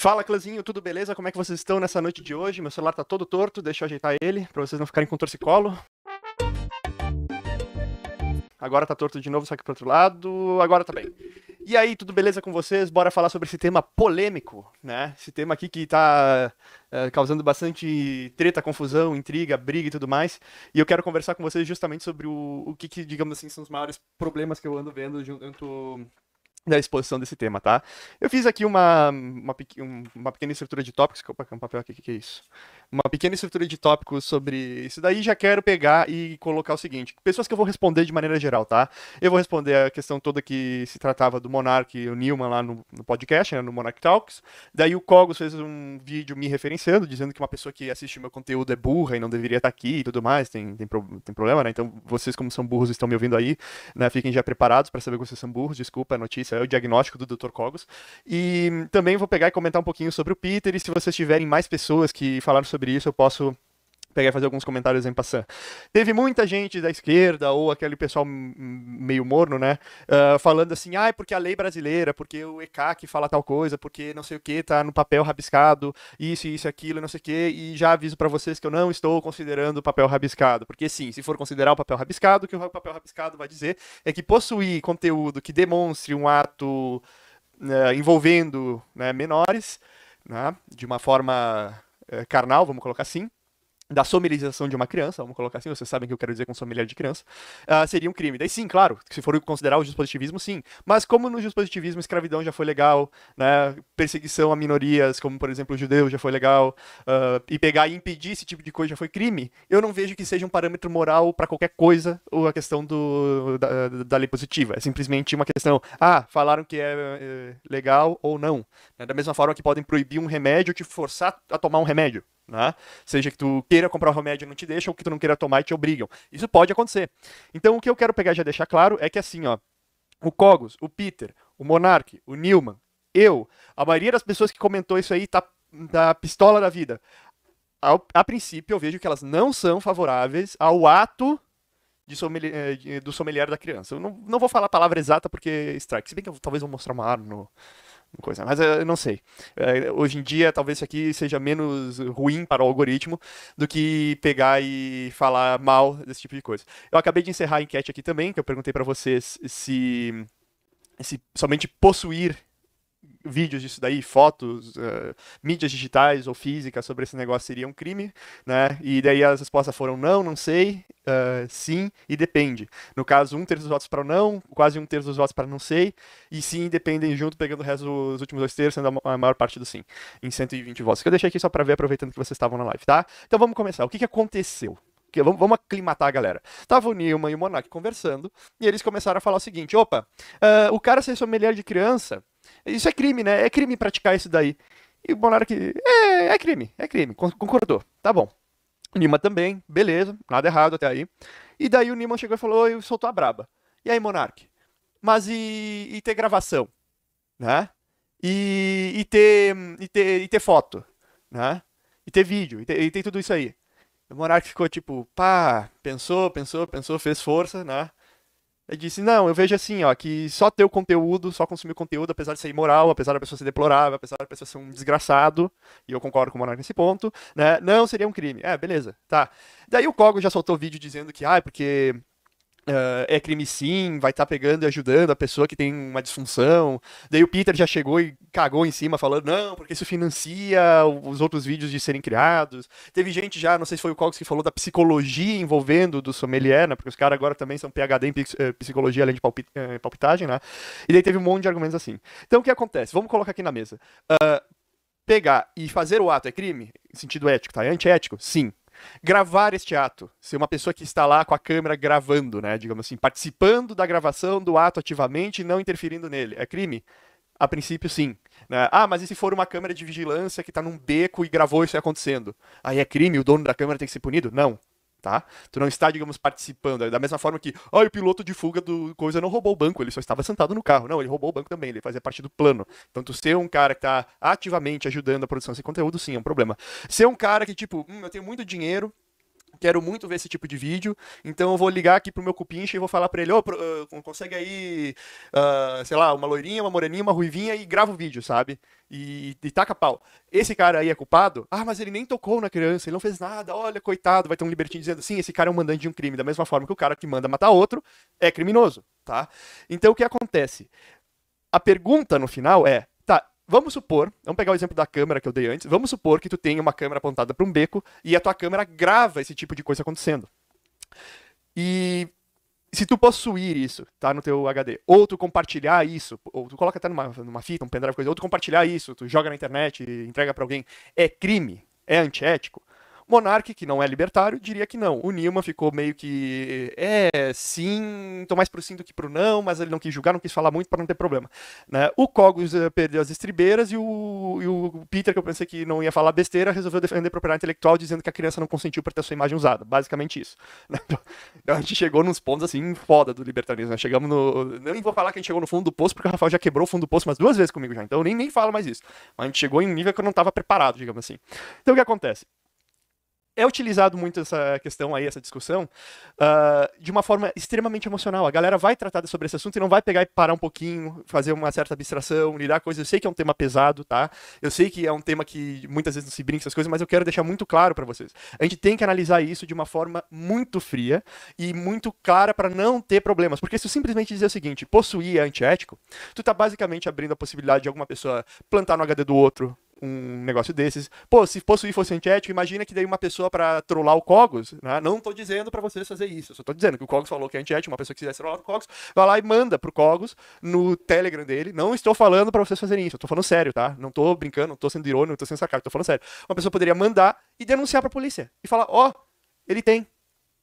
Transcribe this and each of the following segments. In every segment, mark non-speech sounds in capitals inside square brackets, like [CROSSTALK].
Fala, clãzinho, tudo beleza? Como é que vocês estão nessa noite de hoje? Meu celular tá todo torto, deixa eu ajeitar ele, para vocês não ficarem com torcicolo. Agora tá torto de novo, só que pro outro lado. Agora tá bem. E aí, tudo beleza com vocês? Bora falar sobre esse tema polêmico, né? Esse tema aqui que tá é, causando bastante treta, confusão, intriga, briga e tudo mais. E eu quero conversar com vocês justamente sobre o, o que, que, digamos assim, são os maiores problemas que eu ando vendo junto da exposição desse tema, tá? Eu fiz aqui uma, uma, uma pequena estrutura de tópicos. Opa, um papel aqui, o que, que é isso? uma pequena estrutura de tópicos sobre isso daí, já quero pegar e colocar o seguinte: pessoas que eu vou responder de maneira geral, tá? Eu vou responder a questão toda que se tratava do Monark e o Newman lá no, no podcast, né, no Monark Talks. Daí o Cogos fez um vídeo me referenciando, dizendo que uma pessoa que assiste meu conteúdo é burra e não deveria estar tá aqui e tudo mais, tem, tem, tem problema, né? Então vocês, como são burros, estão me ouvindo aí, né? Fiquem já preparados para saber que vocês são burros, desculpa a notícia, é o diagnóstico do Dr. Cogos. E também vou pegar e comentar um pouquinho sobre o Peter e se vocês tiverem mais pessoas que falaram sobre sobre isso, eu posso pegar e fazer alguns comentários em passar Teve muita gente da esquerda, ou aquele pessoal meio morno, né? Uh, falando assim, ah, é porque a lei brasileira, porque o ECAC fala tal coisa, porque não sei o que, tá no papel rabiscado, isso, isso, aquilo, não sei o que, e já aviso para vocês que eu não estou considerando o papel rabiscado. Porque sim, se for considerar o papel rabiscado, o que o papel rabiscado vai dizer é que possuir conteúdo que demonstre um ato uh, envolvendo né, menores, né, de uma forma eh, carnal, vamos colocar assim, da somerização de uma criança, vamos colocar assim, vocês sabem o que eu quero dizer com sommelier de criança, uh, seria um crime. Daí sim, claro, se for considerar o dispositivismo, sim. Mas como no dispositivismo escravidão já foi legal, né, perseguição a minorias, como por exemplo o judeu já foi legal, uh, e pegar e impedir esse tipo de coisa já foi crime, eu não vejo que seja um parâmetro moral para qualquer coisa ou a questão do, da, da, lei positiva. É simplesmente uma questão, ah, falaram que é, é legal ou não. É da mesma forma que podem proibir um remédio ou te forçar a tomar um remédio. Né? Seja que tu queira comprar o remédio e não te deixam, ou que tu não queira tomar e te obrigam. Isso pode acontecer. Então, o que eu quero pegar e já deixar claro é que assim, ó, o Cogos, o Peter, o Monark, o Newman, eu, a maioria das pessoas que comentou isso aí tá da tá pistola da vida. a princípio, eu vejo que elas não são favoráveis ao ato sommelier, eh, do sommelier da criança. Eu não, não vou falar a palavra exata porque é strike, se bem que eu, talvez eu vou mostrar uma arma no, coisa. Mas eh, eu não sei. Eh, hoje em dia, talvez isso aqui seja menos ruim para o algoritmo do que pegar e falar mal desse tipo de coisa. Eu acabei de encerrar a enquete aqui também, que eu perguntei para vocês se, se somente possuir vídeos disso daí, fotos, uh, mídias digitais ou físicas sobre esse negócio seria um crime, né? E daí as respostas foram não, não sei, uh, sim e depende. No caso, um terço dos votos para não, quase um terço dos votos para não sei, e sim dependem junto, pegando o resto dos últimos dois terços, sendo a maior parte do sim, em 120 votos. Que eu deixei aqui só para ver, aproveitando que vocês estavam na live, tá? Então vamos começar. O que, que aconteceu? vamos, vamos aclimatar a galera. Tava o Newman e o Monark conversando, e eles começaram a falar o seguinte: opa, uh, o cara sua melhor de criança isso é crime, né? É crime praticar isso daí. E o Monarca é, é crime, é crime, concordou, tá bom. O Nima também, beleza, nada errado até aí. E daí o Nima chegou e falou e soltou a braba. E aí, Monarca Mas e, e ter gravação? Né? E, e, ter, e, ter, e ter foto? Né? E ter vídeo? E ter, e tudo isso aí? O Monark ficou tipo, pá, pensou, pensou, pensou, fez força, né? ele disse, não, eu vejo assim, ó, que só ter o conteúdo, só consumir o conteúdo, apesar de ser imoral, apesar da pessoa ser deplorável, apesar da pessoa ser um desgraçado, e eu concordo com o Monark nesse ponto, né? Não seria um crime. É, beleza, tá. Daí o Cogo já soltou vídeo dizendo que, ah, porque Uh, é crime sim, vai estar tá pegando e ajudando a pessoa que tem uma disfunção. Daí o Peter já chegou e cagou em cima, falando, não, porque isso financia os outros vídeos de serem criados. Teve gente já, não sei se foi o Cox que falou da psicologia envolvendo do sommelier, né? Porque os caras agora também são PHD em eh, psicologia, além de palpit eh, palpitagem, né? E daí teve um monte de argumentos assim. Então o que acontece? Vamos colocar aqui na mesa. Uh, pegar e fazer o ato é crime? Em sentido ético, tá? É antiético? Sim. Gravar este ato, ser uma pessoa que está lá com a câmera gravando, né? Digamos assim, participando da gravação do ato ativamente e não interferindo nele. É crime? A princípio, sim. Né. Ah, mas e se for uma câmera de vigilância que está num beco e gravou isso acontecendo? Aí é crime, o dono da câmera tem que ser punido? Não tá? Tu não está, digamos, participando. É da mesma forma que, ó, oh, o piloto de fuga do coisa não roubou o banco, ele só estava sentado no carro. Não, ele roubou o banco também, ele fazia parte do plano. Então, tu ser um cara que está ativamente ajudando a produção desse conteúdo, sim, é um problema. Ser um cara que, tipo, hum, eu tenho muito dinheiro, Quero muito ver esse tipo de vídeo, então eu vou ligar aqui pro meu cupincha e vou falar pra ele, ô, oh, consegue aí, uh, sei lá, uma loirinha, uma moreninha, uma ruivinha e grava o vídeo, sabe? E, e taca pau. Esse cara aí é culpado? Ah, mas ele nem tocou na criança, ele não fez nada, olha, coitado, vai ter um libertino dizendo, sim, esse cara é um mandante de um crime, da mesma forma que o cara que manda matar outro é criminoso, tá? Então o que acontece? A pergunta no final é, Vamos supor, vamos pegar o exemplo da câmera que eu dei antes. Vamos supor que tu tenha uma câmera apontada para um beco e a tua câmera grava esse tipo de coisa acontecendo. E se tu possuir isso, tá, no teu HD, ou tu compartilhar isso, ou tu coloca até numa, numa fita, um pendrive, coisa, ou tu compartilhar isso, tu joga na internet, entrega para alguém, é crime, é antiético. Monark, que não é libertário, diria que não. O Nilma ficou meio que é sim, tô mais pro sim do que pro não, mas ele não quis julgar, não quis falar muito para não ter problema. Né? O Cogos eh, perdeu as estribeiras e o, e o Peter, que eu pensei que não ia falar besteira, resolveu defender propriedade intelectual dizendo que a criança não consentiu para ter sua imagem usada. Basicamente isso. [LAUGHS] Né? Então, então a gente chegou nos pontos assim foda do libertarismo. Né? Chegamos no. Eu nem vou falar que a gente chegou no fundo do poço, porque o Rafael já quebrou o fundo do poço umas duas vezes comigo já. Então eu nem, nem falo mais isso. Mas a gente chegou em um nível que eu não estava preparado, digamos assim. Então o que acontece? é utilizado muito essa questão aí, essa discussão, uh, de uma forma extremamente emocional. A galera vai tratar sobre esse assunto e não vai pegar e parar um pouquinho, fazer uma certa abstração, lidar com coisas. Eu sei que é um tema pesado, tá? Eu sei que é um tema que muitas vezes não se brinca essas coisas, mas eu quero deixar muito claro para vocês. A gente tem que analisar isso de uma forma muito fria e muito clara para não ter problemas. Porque se eu simplesmente dizer o seguinte, possuir é antiético, tu tá basicamente abrindo a possibilidade de alguma pessoa plantar no HD do outro, um negócio desses. Pô, se possuir fosse antiético, imagina que daí uma pessoa para trollar o Cogos, né? Não tô dizendo para vocês fazer isso, eu só tô dizendo que o Cogos falou que é antiético, uma pessoa que quisesse trollar o Cogos, vai lá e manda pro Cogos no Telegram dele. Não estou falando para vocês fazerem isso, eu tô falando sério, tá? Não tô brincando, não tô sendo irônico, não tô sendo sarcástico, tô falando sério. Uma pessoa poderia mandar e denunciar pra polícia e falar, ó, oh, ele tem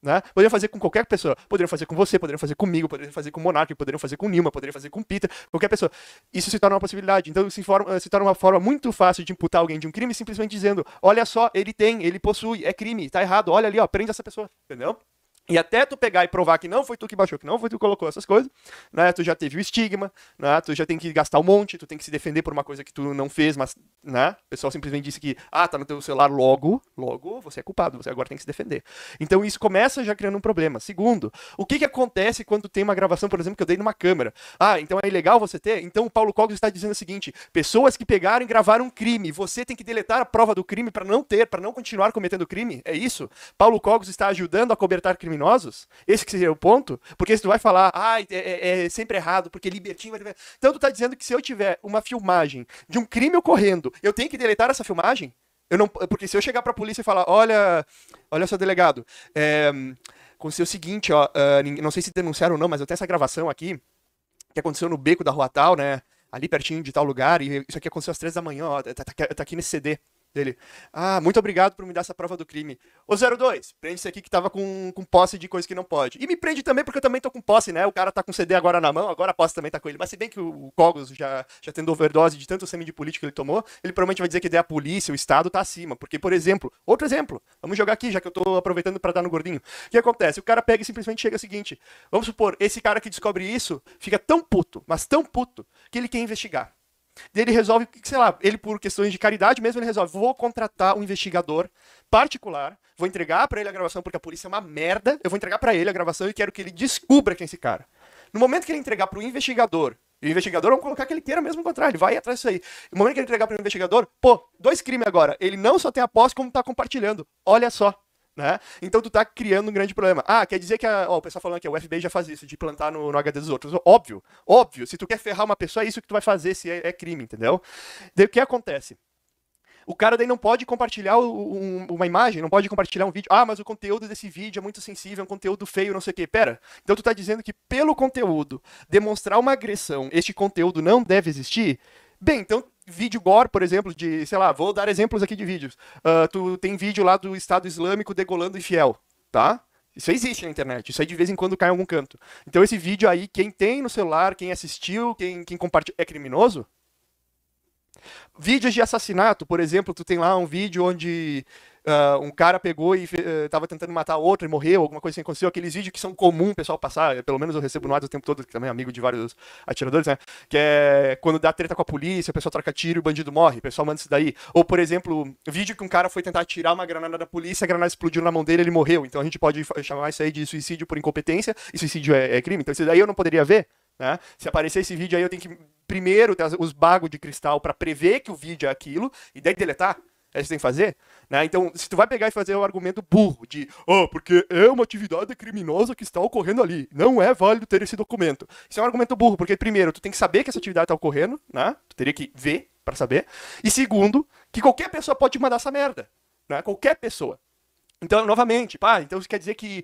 né? Poderiam fazer com qualquer pessoa. Poderiam fazer com você, poderiam fazer comigo, poderiam fazer com o Monark, poderiam fazer com o Nilma, poderiam fazer com o Peter, qualquer pessoa. Isso se torna uma possibilidade. Então se, se, torna uma forma muito fácil de imputar alguém de um crime simplesmente dizendo: olha só, ele tem, ele possui, é crime, tá errado, olha ali, ó, prende essa pessoa. Entendeu? E até tu pegar e provar que não foi tu que baixou, que não foi tu que colocou essas coisas, né? Tu já teve o estigma, né? Tu já tem que gastar um monte, tu tem que se defender por uma coisa que tu não fez, mas, né? O pessoal simplesmente disse que, ah, tá no teu celular logo, logo você é culpado, você agora tem que se defender. Então isso começa já criando um problema. Segundo, o que que acontece quando tem uma gravação, por exemplo, que eu dei numa câmera? Ah, então é ilegal você ter? Então o Paulo Cogos está dizendo o seguinte: pessoas que pegaram e gravaram um crime, você tem que deletar a prova do crime para não ter, para não continuar cometendo crime? É isso? Paulo Cogos está ajudando a cobertar crime pecaminosos? Esse que seria o ponto? Porque se tu vai falar, ah, é, é sempre errado, porque libertinho... Vai... Então tu tá dizendo que se eu tiver uma filmagem de um crime ocorrendo, eu tenho que deletar essa filmagem? Eu não, porque se eu chegar pra polícia e falar, olha, olha seu delegado, é, aconteceu o seguinte, ó, uh, não sei se denunciaram ou não, mas eu tenho essa gravação aqui, que aconteceu no beco da rua tal, né, ali pertinho de tal lugar, e isso aqui aconteceu às três da manhã, ó, tá, tá, tá aqui nesse CD. Dele, ah, muito obrigado por me dar essa prova do crime. Ô 02, prende esse aqui que tava com, com posse de coisa que não pode. E me prende também porque eu também tô com posse, né? O cara tá com CD agora na mão, agora a posse também tá com ele. Mas se bem que o Cogos já, já tendo overdose de tanto semi de política que ele tomou, ele provavelmente vai dizer que daí a polícia, o Estado tá acima. Porque, por exemplo, outro exemplo, vamos jogar aqui, já que eu tô aproveitando para dar no gordinho. O que acontece? O cara pega e simplesmente chega o seguinte: vamos supor, esse cara que descobre isso fica tão puto, mas tão puto, que ele quer investigar. Ele resolve, sei lá, ele por questões de caridade mesmo, ele resolve, vou contratar um investigador particular, vou entregar para ele a gravação porque a polícia é uma merda, eu vou entregar para ele a gravação e quero que ele descubra quem é esse cara. No momento que ele entregar para o investigador, e o investigador, vamos colocar que ele queira mesmo encontrar, ele vai atrás disso aí. No momento que ele entregar para o investigador, pô, dois crimes agora, ele não só tem a posse como está compartilhando. Olha só, né? Então tu tá criando um grande problema. Ah, quer dizer que a, ó, o pessoal falando que o FBI já faz isso, de plantar no, no HD dos outros. Óbvio, óbvio. Se tu quer ferrar uma pessoa, é isso que tu vai fazer se é, é crime, entendeu? Daí o que acontece? O cara daí não pode compartilhar um, uma imagem, não pode compartilhar um vídeo. Ah, mas o conteúdo desse vídeo é muito sensível, é um conteúdo feio, não sei o quê. Pera, então tu tá dizendo que pelo conteúdo demonstrar uma agressão, este conteúdo não deve existir? Bem, então vídeo gore, por exemplo, de, sei lá, vou dar exemplos aqui de vídeos. Uh, tu tem vídeo lá do Estado Islâmico degolando infiel, tá? Isso existe na internet, isso aí de vez em quando cai em algum canto. Então esse vídeo aí, quem tem no celular, quem assistiu, quem, quem compartilha, é criminoso? Vídeos de assassinato, por exemplo, tu tem lá um vídeo onde uh, um cara pegou e estava eh, tentando matar outro e morreu, alguma coisa assim aconteceu. Aqueles vídeos que são comum o pessoal passar, eh, pelo menos eu recebo no WhatsApp o tempo todo, que também é amigo de vários atiradores, né? Que é quando dá treta com a polícia, o pessoal troca tiro e o bandido morre, o pessoal manda isso daí. Ou, por exemplo, vídeo que um cara foi tentar tirar uma granada da polícia, a granada explodiu na mão dele ele morreu. Então a gente pode chamar isso aí de suicídio por incompetência, e suicídio é, é crime. Então isso daí eu não poderia ver. Né? Se aparecer esse vídeo aí, eu tenho que primeiro ter os bagos de cristal para prever que o vídeo é aquilo e daí deletar. É isso tem que fazer? Né? Então, se tu vai pegar e fazer o um argumento burro de, oh, porque é uma atividade criminosa que está ocorrendo ali, não é válido ter esse documento. Isso é um argumento burro, porque primeiro, tu tem que saber que essa atividade está ocorrendo, né? Tu teria que ver para saber. E segundo, que qualquer pessoa pode te mandar essa merda, né? Qualquer pessoa. Então, novamente, pá, então isso quer dizer que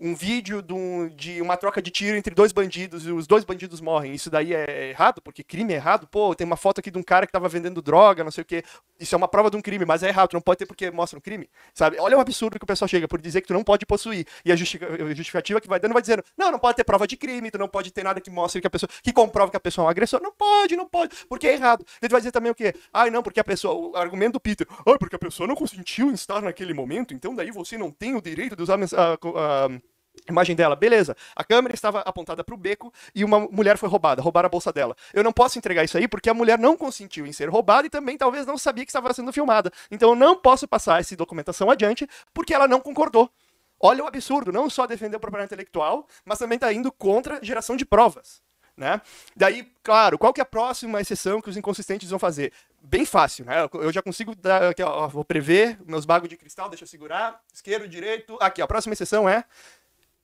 um, um vídeo de, um, de, uma troca de tiro entre dois bandidos e os dois bandidos morrem, isso daí é errado? Porque crime é errado? Pô, tem uma foto aqui de um cara que tava vendendo droga, não sei o quê. Isso é uma prova de um crime, mas é errado, não pode ter porque mostra um crime, sabe? Olha o absurdo que o pessoal chega por dizer que tu não pode possuir. E a justificativa que vai dando vai dizendo, não, não pode ter prova de crime, tu não pode ter nada que mostre que a pessoa, que comprova que a pessoa é um agressor. Não pode, não pode, porque é errado. Ele vai dizer também o quê? Ai, não, porque a pessoa, o argumento do Peter, ai, porque a pessoa não consentiu em estar naquele momento então daí você não tem o direito de usar a, a, imagem dela. Beleza, a câmera estava apontada para o beco e uma mulher foi roubada, roubaram a bolsa dela. Eu não posso entregar isso aí porque a mulher não consentiu em ser roubada e também talvez não sabia que estava sendo filmada. Então eu não posso passar essa documentação adiante porque ela não concordou. Olha o absurdo, não só defender a propriedade intelectual, mas também está indo contra a geração de provas. Né? Daí, claro, qual que é a próxima exceção que os inconsistentes vão fazer? bem fácil, né? Eu já consigo dar aqui, ó, vou prever meus bagos de cristal, deixa eu segurar, esquerdo, direito, aqui, ó, a próxima exceção é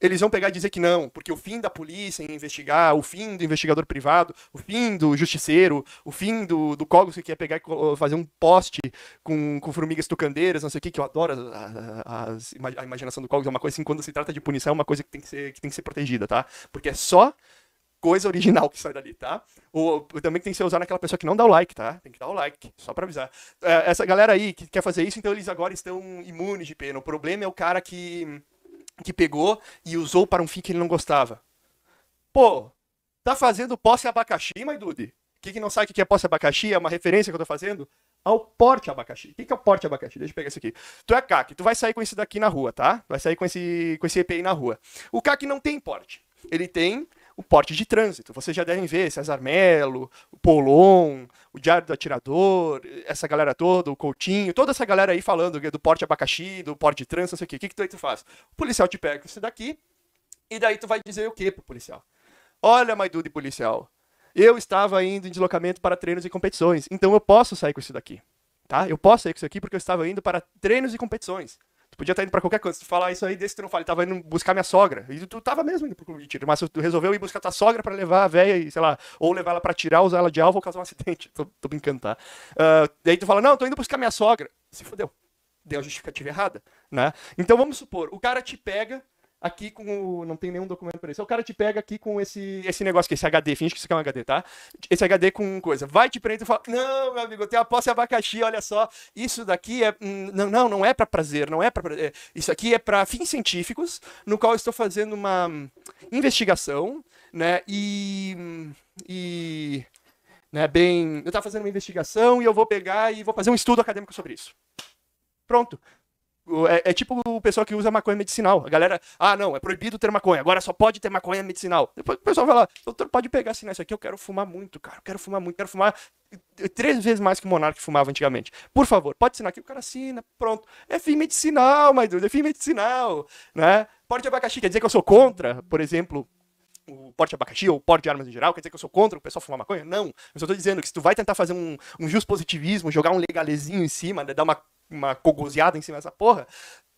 eles vão pegar e dizer que não, porque o fim da polícia em investigar, o fim do investigador privado, o fim do justiceiro, o fim do, do Cogos que quer pegar e fazer um poste com, com formigas tucandeiras, não sei o que, que eu adoro a, a, a imaginação do Cogos, é uma coisa assim, quando se trata de punição, é uma coisa que tem que ser, que tem que ser protegida, tá? Porque é só coisa original que sai dali, tá? O, também tem que ser usado naquela pessoa que não dá o like, tá? Tem que dar o like, só pra avisar. É, essa galera aí que quer fazer isso, então eles agora estão imunes de pena. O problema é o cara que, que pegou e usou para um fim que ele não gostava. Pô, tá fazendo posse abacaxi, mas Dude? Quem que não sabe o que é posse abacaxi? É uma referência que eu tô fazendo? ao porte abacaxi. O que, que é o porte abacaxi? Deixa eu pegar isso aqui. Tu é CAC, tu vai sair com esse daqui na rua, tá? Vai sair com esse, com esse EPI na rua. O CAC não tem porte. Ele tem o porte de trânsito. Vocês já devem ver César Melo, o Polon, o Diário do Atirador, essa galera toda, o Coutinho, toda essa galera aí falando do porte abacaxi, do porte de trânsito, não sei o quê. O que, que tu, aí tu faz? O policial te pega isso daqui, e daí tu vai dizer o quê pro policial? Olha, de policial, eu estava indo em deslocamento para treinos e competições, então eu posso sair com isso daqui. Tá? Eu posso sair com isso aqui porque eu estava indo para treinos e competições podia estar indo pra qualquer coisa. Se tu falar isso aí, desse tu não fala, ele tava indo buscar minha sogra. E tu tava mesmo indo pro clube de tiro, mas tu resolveu ir buscar tua sogra pra levar a velha e, sei lá, ou levar ela pra tirar, usar ela de alvo ou causar um acidente. [LAUGHS] Tô, tô brincando, tá? Uh, daí tu fala, não, tô indo buscar minha sogra. Se fodeu. Deu a justificativa errada, né? Então vamos supor, o cara te pega aqui com o... Não tem nenhum documento para isso. O cara te pega aqui com esse, esse negócio aqui, esse HD, finge que isso aqui é um HD, tá? Esse HD com coisa. Vai te prender e fala, não, meu amigo, eu tenho a posse de abacaxi, olha só. Isso daqui é... Hum, não, não, não é para prazer, não é para... É, isso aqui é para fins científicos, no qual estou fazendo uma hum, investigação, né? E... Hum, e né, bem, eu estou fazendo uma investigação e eu vou pegar e vou fazer um estudo acadêmico sobre isso. Pronto. É, é, tipo o pessoal que usa maconha medicinal. A galera, ah, não, é proibido ter maconha, agora só pode ter maconha medicinal. Depois o pessoal vai lá, doutor, pode pegar assim, isso aqui eu quero fumar muito, cara, eu quero fumar muito, quero fumar três vezes mais que o Monark fumava antigamente. Por favor, pode assinar aqui, o cara assina, pronto. É fim medicinal, my é fim medicinal, né? Porte de abacaxi quer dizer que eu sou contra, por exemplo, o porte de abacaxi ou o porte de armas em geral, quer dizer que eu sou contra o pessoal fumar maconha? Não. Eu só tô dizendo que se tu vai tentar fazer um, um positivismo, jogar um legalezinho em cima, né, dar uma uma cogoseada em cima dessa porra,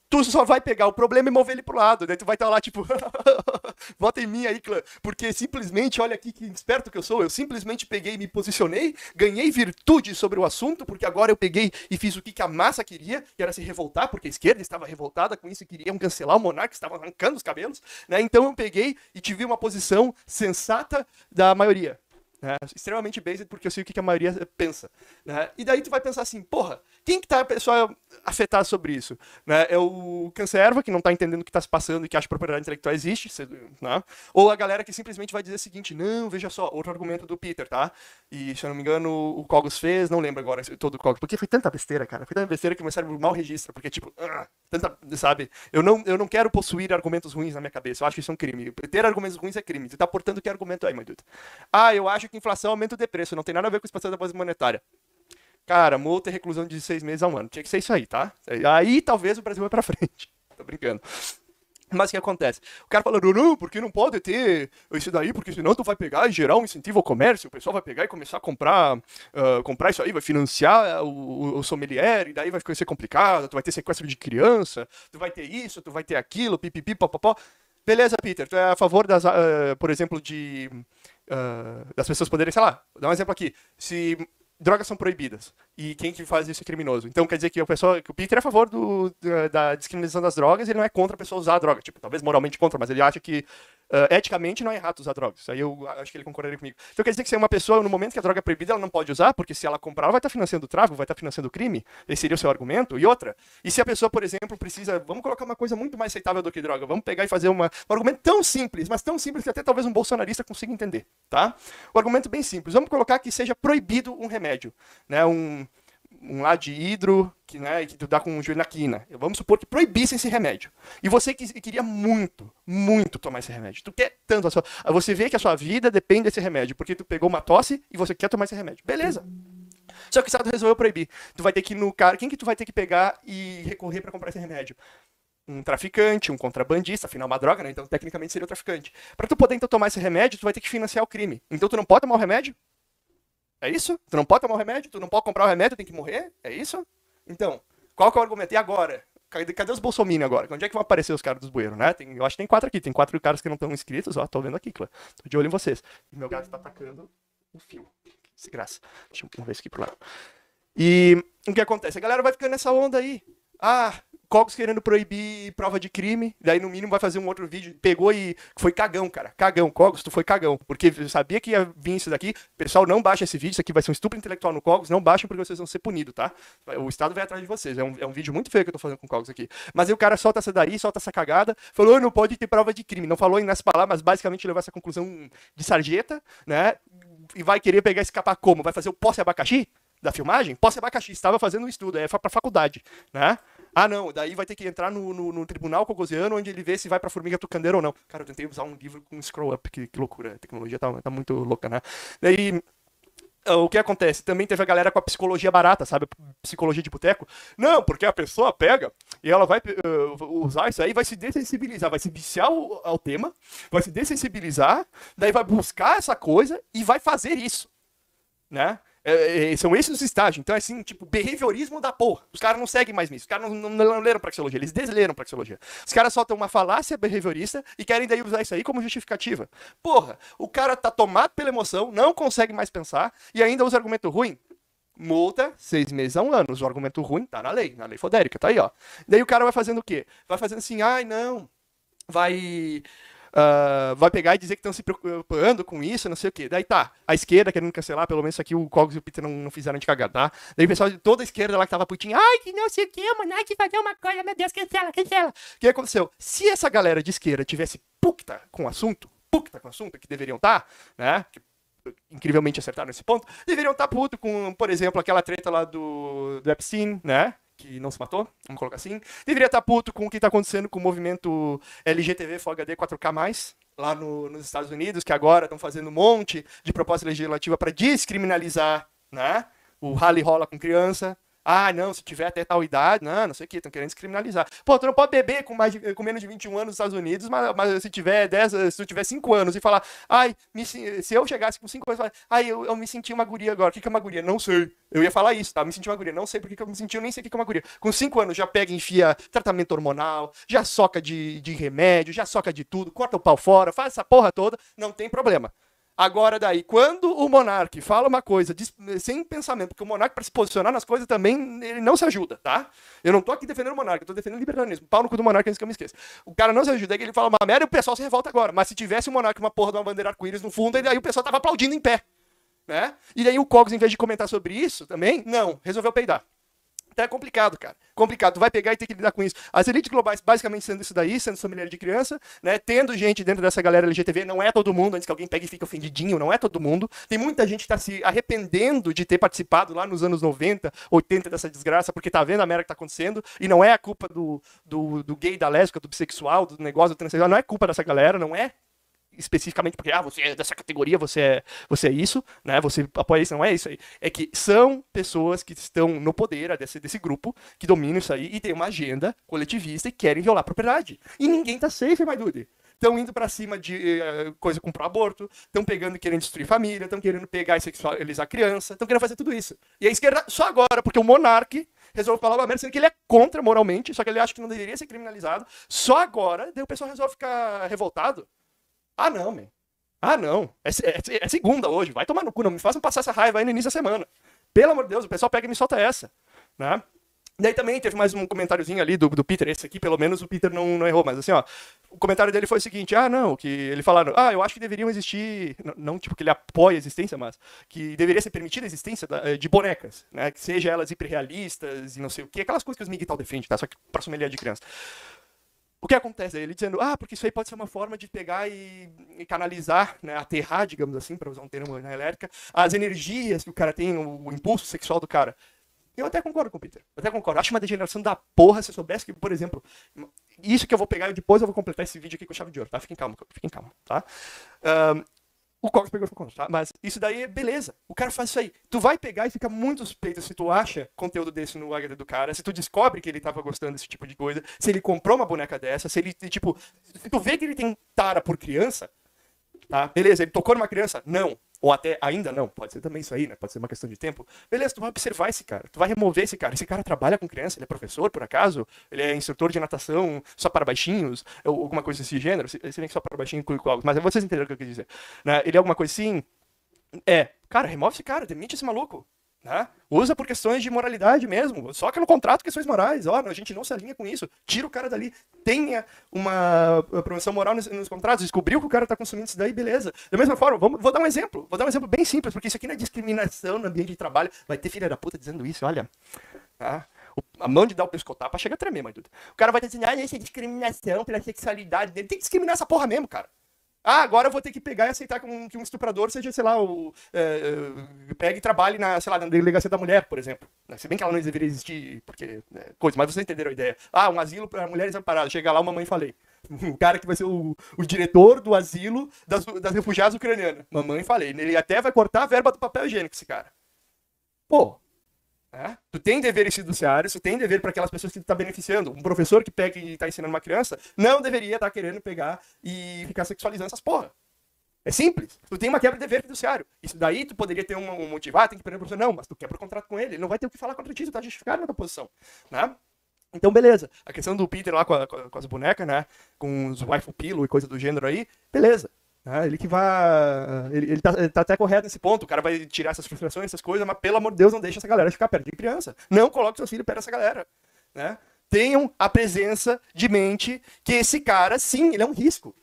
tu só vai pegar o problema e mover ele pro lado. Daí tu vai estar tá lá, tipo, [LAUGHS] vota em mim aí, clã. Porque simplesmente, olha aqui que esperto que eu sou, eu simplesmente peguei e me posicionei, ganhei virtude sobre o assunto, porque agora eu peguei e fiz o que, que a massa queria, que era se revoltar, porque a esquerda estava revoltada com isso e queriam cancelar o monarca, estava arrancando os cabelos, né? Então eu peguei e tive uma posição sensata da maioria. Né? Extremamente based, porque eu sei o que, que a maioria pensa. Né? E daí tu vai pensar assim, porra, quem que tá a pessoa afetada sobre isso? Né? É o cancerva, que não tá entendendo o que tá se passando e que acha que propriedade intelectual existe, né? ou a galera que simplesmente vai dizer o seguinte, não, veja só, outro argumento do Peter, tá? E, se eu não me engano, o Cogos fez, não lembro agora todo o Cogos, porque foi tanta besteira, cara, foi tanta besteira que meu cérebro mal registra, porque, tipo, uh, tanta, sabe? Eu não, eu não quero possuir argumentos ruins na minha cabeça, eu acho que isso é um crime. Ter argumentos ruins é crime, você tá portando que argumento aí, é, meu dude? Ah, eu acho que inflação aumenta o preço, não tem nada a ver com expansão da base monetária. Cara, multa e reclusão de seis meses a um ano. Tinha que ser isso aí, tá? Aí talvez o Brasil vai pra [LAUGHS] frente. Tô brincando. Mas o que acontece? O cara fala, não, porque não pode ter isso daí, porque senão tu vai pegar e gerar um incentivo ao comércio, o pessoal vai pegar e começar a comprar, uh, comprar isso aí, vai financiar o, o sommelier, e daí vai ser complicado, tu vai ter sequestro de criança, tu vai ter isso, tu vai ter aquilo, pipipi, papapó. Beleza, Peter, tu é a favor, das, uh, por exemplo, de... Uh, das pessoas poderem, sei lá, vou dar um exemplo aqui. Se drogas são proibidas. E quem que faz isso é criminoso. Então quer dizer que o pessoal, que o Peter é a favor do, da, discriminação descriminalização das drogas, ele não é contra a pessoa usar a droga. Tipo, talvez moralmente contra, mas ele acha que Uh, eticamente não é errado usar drogas. Aí eu acho que ele concordaria comigo. Então quer dizer que se é uma pessoa, no momento que a droga é proibida, ela não pode usar, porque se ela comprar, ela vai estar tá financiando o tráfico, vai estar tá financiando o crime. Esse seria o seu argumento. E outra, e se a pessoa, por exemplo, precisa, vamos colocar uma coisa muito mais aceitável do que droga, vamos pegar e fazer uma, um argumento tão simples, mas tão simples que até talvez um bolsonarista consiga entender, tá? O argumento bem simples. Vamos colocar que seja proibido um remédio, né? Um, um lá de hidro, que, né, que tu dá com o joelho na quina. Vamos supor que proibissem esse remédio. E você que, queria muito, muito tomar esse remédio. Tu quer tanto a sua. Você vê que a sua vida depende desse remédio, porque tu pegou uma tosse e você quer tomar esse remédio. Beleza. Só que o Estado resolveu proibir. Tu vai ter que ir no cara. Quem que tu vai ter que pegar e recorrer para comprar esse remédio? um traficante, um contrabandista, afinal uma droga, né? Então tecnicamente seria um traficante. Para tu poder então tomar esse remédio, tu vai ter que financiar o crime. Então tu não pode tomar o remédio? É isso? Tu não pode tomar o remédio? Tu não pode comprar o remédio? Tem que morrer? É isso? Então, qual que é o argumento? E agora? Cadê, os Bolsonaro agora? Onde é que vão aparecer os caras dos bueiros, né? Tem, eu acho que tem quatro aqui. Tem quatro caras que não estão inscritos. Ó, tô vendo aqui, Clã. Tô de olho em vocês. E meu gato tá atacando o fio. Desgraça. Deixa eu ver isso aqui pro lado. E o que acontece? A galera vai ficando nessa onda aí. Ah, Cogos querendo proibir prova de crime, daí no mínimo vai fazer um outro vídeo. Pegou e foi cagão, cara. Cagão, Cogos, tu foi cagão. Porque eu sabia que ia vir isso daqui. Pessoal, não baixa esse vídeo, isso aqui vai ser um estupro intelectual no Cogos. Não baixem porque vocês vão ser punidos, tá? O Estado vai atrás de vocês. É um, é um vídeo muito feio que eu tô fazendo com o Cogos aqui. Mas aí o cara solta essa daí, solta essa cagada, falou, não pode ter prova de crime. Não falou em nessa palavra, mas basicamente levou essa conclusão de sarjeta, né? E vai querer pegar escapar como? Vai fazer o posse abacaxi? da filmagem, posse abacaxi, estava fazendo um estudo, é para faculdade, né? Ah, não, daí vai ter que entrar no, no, no tribunal cogosiano onde ele vê se vai pra formiga tucandeira ou não. Cara, eu tentei usar um livro com scroll-up, que, que loucura, a tecnologia tá, tá muito louca, né? Daí ah, o que acontece? Também teve a galera com a psicologia barata, sabe? Psicologia de boteco. Não, porque a pessoa pega e ela vai uh, usar isso aí, vai se dessensibilizar, vai se viciar ao, ao, tema, vai se dessensibilizar, daí vai buscar essa coisa e vai fazer isso, né? É, é, é, são esses os estágios. Então, é assim, tipo, behaviorismo da porra. Os caras não seguem mais isso. Os caras não, não, não leram praxeologia, eles desleram praxeologia. Os caras soltam uma falácia behaviorista e querem daí usar isso aí como justificativa. Porra, o cara tá tomado pela emoção, não consegue mais pensar e ainda usa argumento ruim. Multa, seis meses a um ano. O argumento ruim tá na lei, na lei fodérica, tá aí, ó. Daí o cara vai fazendo o quê? Vai fazendo assim, ai, não, vai uh, vai pegar e dizer que estão se preocupando com isso, não sei o quê. Daí tá, a esquerda querendo cancelar, pelo menos aqui o Cogos e o Peter não, não fizeram de cagar, tá? Daí o pessoal de toda a esquerda lá que tava putinho, ai, que não sei o quê, mano, ai, que fazer uma coisa, meu Deus, cancela, cancela. O que aconteceu? Se essa galera de esquerda tivesse puta com o assunto, puta com o assunto, que deveriam estar, tá, né? incrivelmente acertaram nesse ponto, deveriam estar tá puto com, por exemplo, aquela treta lá do, do Epstein, né? que não se matou, vamos colocar assim. Deveria estar tá puto com o que está acontecendo com o movimento LGTV Full HD 4K+, lá no, nos Estados Unidos, que agora estão fazendo um monte de proposta legislativa para descriminalizar né, o rally rola com criança, ah, não, se tiver até tal idade, não, não sei o que, estão querendo descriminalizar. Pô, tu não pode beber com, mais de, com menos de 21 anos nos Estados Unidos, mas, mas se tiver 10, eh, se tu tiver 5 anos e falar, ai, me, se eu chegasse com 5 anos e falar, ai, eu, eu, me senti uma guria agora, o que, que é uma guria? Não sei. Eu ia falar isso, tá? Me senti uma guria, não sei porque que eu me senti, eu nem sei o que, que é uma guria. Com 5 anos já pega e enfia tratamento hormonal, já soca de, de remédio, já soca de tudo, corta o pau fora, faz essa porra toda, não tem problema. Agora daí, quando o monarca fala uma coisa diz, sem pensamento, porque o monarca para se posicionar nas coisas também, ele não se ajuda, tá? Eu não tô aqui defendendo o monarca, eu tô defendendo o liberalismo Pau no cu do monarca, antes é que eu me esqueça. O cara não se ajuda, é que ele fala uma merda e o pessoal se revolta agora. Mas se tivesse o monarca uma porra de uma bandeira arco-íris no fundo, aí o pessoal tava aplaudindo em pé, né? E aí o Cogos, em vez de comentar sobre isso também, não, resolveu peidar. Então é complicado, cara. Complicado. Tu vai pegar e ter que lidar com isso. As elites globais, basicamente, sendo isso daí, sendo família de criança, né? Tendo gente dentro dessa galera LGTV, não é todo mundo, antes que alguém pegue e fique ofendidinho, não é todo mundo. Tem muita gente que tá se arrependendo de ter participado lá nos anos 90, 80 dessa desgraça, porque tá vendo a merda que tá acontecendo. E não é a culpa do, do, do gay, da lésbica, do bissexual, do negócio do transexual. Não é culpa dessa galera, não é especificamente porque ah, você é dessa categoria, você é, você é isso, né? Você apoia isso, não é isso aí. É que são pessoas que estão no poder desse, desse grupo, que dominam isso aí e tem uma agenda coletivista e querem violar a propriedade. E ninguém tá safe, my dude estão indo para cima de uh, coisa com pro-aborto, estão pegando querendo destruir família, estão querendo pegar e sexualizar criança, estão querendo fazer tudo isso. E a esquerda, só agora, porque o monarque resolve falar uma merda, sendo que ele é contra moralmente, só que ele acha que não deveria ser criminalizado, só agora, daí o pessoal resolve ficar revoltado. Ah, não, man. Ah, não. É, é, é, segunda hoje. Vai tomar no cu. Não me façam passar essa raiva aí no início da semana. Pelo amor de Deus, o pessoal pega e me solta essa. Né? Daí também teve mais um comentáriozinho ali do, do Peter. Esse aqui, pelo menos, o Peter não, não errou. Mas assim, ó. O comentário dele foi o seguinte: ah, não, que ele falaram, ah, eu acho que deveriam existir. Não, não tipo que ele apoia a existência, mas que deveria ser permitida a existência da, eh, de bonecas, né? Que seja elas hiperrealistas e não sei o quê. Aquelas coisas que os Miguel defende, tá? Só que pra sommelier é de criança o que acontece? Ele dizendo, ah, porque isso aí pode ser uma forma de pegar e, e canalizar, né, aterrar, digamos assim, para usar um termo na elétrica, as energias que o cara tem, o, o impulso sexual do cara. Eu até concordo com o Peter. Eu até concordo. Acho uma degeneração da porra se eu soubesse que, por exemplo, isso que eu vou pegar e depois eu vou completar esse vídeo aqui com chave de ouro, tá? Fiquem calma, fiquem calma, tá? Um, o Cox pegou Falcons, tá? Mas isso daí é beleza. O cara faz isso aí. Tu vai pegar e fica muito suspeito se tu acha conteúdo desse no HD do cara, se tu descobre que ele tava gostando desse tipo de coisa, se ele comprou uma boneca dessa, se ele, tipo, se tu vê que ele tem tara por criança, tá? Beleza, ele tocou numa criança? Não ou até ainda não, pode ser também isso aí, né? Pode ser uma questão de tempo. Beleza, tu vai observar esse cara, tu vai remover esse cara. Esse cara trabalha com criança, ele é professor, por acaso? Ele é instrutor de natação só para baixinhos, ou alguma coisa desse gênero? Se bem que só para baixinho inclui algo, mas vocês entenderam o que eu quis dizer. Né? Ele é alguma coisa assim? É, cara, remove esse cara, demite esse maluco. Né? Usa por questões de moralidade mesmo, só que no contrato questões morais, ó, a gente não se alinha com isso, tira o cara dali, tenha uma eh, promoção moral nos, nos contratos, descobriu que o cara está consumindo isso daí, beleza. Da mesma forma, vamos, vou dar um exemplo, vou dar um exemplo bem simples, porque isso aqui não é discriminação no ambiente de trabalho, vai ter filha da puta dizendo isso, olha, tá? a mão de dar o pescotapa chega a tremer, mas tudo. O cara vai dizer, assim, ah, isso é discriminação pela sexualidade dele, tem que discriminar essa porra mesmo, cara. Ah, agora eu vou ter que pegar e aceitar que um, que um estuprador seja, sei lá, o, é, é pegue e trabalhe na, sei lá, na delegacia da mulher, por exemplo. Né? Se bem que ela não deveria existir, porque né, coisa, mas vocês entenderam a ideia. Ah, um asilo para mulheres amparadas. É Chega lá, uma mãe falei. [LAUGHS] O cara que vai ser o, o diretor do asilo das, das refugiadas ucranianas. Mamãe falei. Ele até vai cortar a verba do papel higiênico, esse cara. Pô, é? Tu tem deveres fiduciários, tu tem dever para aquelas pessoas que tu tá beneficiando. Um professor que pega e tá ensinando uma criança não deveria estar tá querendo pegar e ficar sexualizando essas porra. É simples. Tu tem uma quebra de dever fiduciário. Isso daí tu poderia ter um, um motivar, tem que perder o professor. Não, mas tu quebra o contrato com ele. Ele não vai ter o que falar contra ti, tu tá justificado na tua posição. Né? Então, beleza. A questão do Peter lá com, a, com as bonecas, né? Com os wife pilo e coisa do gênero aí, beleza. Ah, ele que vai. Ah, ele, ele, tá, ele, tá, até correto nesse ponto. O cara vai tirar essas frustrações, essas coisas, mas pelo amor de Deus, não deixa essa galera ficar perto de criança. Não coloque seus filhos perto dessa galera. Né? Tenham a presença de mente que esse cara, sim, ele é um risco.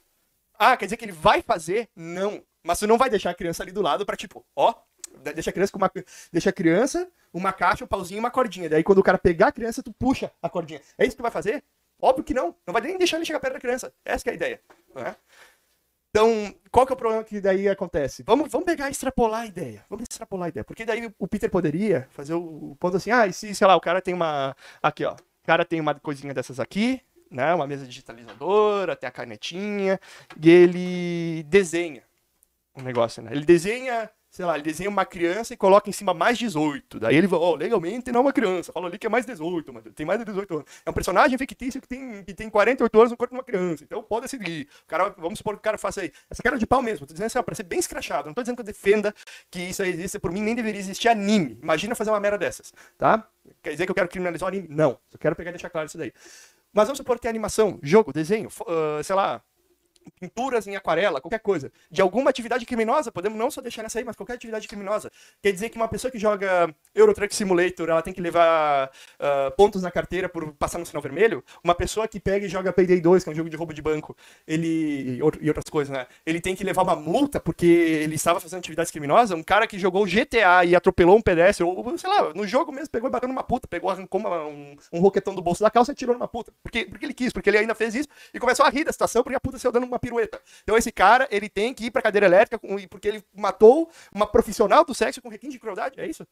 Ah, quer dizer que ele vai fazer? Não. Mas você não vai deixar a criança ali do lado para tipo, ó, deixa a criança com uma deixa a criança, uma caixa, um pauzinho e uma cordinha. Daí quando o cara pegar a criança, tu puxa a cordinha. É isso que tu vai fazer? Óbvio que não. Não vai nem deixar ele chegar perto da criança. Essa é a ideia. é? Então, qual que é o problema que daí acontece? Vamos, vamos pegar e extrapolar a ideia. Vamos extrapolar a ideia. Porque daí o Peter poderia fazer o, o ponto assim, ah, e se, sei lá, o cara tem uma. Aqui, ó. O cara tem uma coisinha dessas aqui, né? Uma mesa digitalizadora, tem a canetinha, e ele desenha o um negócio, né? Ele desenha sei lá, ele desenha uma criança e coloca em cima mais 18. Daí ele fala, ó, oh, legalmente não é uma criança. Fala ali que é mais 18, mas tem mais de 18 anos. É um personagem fictício que tem, que tem 48 anos no corpo de uma criança. Então pode seguir. O cara, vamos supor que o cara faça aí. Essa cara é de pau mesmo. Tô dizendo assim, ó, pra ser bem escrachado. Não tô dizendo que eu defenda que isso aí existe. Por mim nem deveria existir anime. Imagina fazer uma merda dessas, tá? Quer dizer que eu quero criminalizar o anime? Não. Só quero pegar e deixar claro isso daí. Mas vamos supor que tem animação, jogo, desenho, uh, sei lá, pinturas em aquarela, qualquer coisa, de alguma atividade criminosa, podemos não só deixar nessa aí, mas qualquer atividade criminosa. Quer dizer que uma pessoa que joga Euro Truck Simulator, ela tem que levar uh, pontos na carteira por passar no sinal vermelho? Uma pessoa que pega e joga Payday 2, que é um jogo de roubo de banco, ele e outras coisas, né? Ele tem que levar uma multa porque ele estava fazendo atividades criminosas? Um cara que jogou GTA e atropelou um pedestre, ou sei lá, no jogo mesmo pegou e bateu numa puta, pegou, arrancou uma, um, um roquetão do bolso da calça e tirou numa puta. Porque, porque ele quis, porque ele ainda fez isso e começou a rir da situação porque a puta saiu dando uma uma pirueta. Então esse cara, ele tem que ir pra cadeira elétrica porque ele matou uma profissional do sexo com requinte de crueldade, é isso?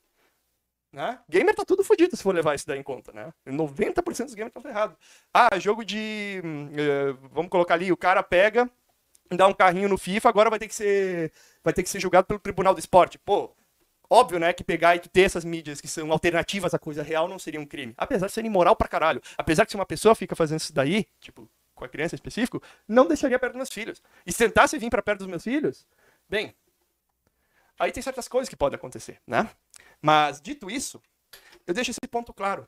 Né? Gamer tá tudo fodido se for levar isso daí em conta, né? 90% dos gamers estão ferrados. Ah, jogo de... Uh, vamos colocar ali, o cara pega, dá um carrinho no FIFA, agora vai ter que ser, vai ter que ser julgado pelo Tribunal do Esporte. Pô, Óbvio, né, que pegar e ter essas mídias que são alternativas à coisa real não seria um crime. Apesar de ser imoral pra caralho. Apesar que se uma pessoa fica fazendo isso daí, tipo, com a criança em específico, não deixaria perto dos meus filhos. E se tentasse vir para perto dos meus filhos, bem, aí tem certas coisas que podem acontecer, né? Mas, dito isso, eu deixo esse ponto claro.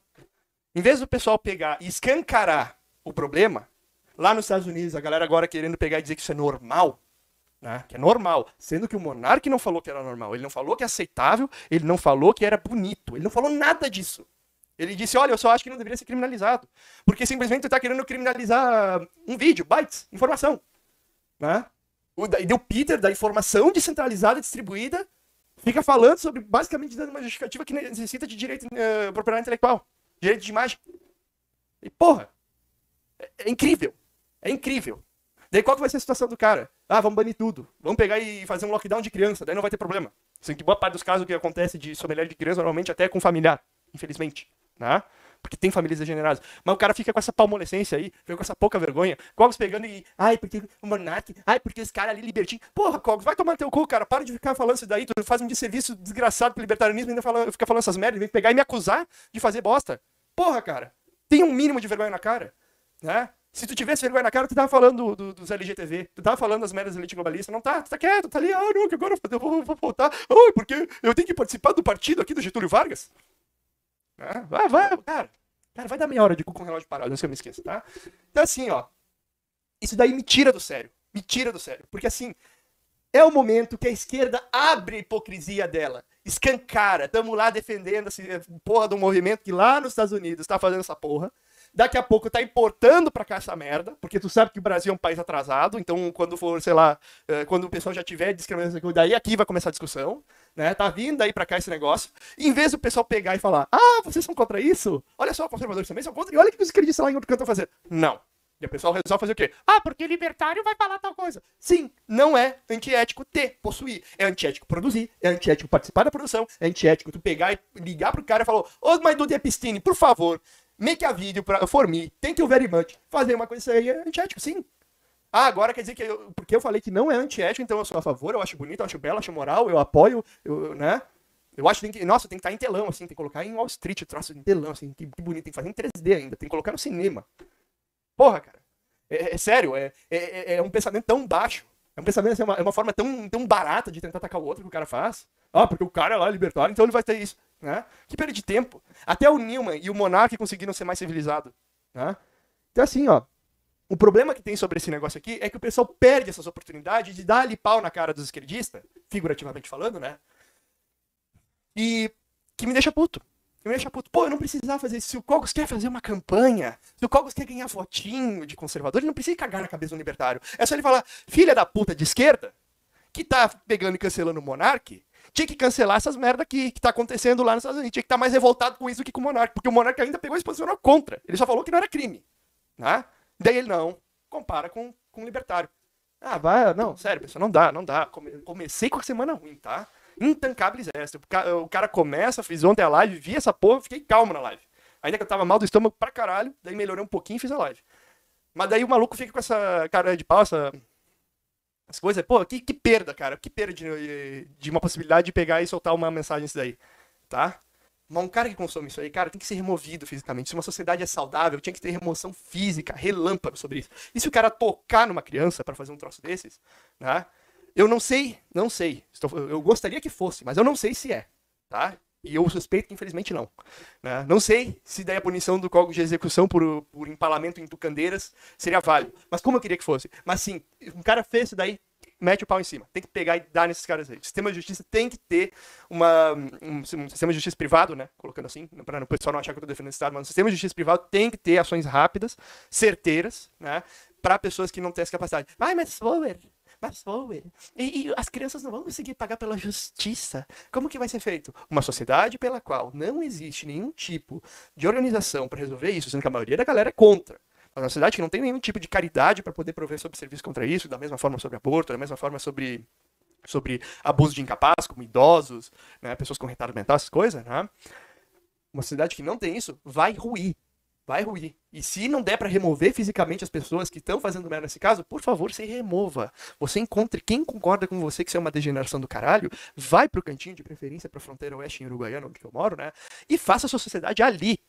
Em vez do pessoal pegar e escancarar o problema, lá nos Estados Unidos, a galera agora querendo pegar e dizer que isso é normal, né? que é normal, sendo que o monarca não falou que era normal, ele não falou que é aceitável, ele não falou que era bonito, ele não falou nada disso. Ele disse: Olha, eu só acho que não deveria ser criminalizado. Porque simplesmente está querendo criminalizar um vídeo, bytes, informação. Né? O, e deu Peter da informação descentralizada e distribuída, fica falando sobre, basicamente, dando uma justificativa que necessita de direito uh, propriedade intelectual, direito de imagem. E, porra, é, é incrível. É incrível. Daí qual que vai ser a situação do cara? Ah, vamos banir tudo. Vamos pegar e fazer um lockdown de criança, daí não vai ter problema. Assim que boa parte dos casos que acontece de somelhar de criança, normalmente até é com familiar, infelizmente né? Porque tem famílias degeneradas. Mas o cara fica com essa palmolescência aí, fica com essa pouca vergonha. Cogos pegando e. Ai, porque o Monark. Ai, porque esse cara ali é libertinho. Porra, Cogos, vai tomar teu cu, cara. Para de ficar falando isso daí. Tu faz um desserviço desgraçado pro libertarianismo e ainda fala, fica falando essas merdas. Vem pegar e me acusar de fazer bosta. Porra, cara. Tem um mínimo de vergonha na cara. Né? Se tu tivesse vergonha na cara, tu tava falando do, do, dos LGTV, tu tava falando das merdas elite globalista, não tá, tu tá quieto, tá ali, ah, não, que agora eu vou, vou voltar, ah, porque eu tenho que participar do partido aqui do Getúlio Vargas. É, vai, vai, cara. Cara, vai dar meia hora de cu com o relógio parado, não sei se eu me esqueço, tá? Então, assim, ó. Isso daí me tira do sério. Me tira do sério. Porque, assim, é o momento que a esquerda abre a hipocrisia dela. Escancara. Tamo lá defendendo essa eh, porra do movimento que lá nos Estados Unidos tá fazendo essa porra daqui a pouco tá importando para cá essa merda, porque tu sabe que o Brasil é um país atrasado, então quando for, sei lá, eh, quando o pessoal já tiver discriminação, daí aqui vai começar a discussão né? Tá vindo aí para cá esse negócio. E em vez do pessoal pegar e falar, ah, vocês são contra isso? Olha só, conservadores também são contra, e olha o que os esquerdistas lá em outro canto vão tá fazendo Não. E o pessoal resolve fazer o quê? Ah, porque libertário vai falar tal coisa. Sim, não é antiético ter, possuir. É antiético produzir, é antiético participar da produção, é antiético tu pegar e ligar pro cara e falar, ô, oh, mas Duda Epstein, por favor, make a vídeo pra, for me, thank you very much. Fazer uma coisa aí é antiético, sim. Ah, agora quer dizer que eu, porque eu falei que não é antiético, então eu sou a favor, eu acho bonito, eu acho belo, eu acho moral, eu apoio, eu, né? Eu acho que, nossa, tem que estar em telão, assim, tem que colocar em Wall Street, traço em telão, assim, que, que, bonito, tem que fazer em 3D ainda, tem que colocar no cinema. Porra, cara, é, é, é sério, é, é, é, é, um pensamento tão baixo, é um pensamento, assim, é, uma, é uma forma tão, tão barata de tentar atacar o outro que o cara faz. Ah, porque o cara lá é libertário, então ele vai ter isso, né? Que perda de tempo. Até o Newman e o Monark conseguiram ser mais civilizados, né? Então, assim, ó, o problema que tem sobre esse negócio aqui é que o pessoal perde essas oportunidades de dar ali pau na cara dos esquerdistas, figurativamente falando, né? E que me deixa puto. Que me deixa puto. Pô, eu não precisava fazer isso. Se o Cogos quer fazer uma campanha, se o Cogos quer ganhar votinho de conservador, ele não precisa cagar na cabeça do libertário. É só ele falar, filha da puta de esquerda, que tá pegando e cancelando o Monarque, tinha que cancelar essas merda aqui que tá acontecendo lá nos Estados Unidos. Tinha que estar tá mais revoltado com isso do que com o Monarque, porque o Monarque ainda pegou e se posicionou contra. Ele só falou que não era crime, né? Daí ele não compara com, com libertário. Ah, vai, não, sério, pessoal, não dá, não dá. comecei com a semana ruim, tá? Intancáveis é extra. O cara começa, fiz ontem a live, vi essa porra, fiquei calmo na live. Ainda que eu tava mal do estômago pra caralho, daí melhorei um pouquinho e fiz a live. Mas daí o maluco fica com essa cara de pau, essa... As coisas, pô, que, que perda, cara. Que perda de, de uma possibilidade de pegar e soltar uma mensagem isso daí, tá? Mas um cara que consome isso aí, cara, tem que ser removido fisicamente. Se uma sociedade é saudável, tinha que ter remoção física, relâmpago sobre isso. E se o cara tocar numa criança para fazer um troço desses, né? Eu não sei, não sei. Estou, eu gostaria que fosse, mas eu não sei se é, tá? E eu suspeito que, infelizmente, não. Né? Não sei se daí a punição do Código de Execução por, por empalamento em tucandeiras seria válido. Mas como eu queria que fosse. Mas sim, um cara fez isso daí, mete o pau em cima. Tem que pegar e dar nesses caras aí. O sistema de justiça tem que ter uma, um, um, sistema de justiça privado, né? Colocando assim, para o pessoal não achar que eu estou defendendo o Estado, mas o sistema de justiça privado tem que ter ações rápidas, certeiras, né? Para pessoas que não têm essa capacidade. Ai, mas Flower, mas Flower, e, e, as crianças não vão conseguir pagar pela justiça. Como que vai ser feito? Uma sociedade pela qual não existe nenhum tipo de organização para resolver isso, sendo que a maioria da galera é contra a nossa cidade, que não tem nenhum tipo de caridade para poder prover sobre serviço contra isso, da mesma forma sobre aborto, da mesma forma sobre, sobre abuso de incapazes, como idosos, né, pessoas com retardo mental, essas coisas, né? Uma cidade que não tem isso vai ruir. Vai ruir. E se não der para remover fisicamente as pessoas que estão fazendo merda nesse caso, por favor, se remova. Você encontre quem concorda com você que isso é uma degeneração do caralho, vai pro cantinho de preferência pra fronteira oeste em Uruguaiana, onde eu moro, né? E faça a sua sociedade ali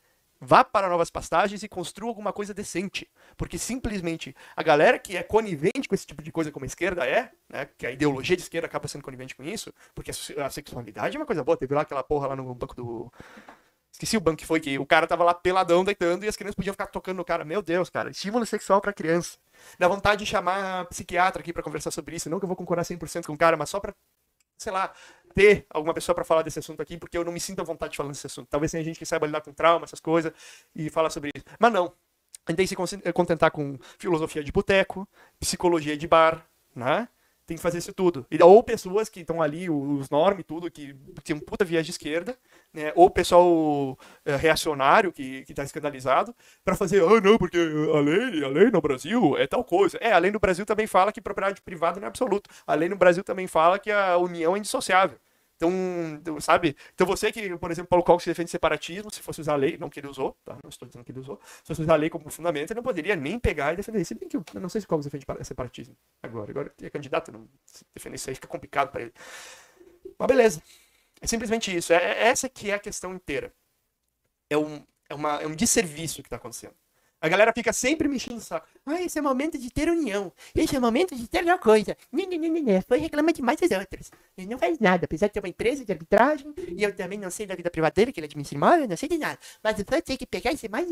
Vá para novas pastagens e construa alguma coisa decente. Porque simplesmente a galera que é conivente com esse tipo de coisa como a esquerda é, né, que a ideologia de esquerda acaba sendo conivente com isso, porque a sexualidade é uma coisa boa. Teve lá aquela porra lá no banco do. Esqueci o banco que foi, que o cara tava lá peladão deitando e as crianças podiam ficar tocando no cara. Meu Deus, cara, estímulo sexual para criança. Dá vontade de chamar psiquiatra aqui para conversar sobre isso. Não que eu vou concordar 100% com o cara, mas só para sei lá, ter alguma pessoa para falar desse assunto aqui, porque eu não me sinto à vontade de falar desse assunto. Talvez tenha gente que saiba lidar com trauma, essas coisas, e falar sobre isso. Mas não. Tentei se contentar com filosofia de boteco, psicologia de bar, né? tem que fazer isso tudo. Ou pessoas que estão ali, os normes tudo, que tem um puta viés de esquerda, né? ou pessoal eh, reacionário que, que tá escandalizado, para fazer, ah, não, porque a lei, a lei no Brasil é tal coisa. É, a lei no Brasil também fala que propriedade privada não é absoluta. A lei no Brasil também fala que a união é indissociável. Então, então, sabe? Então você que, por exemplo, Paulo Cox defende separatismo, se fosse usar a lei, não que ele usou, tá? Não estou dizendo que ele usou. Se fosse usar a lei como fundamento, ele não poderia nem pegar e defender. Se bem que eu, eu não sei se Cox defende separatismo agora. Agora é candidato, não defende isso aí fica complicado para ele. Mas beleza. É simplesmente isso. É, é, essa que é a questão inteira. É um, é, uma, é um desserviço que está acontecendo. A galera fica sempre mexendo o saco. Ah, esse é o momento de ter união. Esse é o momento de ter uma coisa. Foi reclama demais as outras. Ele não faz nada, apesar de ter uma empresa de arbitragem. E eu também não sei da vida privada dele, que ele administra é imóvel, não sei de nada. Mas o fã tem é que pegar e ser mais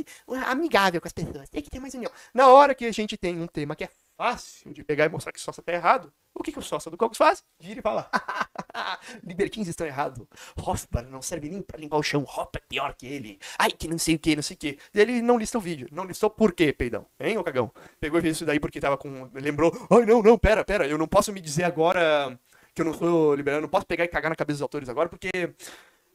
amigável com as pessoas. Tem que ter mais união. Na hora que a gente tem um tema que é fácil de pegar e mostrar que o sócio está errado, o que, que o sócio do Cocos faz? Vira e fala: [LAUGHS] Libertins estão errados. Hofbar não serve nem para limpar o chão. Hopper é pior que ele. Ai, que não sei o que, não sei o que. E ele não listou o vídeo. Não listou por quê, peidão? Hein, ô cagão? Pegou e fez isso daí porque tava com. Lembrou: Ai, não, não, pera, pera. Eu não posso me dizer agora que eu não sou liberal. Eu não posso pegar e cagar na cabeça dos autores agora porque.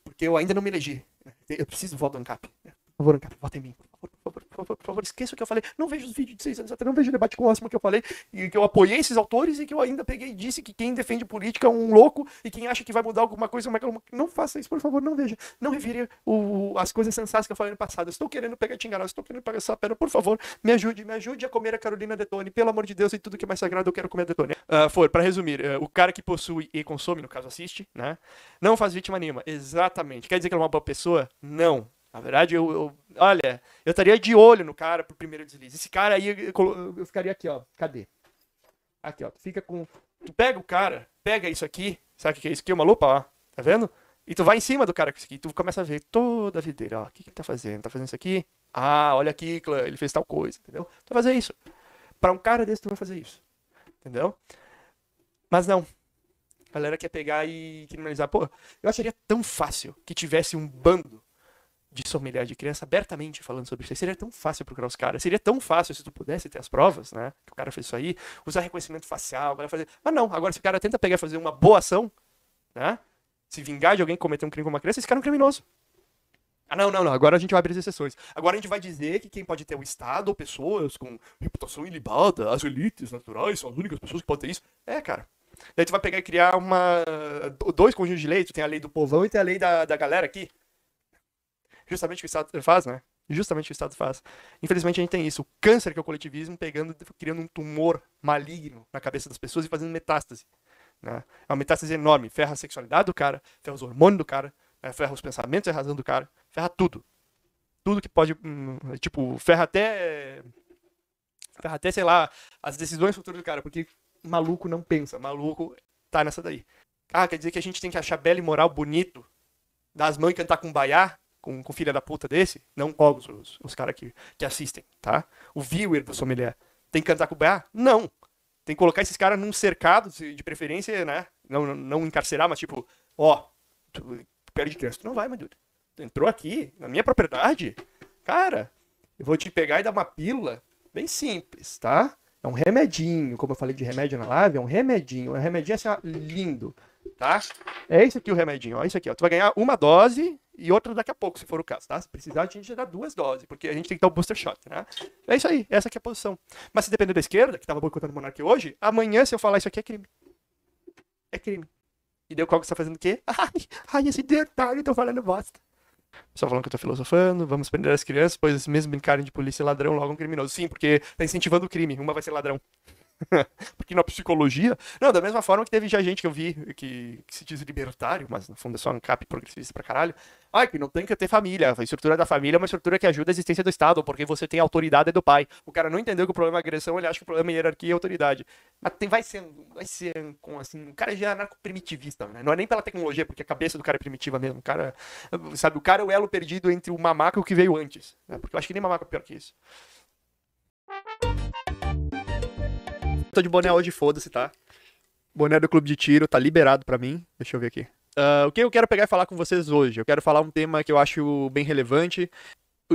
Porque eu ainda não me elegi. Eu preciso voto do ANCAP. Por favor, ANCAP, vota em mim. Por favor, por favor por favor, esqueça o que eu falei. Não vejo os vídeos de seis anos atrás, não vejo o debate com o Osmo que eu falei, e que eu apoiei esses autores e que eu ainda peguei e disse que quem defende política é um louco e quem acha que vai mudar alguma coisa, mas não faça isso, por favor, não veja. Não revire o, as coisas sensatas que eu falei no passado. Estou querendo pegar Tingará, estou querendo pegar essa perna, por favor, me ajude, me ajude a comer a Carolina Detone, pelo amor de Deus, e tudo que é mais sagrado eu quero comer a Detone. Uh, ah, for, para resumir, uh, o cara que possui e consome, no caso assiste, né, não faz vítima nenhuma. Exatamente. Quer dizer que ela é uma boa pessoa? Não. Na verdade, eu, eu, olha, eu estaria de olho no cara pro primeiro deslize. Esse cara aí, eu, eu ficaria aqui, ó. Cadê? Aqui, ó. Tu fica com. Tu pega o cara, pega isso aqui. Sabe o que é isso aqui? Uma lupa, ó. Tá vendo? E tu vai em cima do cara com isso aqui. Tu começa a ver toda a videira, ó. O que, que ele tá fazendo? Tá fazendo isso aqui? Ah, olha aqui, ele fez tal coisa, entendeu? Tu vai fazer isso. Pra um cara desse, tu vai fazer isso. Entendeu? Mas não. A galera quer pegar e criminalizar. Pô, eu acharia tão fácil que tivesse um bando de sommelier de criança abertamente falando sobre isso. seria tão fácil procurar os caras. Seria tão fácil se tu pudesse ter as provas, né? Que o cara fez isso aí, usar reconhecimento facial, para fazer. Mas não, agora se o cara tenta pegar e fazer uma boa ação, né? Se vingar de alguém que cometeu um crime com uma criança, esse cara é um criminoso. Ah, não, não, não. Agora a gente vai abrir as exceções. Agora a gente vai dizer que quem pode ter o Estado ou pessoas com reputação ilibada, as elites naturais são as únicas pessoas que podem ter isso. É, cara. Daí tu vai pegar e criar uma. dois conjuntos de leis. Tu tem a lei do povão e tem a lei da, da galera aqui. Justamente o que o Estado faz, né? Justamente o que o Estado faz. Infelizmente a gente tem isso, o câncer que é o coletivismo pegando, criando um tumor maligno na cabeça das pessoas e fazendo metástase. Né? É uma metástase enorme, ferra a sexualidade do cara, ferra os hormônios do cara, né? ferra os pensamentos e a razão do cara, ferra tudo. Tudo que pode, hum, tipo, ferra até, ferra até, sei lá, as decisões futuras do cara, porque maluco não pensa, maluco tá nessa daí. Ah, quer dizer que a gente tem que achar belo e moral bonito, dar as mãos e cantar com baiá? com, com filha da puta desse, não cobre os, os, caras que, que assistem, tá? O viewer do sommelier tem que cantar com o BA? Não! Tem que colocar esses caras num cercado, de preferência, né? Não, não, não encarcerar, mas tipo, ó, tu perde criança, tu não vai, meu Deus. Tu entrou aqui, na minha propriedade, cara, eu vou te pegar e dar uma pílula bem simples, tá? É um remedinho, como eu falei de remédio na live, é um remedinho. É um remedinho assim, ó, lindo, tá? É isso aqui o remedinho, ó, é isso aqui, ó. Tu vai ganhar uma dose e outra daqui a pouco, se for o caso, tá? Se precisar, a gente já dá duas doses, porque a gente tem que dar o um booster shot, né? É isso aí, essa aqui é a posição. Mas se depender da esquerda, que tava boicotando o monarca hoje, amanhã, se eu falar isso aqui, é crime. É crime. E deu que você tá fazendo o quê? [LAUGHS] Ai, ai, esse detalhe, tô falando bosta. Só falando que eu tô filosofando, vamos prender as crianças, pois mesmo brincarem de polícia e ladrão, logo um criminoso. Sim, porque tá incentivando o crime, uma vai ser ladrão. [LAUGHS] Porque na psicologia. Não, da mesma forma que teve já gente que eu vi que, que se diz libertário, mas no fundo é só um cap progressista pra caralho. Ai, que não tem que ter família. A estrutura da família é uma estrutura que ajuda a existência do Estado, porque você tem a autoridade do pai. O cara não entendeu que o problema é agressão, ele acha que o problema é hierarquia e autoridade. Mas tem, vai ser vai ser com assim. O cara já é anarco-primitivista, né? Não é nem pela tecnologia, porque a cabeça do cara é primitiva mesmo. O cara, sabe, o cara é o elo perdido entre o mamaco e o que veio antes. Né? Porque eu acho que nem mamaco é pior que isso. Tô de boné hoje, foda-se, tá? Boné do clube de tiro, tá liberado pra mim. Deixa eu ver aqui. Uh, o que eu quero pegar e falar com vocês hoje? Eu quero falar um tema que eu acho bem relevante,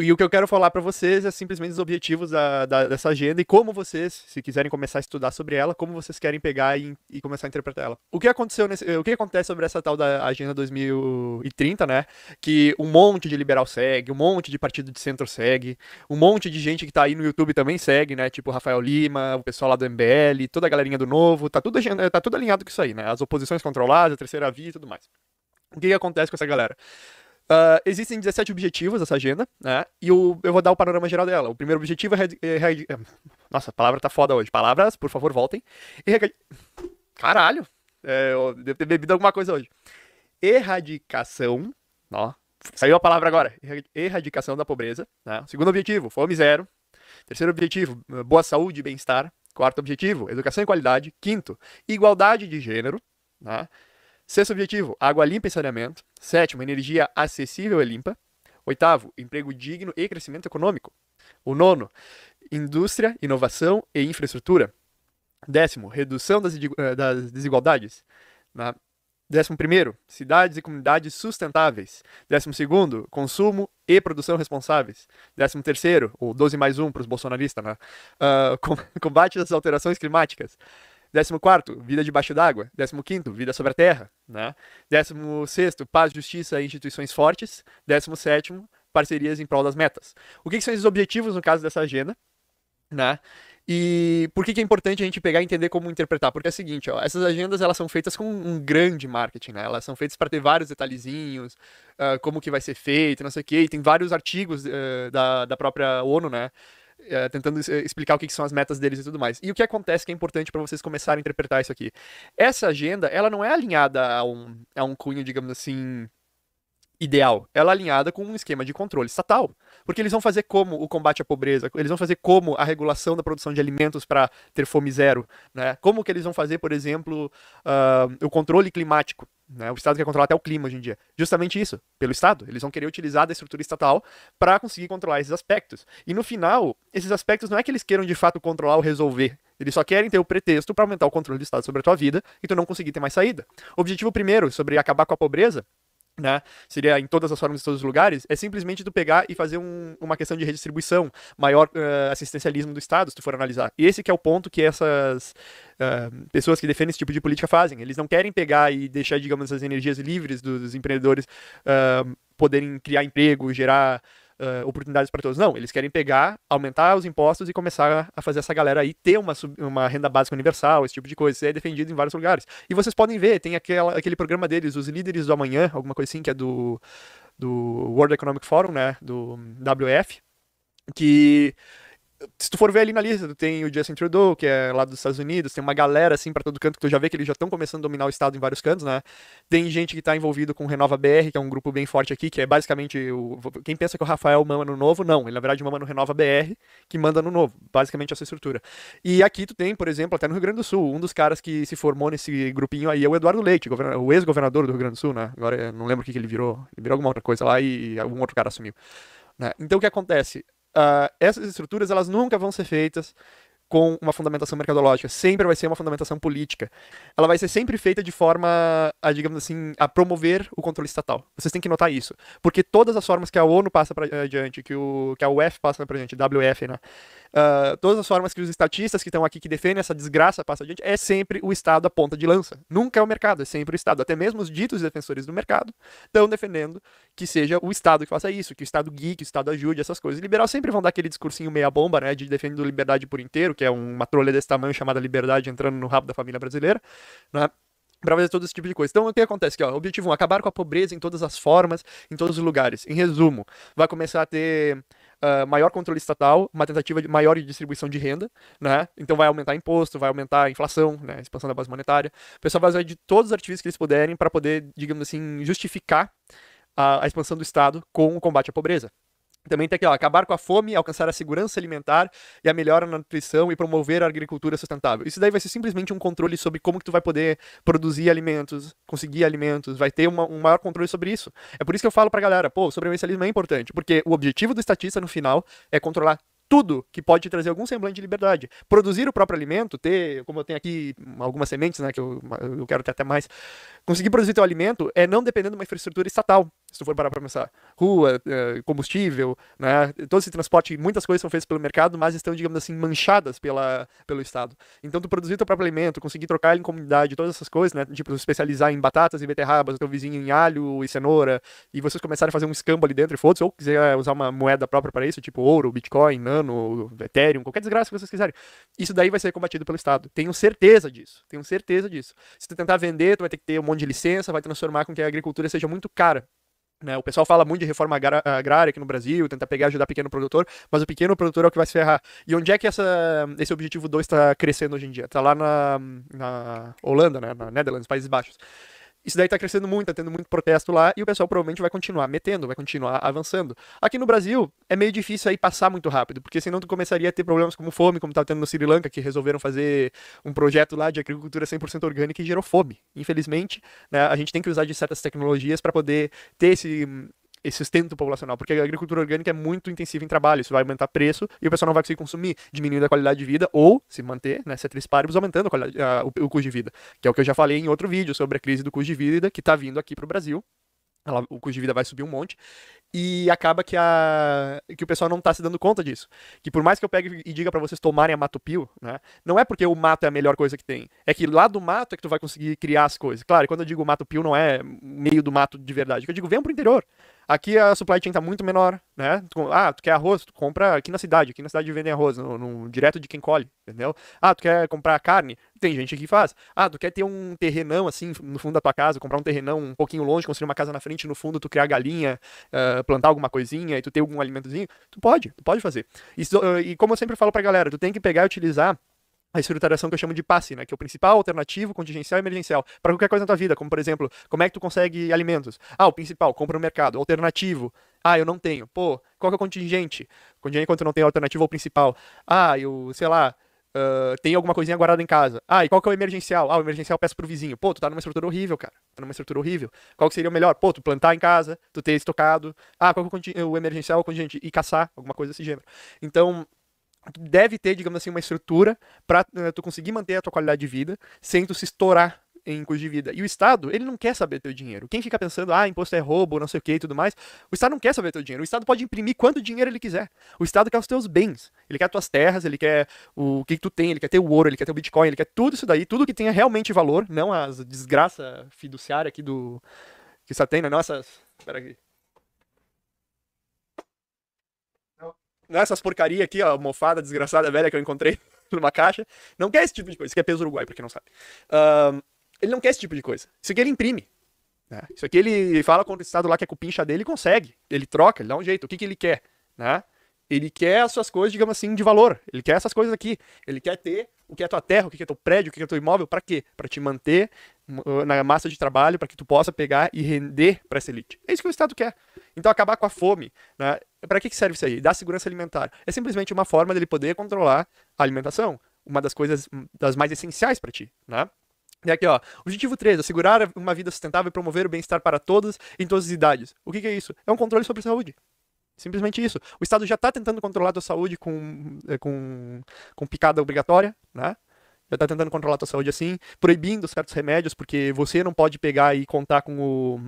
e o que eu quero falar para vocês é simplesmente os objetivos da, da, dessa agenda e como vocês, se quiserem começar a estudar sobre ela, como vocês querem pegar e, e começar a interpretar ela. O que aconteceu nesse, o que acontece sobre essa tal da agenda 2030, né? Que um monte de liberal segue, um monte de partido de centro segue, um monte de gente que tá aí no YouTube também segue, né? Tipo Rafael Lima, o pessoal lá do MBL, toda a galerinha do Novo, tá tudo, tá tudo alinhado com isso aí, né? As oposições controladas, a terceira via e tudo mais. O que, que acontece com essa galera? Uh, existem 17 objetivos dessa agenda, né? E o, eu vou dar o panorama geral dela. O primeiro objetivo é. é, é nossa, a palavra tá foda hoje. Palavras, por favor, voltem. Caralho! É, eu devo ter bebido alguma coisa hoje. Erradicação. Ó, saiu a palavra agora. Erradicação da pobreza. Né? Segundo objetivo, fome zero. Terceiro objetivo, boa saúde e bem-estar. Quarto objetivo, educação e qualidade. Quinto, igualdade de gênero. Né? Sexto objetivo, água limpa e saneamento. Sétimo, energia acessível e limpa. Oitavo, emprego digno e crescimento econômico. O nono, indústria, inovação e infraestrutura. Décimo, redução das, eh, desigualdades. Na Décimo primeiro, cidades e comunidades sustentáveis. Décimo segundo, consumo e produção responsáveis. Décimo terceiro, o 12 mais um para os bolsonaristas, né? Uh, [LAUGHS] combate às alterações climáticas. Décimo quarto, vida debaixo d'água. Décimo quinto, vida sobre a terra. Né? Décimo sexto, paz, justiça e instituições fortes. Décimo sétimo, parcerias em prol das metas. O que, que são esses objetivos no caso dessa agenda? Né? E por que, que, é importante a gente pegar e entender como interpretar? Porque é o seguinte, ó, essas agendas elas são feitas com um grande marketing, né? Elas são feitas para ter vários detalhezinhos, uh, como que vai ser feito, não sei o quê. E tem vários artigos uh, da, da própria ONU, né? É, tentando é, explicar o que, que, são as metas deles e tudo mais. E o que acontece que é importante para vocês começarem a interpretar isso aqui. Essa agenda, ela não é alinhada a um, a um cunho, digamos assim, ideal, ela alinhada com um esquema de controle estatal. Porque eles vão fazer como o combate à pobreza, eles vão fazer como a regulação da produção de alimentos para ter fome zero, né? Como que eles vão fazer, por exemplo, uh, o controle climático. Né? O Estado quer controlar até o clima hoje em dia. Justamente isso, pelo Estado. Eles vão querer utilizar da estrutura estatal para conseguir controlar esses aspectos. E no final, esses aspectos não é que eles queiram de fato controlar ou resolver. Eles só querem ter o pretexto para aumentar o controle do Estado sobre a tua vida e tu não conseguir ter mais saída. O objetivo primeiro sobre acabar com a pobreza né, seria em todas as formas, em todos os lugares, é simplesmente tu pegar e fazer um, uma questão de redistribuição, maior uh, assistencialismo do Estado, se tu for analisar. E esse que é o ponto que essas uh, pessoas que defendem esse tipo de política fazem. Eles não querem pegar e deixar, digamos, as energias livres dos, empreendedores uh, poderem criar emprego, gerar uh, oportunidades para todos. Não, eles querem pegar, aumentar os impostos e começar a fazer essa galera aí ter uma, uma renda básica universal, esse tipo de coisa. Isso é defendido em vários lugares. E vocês podem ver, tem aquela, aquele programa deles, Os Líderes do Amanhã, alguma coisa assim, que é do, do World Economic Forum, né? Do WF, que se tu for ver ali na lista, tu tem o Justin Trudeau, que é lá dos Estados Unidos, tem uma galera assim para todo canto que tu já vê que eles já estão começando a dominar o estado em vários cantos, né? Tem gente que tá envolvido com o Renova BR, que é um grupo bem forte aqui, que é basicamente o quem pensa que o Rafael mama no novo, não, ele na verdade mama no Renova BR, que manda no novo, basicamente essa estrutura. E aqui tu tem, por exemplo, até no Rio Grande do Sul, um dos caras que se formou nesse grupinho aí é o Eduardo Leite, o ex-governador do Rio Grande do Sul, né? Agora não lembro o que, que ele virou, ele virou alguma outra coisa lá e algum outro cara assumiu. Né? Então o que acontece? Ah, essas estruturas elas nunca vão ser feitas com uma fundamentação mercadológica, sempre vai ser uma fundamentação política. Ela vai ser sempre feita de forma, a, digamos assim, a promover o controle estatal. Vocês têm que notar isso, porque todas as formas que a ONU passa para adiante, que, o, que a UF passa para adiante, WF, né? Uh, todas as formas que os estatistas que estão aqui que defendem essa desgraça passam adiante, é sempre o Estado a ponta de lança. Nunca é o mercado, é sempre o Estado. Até mesmo os ditos defensores do mercado estão defendendo que seja o Estado que faça isso, que o Estado guie, que o Estado ajude, essas coisas. Liberal sempre vão dar aquele discursinho meia bomba, né, de defendendo liberdade por inteiro, que é uma trolha desse tamanho chamada Liberdade entrando no rabo da família brasileira, né? para fazer todo esse tipo de coisa. Então, o que acontece que Ó, objetivo 1, um, acabar com a pobreza em todas as formas, em todos os lugares. Em resumo, vai começar a ter uh, maior controle estatal, uma tentativa de maior distribuição de renda, né? Então, vai aumentar imposto, vai aumentar a inflação, né? expansão da base monetária. O pessoal vai usar de todos os artifícios que eles puderem para poder, digamos assim, justificar a, a expansão do Estado com o combate à pobreza. Também tem aqui, ó, acabar com a fome, alcançar a segurança alimentar e a melhora na nutrição e promover a agricultura sustentável. Isso daí vai ser simplesmente um controle sobre como que tu vai poder produzir alimentos, conseguir alimentos, vai ter uma, um maior controle sobre isso. É por isso que eu falo pra galera, pô, sobrevivencialismo é importante, porque o objetivo do estatista no final é controlar tudo que pode trazer algum semblante de liberdade. Produzir o próprio alimento, ter, como eu tenho aqui algumas sementes, né, que eu, eu quero ter até mais, conseguir produzir teu alimento é não dependendo de uma infraestrutura estatal, se tu for parar para pensar. Rua, eh, combustível, né, todo esse transporte, muitas coisas são feitas pelo mercado, mas estão, digamos assim, manchadas pela, pelo Estado. Então, tu produzir teu próprio alimento, conseguir trocar ele em comunidade, todas essas coisas, né, tipo, especializar em batatas e beterrabas, o teu vizinho em alho e cenoura, e vocês começarem a fazer um escambo ali dentro e foda-se, ou quiser usar uma moeda própria para isso, tipo ouro, bitcoin, não, Cardano, Ethereum, qualquer desgraça que vocês quiserem. Isso daí vai ser combatido pelo Estado. Tenho certeza disso. Tenho certeza disso. Se tu tentar vender, tu vai ter que ter um monte de licença, vai transformar com que a agricultura seja muito cara. Né? O pessoal fala muito de reforma agrária aqui no Brasil, tentar pegar e ajudar pequeno produtor, mas o pequeno produtor é o que vai se ferrar. E onde é que essa, esse objetivo 2 está crescendo hoje em dia? Está lá na, na Holanda, né? na Netherlands, Países Baixos. Isso daí tá crescendo muito, tá tendo muito protesto lá, e o pessoal provavelmente vai continuar metendo, vai continuar avançando. Aqui no Brasil, é meio difícil aí passar muito rápido, porque senão tu começaria a ter problemas como fome, como tá tendo no Sri Lanka, que resolveram fazer um projeto lá de agricultura 100% orgânica e gerou fome. Infelizmente, né, a gente tem que usar de certas tecnologias para poder ter esse, esse sustento populacional, porque a agricultura orgânica é muito intensiva em trabalho, isso vai aumentar preço e o pessoal não vai conseguir consumir, diminuindo a qualidade de vida ou se manter, né, ceteris paribus, aumentando a, a, o, o custo de vida, que é o que eu já falei em outro vídeo sobre a crise do custo de vida que está vindo aqui para o Brasil. Ela, o custo de vida vai subir um monte e acaba que, a, que o pessoal não está se dando conta disso. Que por mais que eu pegue e diga para vocês tomarem a matopil, né, não é porque o mato é a melhor coisa que tem. É que lá do mato é que tu vai conseguir criar as coisas. Claro, quando eu digo mato pio, não é meio do mato de verdade. Eu digo, venham pro interior. Aqui a supply chain tá muito menor, né? Ah, tu quer arroz, tu compra aqui na cidade, aqui na cidade vendem arroz, no, no, direto de quem colhe, entendeu? Ah, tu quer comprar carne, tem gente que faz. Ah, tu quer ter um terrenão assim no fundo da tua casa, comprar um terrenão um pouquinho longe, construir uma casa na frente, no fundo tu criar galinha, uh, plantar alguma coisinha e tu ter algum alimentozinho, tu pode, tu pode fazer. E, ah, e como eu sempre falo pra galera, tu tem que pegar e utilizar a estruturação que eu chamo de passe, né? Que é o principal alternativo, contingencial e emergencial. Para qualquer coisa na tua vida, como por exemplo, como é que tu consegue alimentos? Ah, o principal, compra no mercado. Alternativo. Ah, eu não tenho. Pô, qual que é o contingente? Contingente é quando tu não tem alternativo ou principal. Ah, eu, sei lá, Uh, ah, tem alguma coisinha guardada em casa. Ah, e qual que é o emergencial? Ah, o emergencial peço pro vizinho. Pô, tu tá numa estrutura horrível, cara. Tá numa estrutura horrível. Qual que seria o melhor? Pô, tu plantar em casa, tu ter estocado. Ah, qual que é o, o emergencial, o contingente? E caçar, alguma coisa desse gênero. Então, tu deve ter, digamos assim, uma estrutura para eh, tu conseguir manter a tua qualidade de vida sem tu se estourar em custo de vida. E o Estado, ele não quer saber teu dinheiro. Quem fica pensando, ah, imposto é roubo, não sei o que e tudo mais, o Estado não quer saber teu dinheiro. O Estado pode imprimir quanto dinheiro ele quiser. O Estado quer os teus bens. Ele quer as tuas terras, ele quer o que tu tem, ele quer ter o ouro, ele quer ter o Bitcoin, ele quer tudo isso daí, tudo que tenha realmente valor, não as desgraça fiduciária aqui do... que só tem, né? não, essas... Pera aqui. Nessas porcaria aqui, ó, mofada desgraçada velha que eu encontrei [LAUGHS] numa caixa. Não quer esse tipo de coisa. Isso aqui é peso uruguai, pra quem não sabe. ele não quer esse tipo de coisa. Isso aqui ele imprime. Né? Isso aqui ele fala contra o Estado lá que é cupincha dele, ele consegue. Ele troca, ele dá um jeito. O que, que ele quer? Né? Ele quer as suas coisas, digamos assim, de valor. Ele quer essas coisas aqui. Ele quer ter o que é tua terra, o que é teu prédio, o que é teu imóvel, para quê? Para te manter uh, na massa de trabalho, para que tu possa pegar e render para essa elite. É isso que o Estado quer. Então acabar com a fome, né? Para que serve isso aí? Dá segurança alimentar. É simplesmente uma forma dele poder controlar a alimentação. Uma das coisas hum, das mais essenciais para ti, né? E aqui, ó. Objetivo 3, assegurar é uma vida sustentável e promover o bem-estar para todos em todas as idades. O que, que é isso? É um controle sobre a saúde. Simplesmente isso. O Estado já está tentando controlar a tua saúde com, eh, com, com picada obrigatória, né? Já está tentando controlar a tua saúde assim, proibindo certos remédios, porque você não pode pegar e contar com o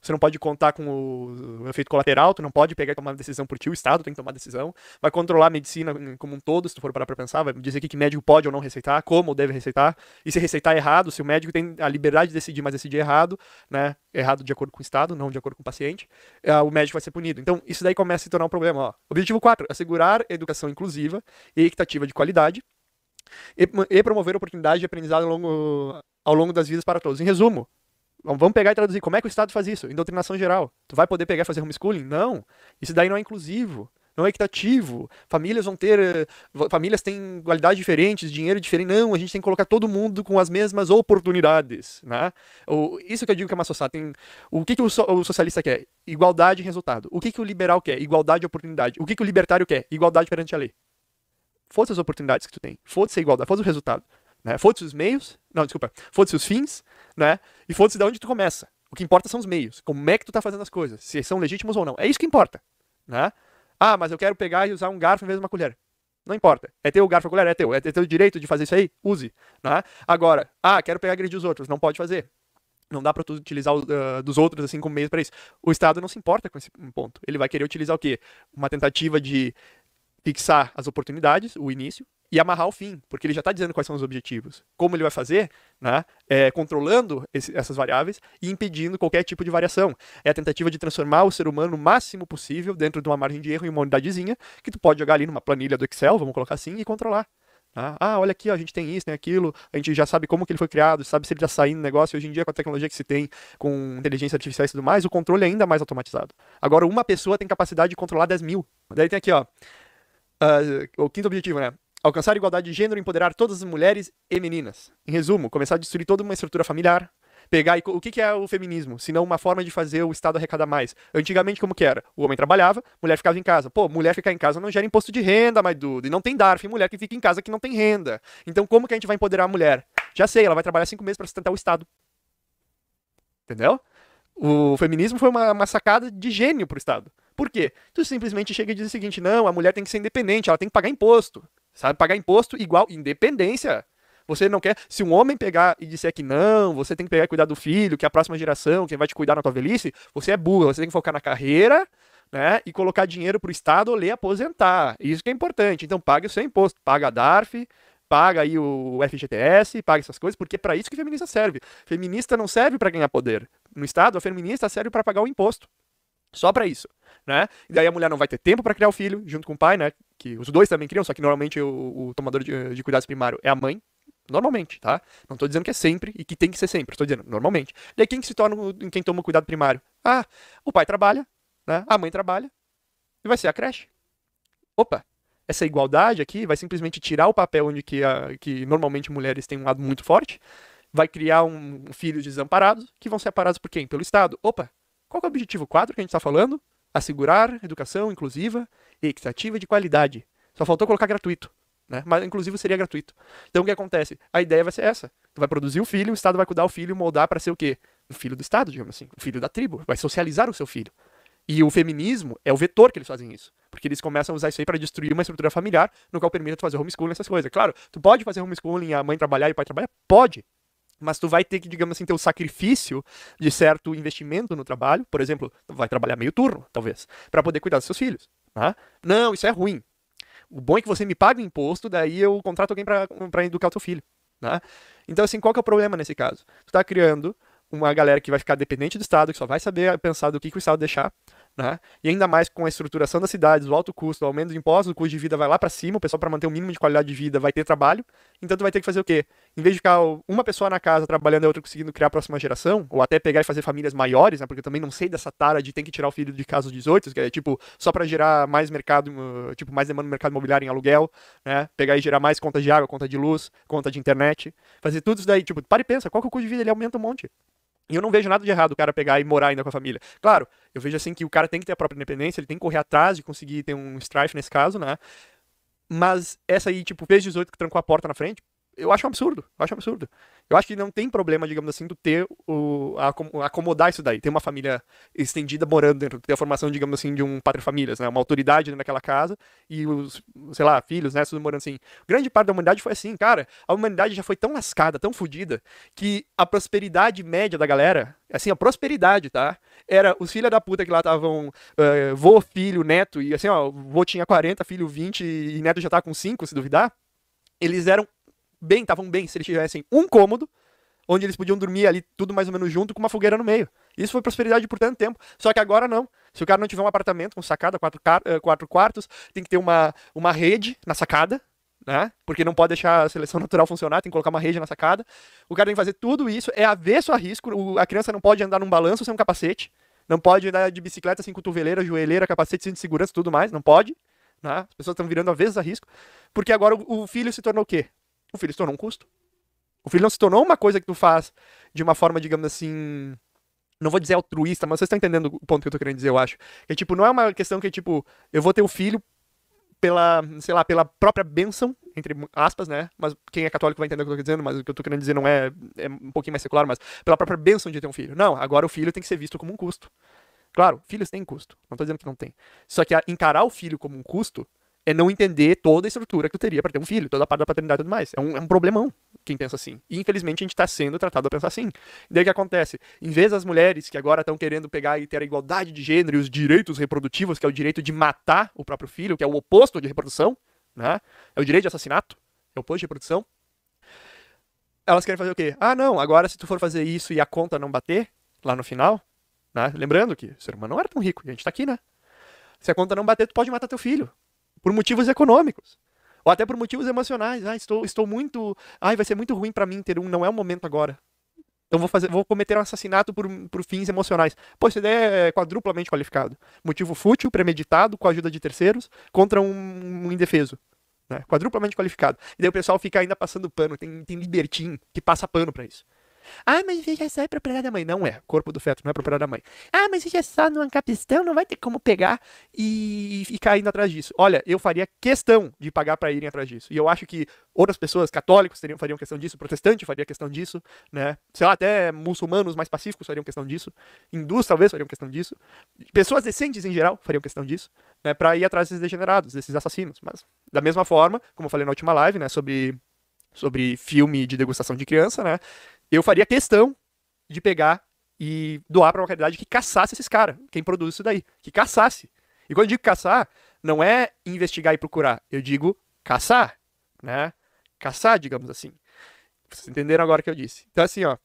você não pode contar com o, efeito colateral, tu não pode pegar e tomar decisão por ti, o Estado tem que tomar decisão. Vai controlar a medicina como um todo, se tu for parar pra pensar, vai dizer aqui que médico pode ou não receitar, como ou deve receitar, e se receitar errado, se o médico tem a liberdade de decidir, mas decidir errado, né? Errado de acordo com o Estado, não de acordo com o paciente, eh, o médico vai ser punido. Então, isso daí começa a se tornar um problema. Ó. Objetivo 4: assegurar educação inclusiva e equitativa de qualidade e, promover oportunidade de aprendizado ao longo, ao longo das vidas para todos. Em resumo, Vamos pegar e traduzir. Como é que o Estado faz isso? Indoutrinação geral. Tu vai poder pegar e fazer homeschooling? Não. Isso daí não é inclusivo não é equitativo, famílias vão ter, eh, famílias têm qualidades diferentes, dinheiro diferente, não, a gente tem que colocar todo mundo com as mesmas oportunidades, né? O, isso que eu digo que é uma sociedade, o que, que o, so, o, socialista quer? Igualdade e resultado. O que, que o liberal quer? Igualdade e oportunidade. O que, que o libertário quer? Igualdade perante a lei. Foda-se as oportunidades que tu tem, foda-se a igualdade, foda-se o resultado, né? Foda-se os meios, não, desculpa, foda-se os fins, né? E foda-se de onde tu começa. O que importa são os meios. Como é que tu tá fazendo as coisas, se são legítimos ou não. É isso que importa, né? Ah, mas eu quero pegar e usar um garfo em vez de uma colher. Não importa. É teu garfo, a colher é teu. É teu direito de fazer isso aí? Use. Né? Agora, ah, quero pegar e agredir os outros. Não pode fazer. Não dá para tu utilizar uh, dos outros assim como meios para isso. O Estado não se importa com esse ponto. Ele vai querer utilizar o quê? Uma tentativa de fixar as oportunidades, o início, e amarrar o fim, porque ele já está dizendo quais são os objetivos. Como ele vai fazer, né? É, controlando esse, essas variáveis e impedindo qualquer tipo de variação. É a tentativa de transformar o ser humano o máximo possível dentro de uma margem de erro em uma unidadezinha que tu pode jogar ali numa planilha do Excel, vamos colocar assim, e controlar. Né? Ah, olha aqui, ó, a gente tem isso, tem aquilo, a gente já sabe como que ele foi criado, sabe se ele está saindo do negócio. Hoje em dia, com a tecnologia que se tem, com inteligência artificial e tudo mais, o controle é ainda mais automatizado. Agora, uma pessoa tem capacidade de controlar 10 mil. Daí tem aqui, ó, uh, o quinto objetivo, né? Alcançar a igualdade de gênero, e empoderar todas as mulheres e meninas. Em resumo, começar a destruir toda uma estrutura familiar, pegar e o que, que é o feminismo? Se não uma forma de fazer o Estado arrecadar mais. Antigamente, como que era? O homem trabalhava, mulher ficava em casa. Pô, mulher ficar em casa não gera imposto de renda, mais dudo. E não tem DARF, mulher que fica em casa que não tem renda. Então, como que a gente vai empoderar a mulher? Já sei, ela vai trabalhar cinco meses para sustentar o Estado. Entendeu? O feminismo foi uma, uma sacada de gênio pro Estado. Por quê? Tu simplesmente chega e diz o seguinte: não, a mulher tem que ser independente, ela tem que pagar imposto. Sabe pagar imposto igual independência. Você não quer. Se um homem pegar e disser que não, você tem que pegar e cuidar do filho, que é a próxima geração, quem vai te cuidar na tua velhice, você é burro. Você tem que focar na carreira, né? E colocar dinheiro pro Estado ler aposentar. Isso que é importante. Então pague o seu imposto, paga a DARF, paga aí o FGTS, paga essas coisas, porque é para isso que feminista serve. Feminista não serve para ganhar poder. No Estado, a feminista serve para pagar o imposto. Só para isso né? E daí a mulher não vai ter tempo para criar o filho junto com o pai, né? Que os dois também criam, só que normalmente o, o tomador de, de cuidados primário é a mãe, Normalmente, tá? Não tô dizendo que é sempre e que tem que ser sempre. Estou dizendo, normalmente. E aí quem que se torna quem toma cuidado primário? Ah, o pai trabalha, né? A mãe trabalha e vai ser a creche. Opa, essa igualdade aqui vai simplesmente tirar o papel onde que, a, que normalmente mulheres têm um lado muito forte, vai criar um, um filhos desamparados que vão ser amparados por quem? Pelo Estado. Opa, qual é o objetivo 4 que a gente está falando? assegurar educação inclusiva e equitativa de qualidade. Só faltou colocar gratuito. Né? Mas inclusive seria gratuito. Então o que acontece? A ideia vai ser essa. Tu vai produzir o filho, o Estado vai cuidar o filho, moldar para ser o quê? O filho do Estado, digamos assim, o filho da tribo, vai socializar o seu filho. E o feminismo é o vetor que eles fazem isso. Porque eles começam a usar isso aí para destruir uma estrutura familiar no qual permite tu fazer homeschooling, essas coisas. Claro, tu pode fazer homeschooling, a mãe trabalhar e o pai trabalhar? Pode mas tu vai ter que, digamos assim, ter o sacrifício de certo investimento no trabalho, por exemplo, vai trabalhar meio turno, talvez, para poder cuidar dos seus filhos. Tá? Não, isso é ruim. O bom é que você me paga imposto, daí eu contrato alguém para educar o seu filho. Tá? Então, assim, qual que é o problema nesse caso? Tu está criando uma galera que vai ficar dependente do Estado, que só vai saber pensar do que, que o Estado deixar, né? E ainda mais com a estruturação das cidades, o alto custo, o aumento dos impostos, o custo de vida vai lá para cima, o pessoal para manter o um mínimo de qualidade de vida vai ter trabalho, então tu vai ter que fazer o quê? Em vez de ficar uma pessoa na casa trabalhando e a outra conseguindo criar a próxima geração, ou até pegar e fazer famílias maiores, né? Porque eu também não sei dessa tara de tem que tirar o filho de casa 18, que é tipo só para gerar mais mercado, hum, tipo mais demanda no mercado imobiliário em aluguel, né? Pegar e gerar mais conta de água, conta de luz, conta de internet, fazer tudo isso daí, tipo, para e pensa, qual que é o custo de vida? Ele aumenta um monte. E eu não vejo nada de errado o cara pegar e morar ainda com a família. Claro, eu vejo assim que o cara tem que ter a própria independência, ele tem que correr atrás de conseguir ter um strife nesse caso, né? Mas essa aí, tipo, fez 18 que trancou a porta na frente, eu acho um absurdo. Eu acho um absurdo. Eu acho que não tem problema, digamos assim, tu ter o. acomodar isso daí. Ter uma família estendida morando dentro, ter a formação, digamos assim, de um padre famílias, né? Uma autoridade naquela casa e os, sei lá, filhos, né? Tudo morando assim. Grande parte da humanidade foi assim, cara. A humanidade já foi tão lascada, tão fodida, que a prosperidade média da galera, assim, a prosperidade, tá? Era os filhos da puta que lá estavam uh, eh, vô, filho, neto, e assim, ó, vô tinha 40, filho 20 e neto já tá com 5, se duvidar. Eles eram bem, estavam bem se eles tivessem um cômodo, onde eles podiam dormir ali tudo mais ou menos junto, com uma fogueira no meio. Isso foi prosperidade por tanto tempo. Só que agora não. Se o cara não tiver um apartamento com sacada, quatro, eh, quatro quartos, tem que ter uma, uma rede na sacada, né? Porque não pode deixar a seleção [LAUGHS] natural funcionar, tem que colocar uma rede na sacada. O cara tem que fazer tudo isso, é avesso a risco. O, a criança não pode andar num balanço sem um capacete. Não pode andar de bicicleta sem cotoveleira, joelheira, capacete, cinto de segurança tudo mais. Não pode. Né? As pessoas estão virando avesso a risco. Porque agora o, o filho se tornou o quê? o filho se tornou um custo. O filho não se tornou uma coisa que tu faz de uma forma, digamos assim. Não vou dizer altruísta, mas vocês estão entendendo o ponto que eu tô querendo dizer, eu acho. Que, tipo, não é uma questão que, tipo, eu vou ter o um filho pela, sei lá, pela própria bênção, entre aspas, né? Mas quem é católico vai entender o que eu tô dizendo, mas o que eu tô querendo dizer não é, é um pouquinho mais secular, mas pela própria bênção de ter um filho. Não, agora o filho tem que ser visto como um custo. Claro, filhos têm custo, não tô dizendo que não tem. Só que encarar o filho como um custo é não entender toda a estrutura que tu teria para ter um filho, toda a parte da paternidade e tudo mais. É um, é um problemão quem pensa assim. E infelizmente a gente está sendo tratado a pensar assim. E daí o que acontece? Em vez das mulheres que agora estão querendo pegar e ter a igualdade de gênero e os direitos reprodutivos, que é o direito de matar o próprio filho, que é o oposto de reprodução, né? É o direito de assassinato, é o oposto de reprodução. Elas querem fazer o quê? Ah, não, agora se tu for fazer isso e a conta não bater, lá no final, né? Lembrando que o ser humano não era tão rico, e a gente tá aqui, né? Se a conta não bater, tu pode matar teu filho por motivos econômicos. Ou até por motivos emocionais. Ah, estou, estou muito. Ai, vai ser muito ruim para mim ter um, não é o momento agora. Então vou, fazer, vou cometer um assassinato por, por fins emocionais. Pô, essa ideia é quadruplamente qualificado. Motivo fútil, premeditado, com a ajuda de terceiros, contra um, um indefeso. Né? Quadruplamente qualificado. E daí o pessoal fica ainda passando pano. Tem, tem libertim que passa pano para isso. Ah, mas só, é propriedade da mãe. Não é. Corpo do feto não é propriedade da mãe. Ah, mas é só, no ancapistão não vai ter como pegar e ficar indo atrás disso. Olha, eu faria questão de pagar para irem atrás disso. E eu acho que outras pessoas, católicos, teriam, fariam questão disso, protestante faria questão disso, né? Sei lá, até muçulmanos mais pacíficos fariam questão disso. Hindus talvez fariam questão disso. Pessoas decentes em geral fariam questão disso, né? Pra ir atrás desses degenerados, desses assassinos. Mas, da mesma forma, como eu falei na última live, né? Sobre sobre filme de degustação de criança, né? eu faria questão de pegar e doar para uma caridade que caçasse esses caras, quem produz isso daí, que caçasse. E quando eu digo caçar, não é investigar e procurar, eu digo caçar, né? Caçar, digamos assim. Vocês entenderam agora o que eu disse. Então, assim, ó,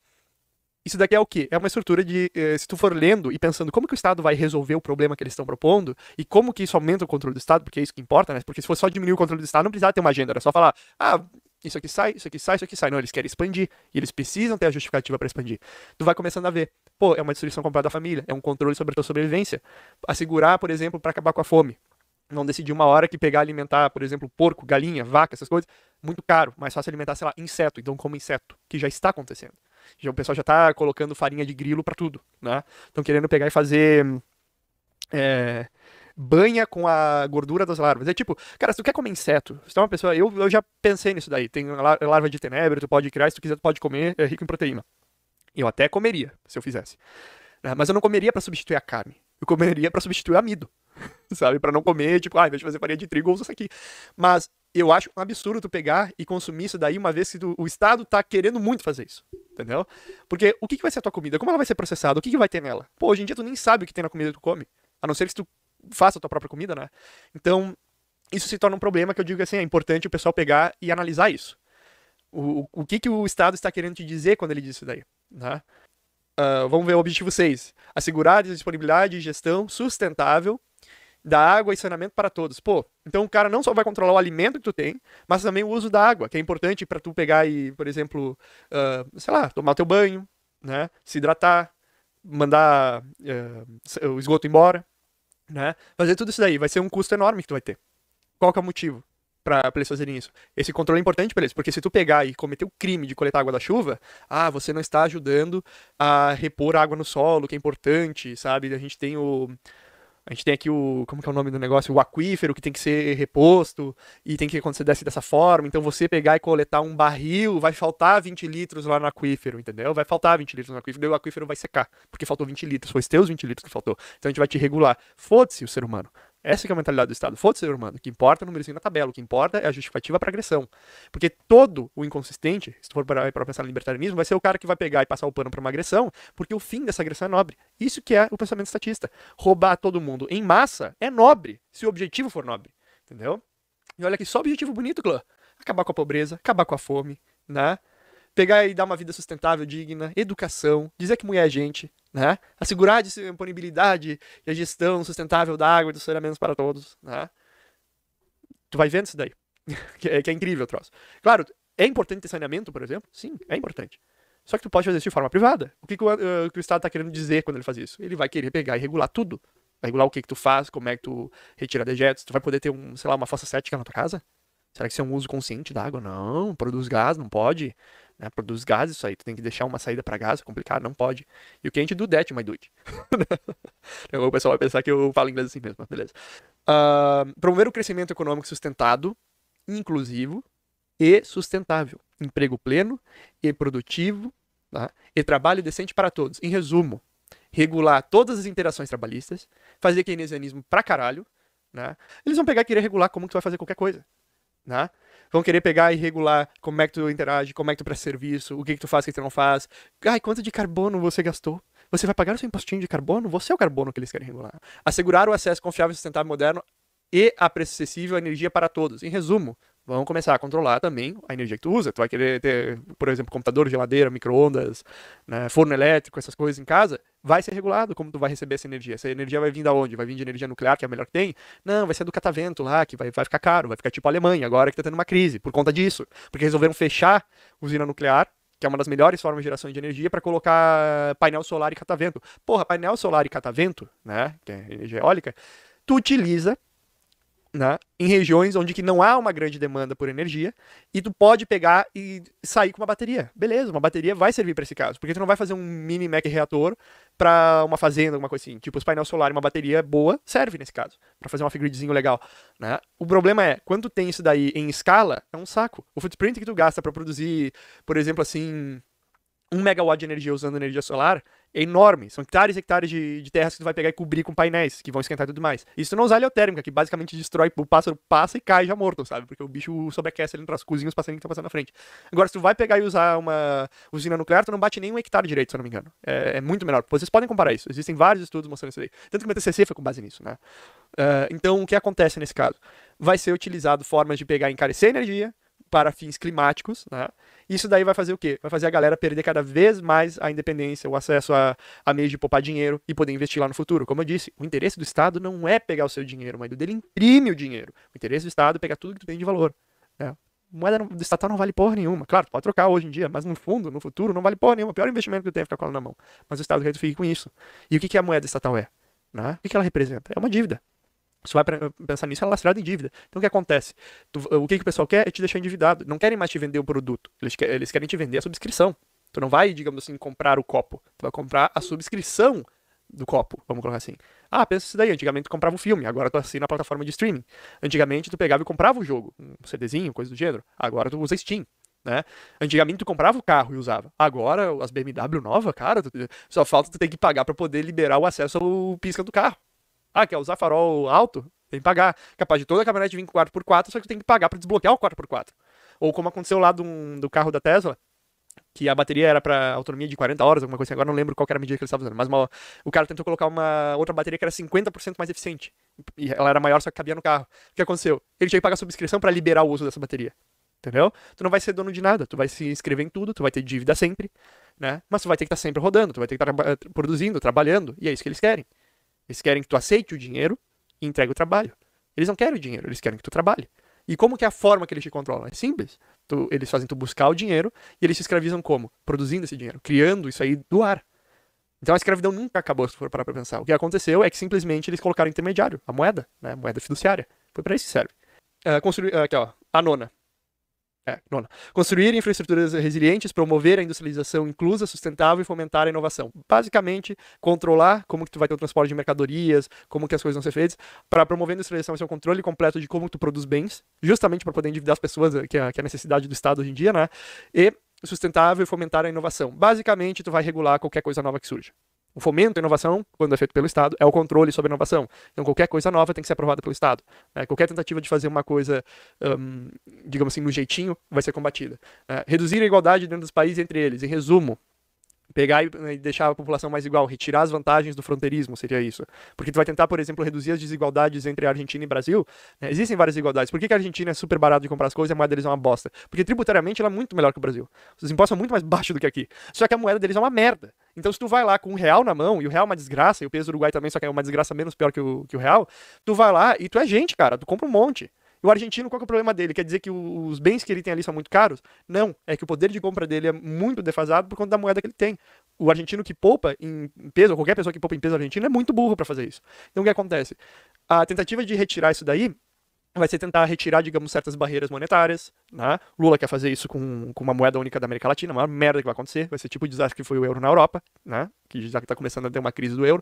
isso daqui é o quê? É uma estrutura de, eh, se tu for lendo e pensando como que o Estado vai resolver o problema que eles estão propondo e como que isso aumenta o controle do Estado, porque é isso que importa, né? Porque se fosse só diminuir o controle do Estado, não precisava ter uma agenda, era só falar, ah, isso aqui sai, isso aqui sai, isso aqui sai. Não, eles querem expandir. E eles precisam ter a justificativa para expandir. Tu vai começando a ver. Pô, é uma destruição completa da família. É um controle sobre a tua sobrevivência. Assegurar, por exemplo, para acabar com a fome. Não decidir uma hora que pegar alimentar, por exemplo, porco, galinha, vaca, essas coisas. Muito caro. Mais fácil alimentar, sei lá, inseto. Então, como inseto, que já está acontecendo. Já, o pessoal já está colocando farinha de grilo para tudo, né? Estão querendo pegar e fazer. É, banha com a gordura das larvas. É tipo, cara, se tu quer comer inseto, se tu é uma pessoa. Eu, eu já pensei nisso daí. Tem larva de tenebra, tu pode criar, se tu quiser, tu pode comer, é rico em proteína. Eu até comeria, se eu fizesse. Ah, mas eu não comeria para substituir a carne. Eu comeria para substituir o amido. [LAUGHS] Sabe? para não comer, tipo, ah, ao invés de fazer farinha de trigo, usa isso aqui. Mas eu acho um absurdo tu pegar e consumir isso daí uma vez que tu, o Estado tá querendo muito fazer isso, entendeu? Porque o que, que vai ser a tua comida? Como ela vai ser processada? O que, que vai ter nela? Pô, hoje em dia tu nem sabe o que tem na comida que tu come. A não ser que tu faça a tua própria comida, né? Então, isso se torna um problema que eu digo assim, é importante o pessoal pegar e analisar isso. O, o, o que, que o Estado está querendo te dizer quando ele diz isso daí, né? Uh, vamos ver o objetivo 6. Assegurar a disponibilidade e gestão sustentável da água e saneamento para todos. Pô, então o cara não só vai controlar o alimento que tu tem, mas também o uso da água, que é importante para tu pegar e, por exemplo, uh, sei lá, tomar teu banho, né? Se hidratar, mandar uh, o esgoto embora, né? Fazer tudo isso daí vai ser um custo enorme que tu vai ter. Qual que é o motivo? para eles fazerem isso. Esse controle é importante para eles, porque se tu pegar e cometer o crime de coletar água da chuva, ah, você não está ajudando a repor água no solo, que é importante, sabe? A gente tem o, a gente tem aqui o. Como que é o nome do negócio? O aquífero que tem que ser reposto e tem que acontecer dessa, dessa forma. Então você pegar e coletar um barril, vai faltar 20 litros lá no aquífero, entendeu? Vai faltar 20 litros no aquífero, daí o aquífero vai secar, porque faltou 20 litros, foi os teus 20 litros que faltou. Então a gente vai te regular. Foda-se o ser humano. Essa é a mentalidade do Estado. Foda-se, ser humano. O que importa é o númerozinho na tabela. O que importa é a justificativa para agressão. Porque todo o inconsistente, se tu for para pensar no libertarianismo, vai ser o cara que vai pegar e passar o pano para uma agressão, porque o fim dessa agressão é nobre. Isso que é o pensamento estatista. Roubar todo mundo em massa é nobre, se o objetivo for nobre. Entendeu? E olha que só objetivo bonito, clã. Acabar com a pobreza, acabar com a fome, né? Pegar e dar uma vida sustentável, digna, educação, dizer que mulher é gente, né? Assegurar a disponibilidade e a gestão sustentável da água e dos saneamentos para todos, né? Tu vai vendo isso daí. [LAUGHS] que, é, que, é, incrível o troço. Claro, é importante ter saneamento, por exemplo? Sim, é importante. Só que tu pode fazer isso de forma privada. O que, que, o, eh, que o Estado está querendo dizer quando ele faz isso? Ele vai querer pegar e regular tudo. Vai regular o que, que tu faz, como é que tu retira dejetos. Tu vai poder ter, um, sei lá, uma fossa cética na tua casa? Será que isso é um uso consciente da água? Não, produz gás, não pode né? Produz gás isso aí, tu tem que deixar uma saída para gás, é complicado, não pode. E a gente do that, my dude. [LAUGHS] o pessoal vai pensar que eu falo inglês assim mesmo, mas beleza. Uh, promover o crescimento econômico sustentado, inclusivo e sustentável. Emprego pleno e produtivo, tá? e trabalho decente para todos. Em resumo, regular todas as interações trabalhistas, fazer keynesianismo pra caralho, né? Eles vão pegar e querer regular como que tu vai fazer qualquer coisa, né? vão querer pegar e regular como é que tu interage, como é que tu presta serviço, o que, que tu faz, o que, tu não faz. Ai, quanto de carbono você gastou? Você vai pagar o seu impostinho de carbono? Você é o carbono que eles querem regular. Assegurar o acesso confiável, e sustentável moderno e a preço acessível à energia para todos. Em resumo, vão começar a controlar também a energia que tu usa. Tu vai querer ter, por exemplo, computador, geladeira, micro-ondas, né, forno elétrico, essas coisas em casa vai ser regulado como tu vai receber essa energia. Essa energia vai vir da onde? Vai vir de energia nuclear, que é a melhor que tem? Não, vai ser do catavento lá, que vai, vai ficar caro, vai ficar tipo a Alemanha, agora que tá tendo uma crise, por conta disso. Porque resolveram fechar usina nuclear, que é uma das melhores formas de geração de energia, para colocar painel solar e catavento. Porra, painel solar e catavento, né, que é energia eólica, tu utiliza né, em regiões onde que não há uma grande demanda por energia e tu pode pegar e sair com uma bateria. Beleza, uma bateria vai servir para esse caso, porque tu não vai fazer um mini mega reator para uma fazenda, alguma coisa assim. Tipo, os painéis solares, uma bateria boa serve nesse caso, para fazer um off-gridzinho legal. Né? O problema é, quando tu tem isso daí em escala, é um saco. O footprint que tu gasta para produzir, por exemplo, assim, um megawatt de energia usando energia solar é enorme. São hectares e hectares de, de terras que tu vai pegar e cobrir com painéis, que vão esquentar e tudo mais. isso tu não usar heliotérmica, que basicamente destrói, o pássaro passa e cai já morto, sabe? Porque o bicho sobreaquece ali nas cozinhas, os passarinhos que estão passando na frente. Agora, se tu vai pegar e usar uma usina nuclear, tu não bate nem um hectare direito, se eu não me engano. É, é muito menor. Vocês podem comparar isso. Existem vários estudos mostrando isso aí. Tanto que o meu TCC foi com base nisso, né? Uh, então, o que acontece nesse caso? Vai ser utilizado formas de pegar e encarecer energia para fins climáticos, né? Isso daí vai fazer o quê? Vai fazer a galera perder cada vez mais a independência, o acesso a, a meios de poupar dinheiro e poder investir lá no futuro. Como eu disse, o interesse do Estado não é pegar o seu dinheiro, mas o dele imprime o dinheiro. O interesse do Estado é pegar tudo que tu tem de valor. Né? Moeda do estatal não vale porra nenhuma. Claro, tu pode trocar hoje em dia, mas no fundo, no futuro, não vale porra nenhuma. O pior investimento que tu tem é ficar com ela na mão. Mas o Estado do que fique com isso. E o que, que a moeda estatal é? Né? O que, que ela representa? É uma dívida. Você vai pensar nisso, é lastrado em dívida. Então o que acontece? Tu, o que, que o pessoal quer é te deixar endividado. Não querem mais te vender o produto. Eles, querem, eles querem te vender a subscrição. Tu não vai, digamos assim, comprar o copo. Tu vai comprar a subscrição do copo, vamos colocar assim. Ah, pensa isso daí. Antigamente tu comprava um filme, agora tu assina a plataforma de streaming. Antigamente tu pegava e comprava o jogo, um CDzinho, coisa do gênero. Agora tu usa Steam. Né? Antigamente tu comprava o carro e usava. Agora as BMW nova, cara, tu, só falta tu ter que pagar para poder liberar o acesso ao pisca do carro. Ah, quer usar farol alto? Tem que pagar. Capaz de toda a caminhonete vir com 4x4, só que tem que pagar para desbloquear o 4x4. Ou como aconteceu lá do, do carro da Tesla, que a bateria era para autonomia de 40 horas, alguma coisa assim. Agora não lembro qual era a medida que eles estavam usando, mas uma, o cara tentou colocar uma outra bateria que era 50% mais eficiente. E ela era maior, só que cabia no carro. O que aconteceu? Ele tinha que pagar a subscrição para liberar o uso dessa bateria. Entendeu? Tu não vai ser dono de nada, tu vai se inscrever em tudo, tu vai ter dívida sempre, né? Mas tu vai ter que estar tá sempre rodando, tu vai ter que tá estar eh, produzindo, trabalhando, e é isso que eles querem. Eles querem que tu aceite o dinheiro e entregue o trabalho. Eles não querem o dinheiro, eles querem que tu trabalhe. E como que é a forma que eles te controlam? É simples. Tu, eles fazem tu buscar o dinheiro e eles te escravizam como? Produzindo esse dinheiro, criando isso aí do ar. Então a escravidão nunca acabou, se for parar pra pensar. O que aconteceu é que simplesmente eles colocaram intermediário, a moeda, né? A moeda fiduciária. Foi para isso que serve. Uh, ah, construir, uh, ah, aqui, ó. A nona. É, nona. Construir infraestruturas resilientes, promover a industrialização inclusa, sustentável e fomentar a inovação. Basicamente, controlar como que tu vai ter o transporte de mercadorias, como que as coisas vão ser feitas, para promover a industrialização ser é o controle completo de como tu produz bens, justamente para poder endividar as pessoas, eh, que é, que é a necessidade do Estado hoje em dia, né? E sustentável e fomentar a inovação. Basicamente, tu vai regular qualquer coisa nova que surge. O fomento à inovação, quando é feito pelo Estado, é o controle sobre a inovação. Então, qualquer coisa nova tem que ser aprovada pelo Estado. Né? Qualquer tentativa de fazer uma coisa, um, digamos assim, no jeitinho, vai ser combatida. Né? Reduzir a igualdade dentro dos países entre eles. Em resumo, pegar né, e deixar a população mais igual, retirar as vantagens do fronteirismo, seria isso. Porque tu vai tentar, por exemplo, reduzir as desigualdades entre Argentina e Brasil. Né? Existem várias desigualdades. Por que, que a Argentina é super barata de comprar as coisas e a moeda deles é uma bosta? Porque tributariamente ela é muito melhor que o Brasil. Os impostos são muito mais [LAUGHS] baixos do que aqui. Só que a moeda deles é uma merda. Então, se tu vai lá com um real na mão, e o real é uma desgraça, e o peso do Uruguai também, só que é uma desgraça menos pior que o, que o real, tu vai lá e tu é gente, cara, tu compra um monte. O argentino, qual é o problema dele? Quer dizer que os bens que ele tem ali são muito caros? Não, é que o poder de compra dele é muito defasado por conta da moeda que ele tem. O argentino que poupa em peso, ou qualquer pessoa que poupa em peso argentino, é muito burro para fazer isso. Então o que acontece? A tentativa de retirar isso daí vai ser tentar retirar, digamos, certas barreiras monetárias. Né? Lula quer fazer isso com, com uma moeda única da América Latina, a maior merda que vai acontecer. Vai ser tipo o desastre que foi o euro na Europa, né? que já está começando a ter uma crise do euro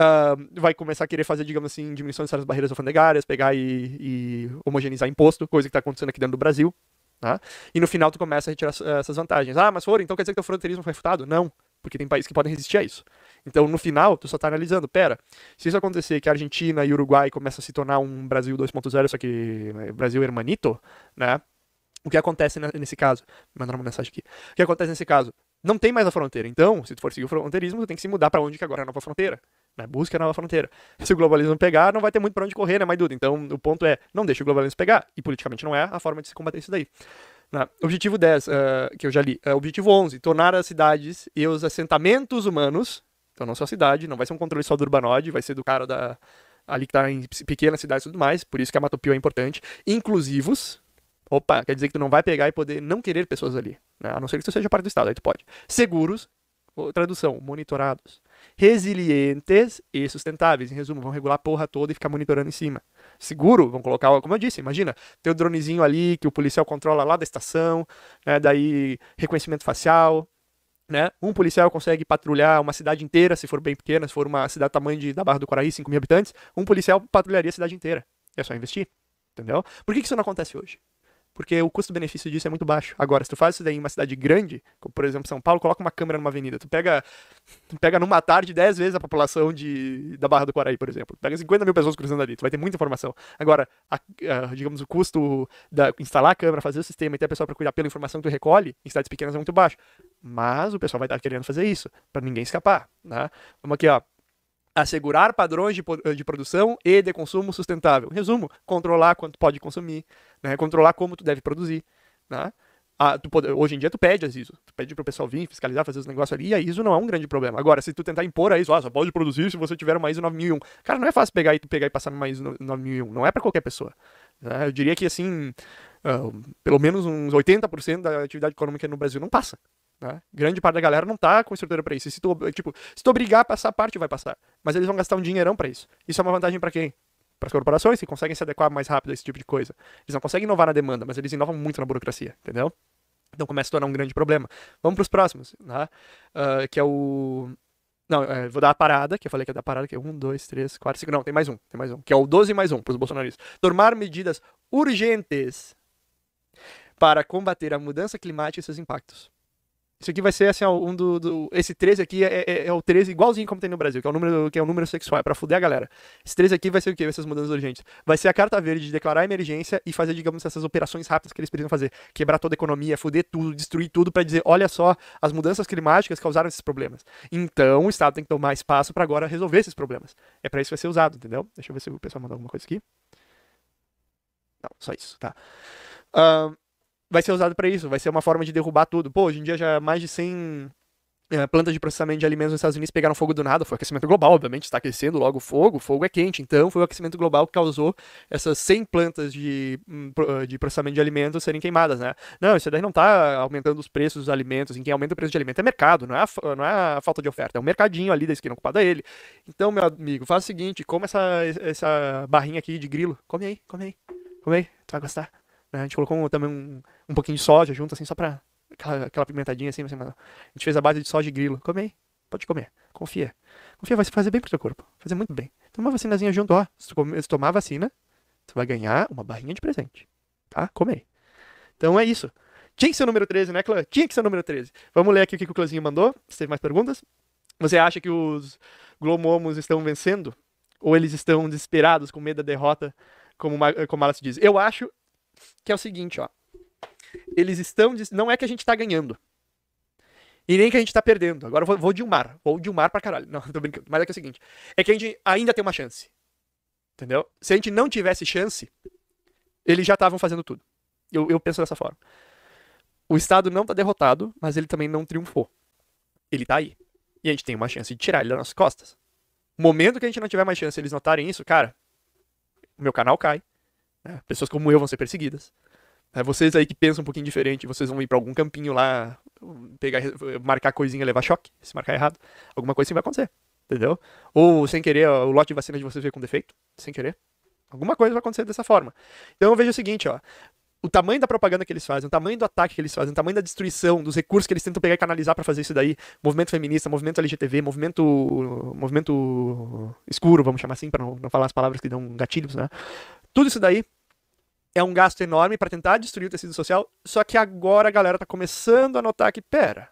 uh, vai começar a querer fazer, digamos assim, diminuição de certas barreiras alfandegárias, pegar e, e homogeneizar imposto, coisa que está acontecendo aqui dentro do Brasil. Tá? E no final tu começa a retirar essas vantagens. Ah, mas foram, então quer dizer que teu fronteirismo foi refutado? Não, porque tem países que podem resistir a isso. Então, no final, tu só tá analisando, pera, se isso acontecer que a Argentina e o Uruguai começam a se tornar um Brasil 2.0, só que né, Brasil hermanito, né? O que acontece nesse caso? Mandar uma mensagem aqui. O que acontece nesse caso? Não tem mais a fronteira. Então, se tu for seguir o fronteirismo, tu tem que se mudar para onde que agora é a nova fronteira né? Busque a nova fronteira. Se o globalismo pegar, não vai ter muito para onde correr, né, Maiduda? Então, o ponto é, não deixe o globalismo pegar. E politicamente não é a forma de se combater isso daí. Objetivo 10, uh, eh, que eu já li. Uh, objetivo 11, tornar as cidades e os assentamentos humanos, então não só a cidade, não vai ser um controle só do urbanoide, vai ser do cara da ali que está em pequenas cidades e tudo mais, por isso que a matopia é importante, inclusivos, opa, quer dizer que tu não vai pegar e poder não querer pessoas ali, né? a não ser que tu seja parte do Estado, aí tu pode. Seguros, tradução, monitorados resilientes e sustentáveis. Em resumo, vão regular a porra toda e ficar monitorando em cima. Seguro, vão colocar, como eu disse, imagina, tem o um dronezinho ali que o policial controla lá da estação, né, daí reconhecimento facial, né? Um policial consegue patrulhar uma cidade inteira, se for bem pequena, se for uma cidade tamanho de, da Barra do Coraí, 5 mil habitantes, um policial patrulharia a cidade inteira. É só investir, entendeu? Por que, que isso não acontece hoje? porque o custo-benefício disso é muito baixo. Agora, se tu faz isso daí em uma cidade grande, como por exemplo São Paulo, coloca uma câmera numa avenida, tu pega, tu pega numa tarde 10 vezes a população de, da Barra do Quaraí, por exemplo. pega 50 mil pessoas cruzando ali, tu vai ter muita informação. Agora, a, a, digamos, o custo da instalar a câmera, fazer o sistema e ter a pessoa para cuidar pela informação que tu recolhe, em cidades pequenas é muito baixo. Mas o pessoal vai estar tá querendo fazer isso, para ninguém escapar. Né? Vamos aqui, ó assegurar padrões de, de, produção e de consumo sustentável. Resumo, controlar quanto pode consumir, né? controlar como tu deve produzir. Né? Ah, pode, hoje em dia tu pede as ISO, tu pede pro pessoal vir fiscalizar, fazer os negócios ali, e a ISO não é um grande problema. Agora, se tu tentar impor a ISO, ah, só pode produzir se você tiver uma ISO 9001. Cara, não é fácil pegar e tu pegar e passar numa ISO 9001, não é para qualquer pessoa. Né? Eu diria que assim, uh, pelo menos uns 80% da atividade econômica no Brasil não passa. Né? Grande parte da galera não tá com estrutura para isso. se tu, tipo, se tu obrigar a passar parte, vai passar. Mas eles vão gastar um dinheirão para isso. Isso é uma vantagem para quem? Para as corporações que conseguem se adequar mais rápido a esse tipo de coisa. Eles não conseguem inovar na demanda, mas eles inovam muito na burocracia, entendeu? Então começa a tornar um grande problema. Vamos para os próximos, né? Uh, que é o. Não, é, vou dar a parada, que eu falei que ia dar a parada, que é um, dois, três, quatro, cinco. Não, tem mais um, tem mais um. Que é o 12 mais um para os bolsonaristas. Tomar medidas urgentes para combater a mudança climática e seus impactos. Isso aqui vai ser assim, um do. do esse 13 aqui é, é, é, o 13 igualzinho como tem no Brasil, que é o número, que é o número sexual, é pra fuder a galera. Esse 13 aqui vai ser o quê? Essas mudanças urgentes. Vai ser a carta verde de declarar emergência e fazer, digamos, essas operações rápidas que eles precisam fazer. Quebrar toda a economia, fuder tudo, destruir tudo para dizer, olha só, as mudanças climáticas causaram esses problemas. Então o Estado tem que tomar espaço para agora resolver esses problemas. É para isso que vai ser usado, entendeu? Deixa eu ver se o pessoal mandou alguma coisa aqui. Não, só isso, tá. Uh, vai ser usado para isso, vai ser uma forma de derrubar tudo. Pô, hoje em dia já mais de 100 é, eh, plantas de processamento de alimentos nos Estados Unidos pegaram fogo do nada, foi aquecimento global, obviamente, está aquecendo logo o fogo, o fogo é quente, então foi o aquecimento global que causou essas 100 plantas de, hum, eh, de processamento de alimentos serem queimadas, né? Não, isso daí não está aumentando os preços dos alimentos, em quem aumenta o preço de alimento é mercado, não é a, não é a falta de oferta, é o mercadinho ali da esquina ocupada dele. Então, meu amigo, faz o seguinte, come essa, essa barrinha aqui de grilo, come aí, come aí, come aí, tu vai gostar. Né? A gente colocou também um, um pouquinho de soja junto, assim, só pra aquela, aquela pimentadinha assim, assim. A gente fez a base de soja e grilo. Comei. Pode comer. Confia. Confia, vai fazer bem pro teu corpo. Fazer muito bem. Toma uma vacinazinha junto, ó. Se tu, se tomar vacina, tu vai ganhar uma barrinha de presente. Tá? Comei. Então é isso. Tinha que ser o número 13, né, Clã? Tinha que ser o número 13. Vamos ler aqui o que o Clãzinho mandou. Se teve mais perguntas. Você acha que os Glomomos estão vencendo? Ou eles estão desesperados, com medo da derrota, como, como ela se diz? Eu acho que é o seguinte, ó. Eles estão. Não é que a gente tá ganhando. E nem que a gente tá perdendo. Agora eu vou, vou de um mar. Vou de um mar pra caralho. Não, [LAUGHS] tô brincando. Mas é que é o seguinte: é que a gente ainda tem uma chance. Entendeu? Se a gente não tivesse chance, eles já estavam fazendo tudo. Eu, eu penso dessa forma. O Estado não tá derrotado, mas ele também não triunfou. Ele tá aí. E a gente tem uma chance de tirar ele das nossas costas. Momento que a gente não tiver mais chance, eles notarem isso, cara, o meu canal cai, né? Pessoas como eu vão ser perseguidas. Né? Vocês aí que pensam um pouquinho diferente, vocês vão ir para algum campinho lá, pegar, marcar coisinha, levar choque, se marcar errado, alguma coisa assim vai acontecer, entendeu? Ou sem querer, o lote de vacina de vocês veio com defeito, sem querer. Alguma coisa vai acontecer dessa forma. Então eu vejo o seguinte, ó o tamanho da propaganda que eles fazem, o tamanho do ataque que eles fazem, o tamanho da destruição, dos recursos que eles tentam pegar e canalizar para fazer isso daí, movimento feminista, movimento LGTV, movimento movimento escuro, vamos chamar assim, para não, não, falar as palavras que dão gatilhos, né? Tudo isso daí é um gasto enorme para tentar destruir o tecido social, só que agora a galera tá começando a notar que, pera,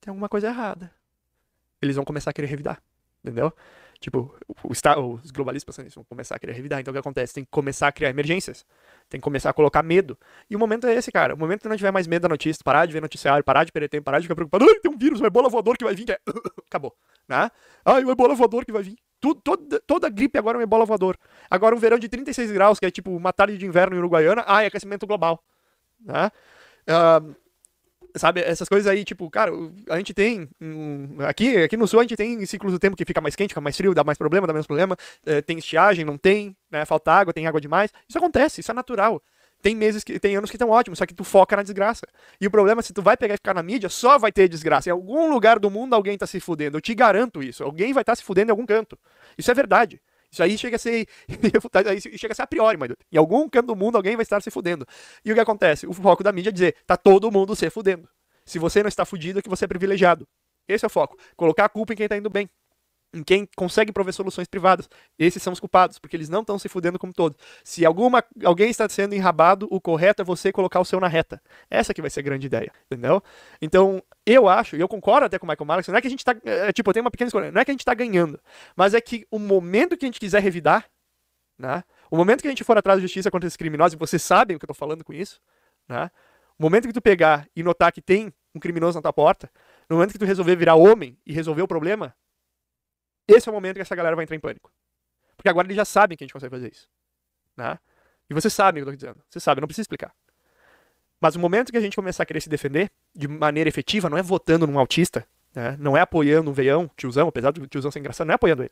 tem alguma coisa errada. Eles vão começar a querer revidar, entendeu? Tipo, o, o, os globalistas pensando vão começar a querer revidar. Então o que acontece? Tem que começar a criar emergências. Tem que começar a colocar medo. E o momento é esse, cara. O momento que não tiver mais medo da notícia, parar de ver noticiário, parar de perder tempo, parar de ficar preocupado. Ai, tem um vírus, uma ebola voador que vai vir, que é... [LAUGHS] Acabou, né? Ai, uma bola ebola voador que vai vir. Tudo, toda, toda gripe agora é uma ebola voador. Agora um verão de 36 graus, que é tipo uma tarde de inverno em Uruguaiana, ah, é aquecimento global. Né? Uh, sabe, essas coisas aí, tipo, cara, a gente tem. Hum, aqui, aqui no sul a gente tem ciclos do tempo que fica mais quente, fica mais frio, dá mais problema, dá menos problema. Eh, tem estiagem, não tem, né? Falta água, tem água demais. Isso acontece, isso é natural. Tem meses que tem anos que estão ótimos, só que tu foca na desgraça. E o problema é se tu vai pegar e ficar na mídia, só vai ter desgraça. Em algum lugar do mundo alguém tá se fudendo. Eu te garanto isso. Alguém vai estar tá se fudendo em algum canto. Isso é verdade. Isso aí chega a ser [LAUGHS] isso chega a ser a priori, mas em algum canto do mundo alguém vai estar se fudendo. E o que acontece? O foco da mídia é dizer, tá todo mundo se fudendo. Se você não está fudido, é que você é privilegiado. Esse é o foco. Colocar a culpa em quem tá indo bem em quem consegue prover soluções privadas. Esses são os culpados, porque eles não estão se fudendo como todos. Se alguma alguém está sendo enrabado, o correto é você colocar o seu na reta. Essa que vai ser a grande ideia, entendeu? Então, eu acho, e eu concordo até com o Michael Marks, não é que a gente está é, é, tipo, eu tenho uma pequena escolha, não é que a gente está ganhando, mas é que o momento que a gente quiser revidar, né? O momento que a gente for atrás da justiça contra esses criminosos, e vocês sabem o que eu estou falando com isso, né? O momento que tu pegar e notar que tem um criminoso na tua porta, no momento que tu resolver virar homem e resolver o problema, esse é o momento que essa galera vai entrar em pânico. Porque agora eles já sabem que a gente consegue fazer isso. Né? E vocês sabem o que eu tô dizendo. Vocês sabem, não precisa explicar. Mas o momento que a gente começar a querer se defender de maneira efetiva, não é votando num autista, né? não é apoiando um veião, tiozão, apesar do tiozão ser engraçado, não é apoiando ele.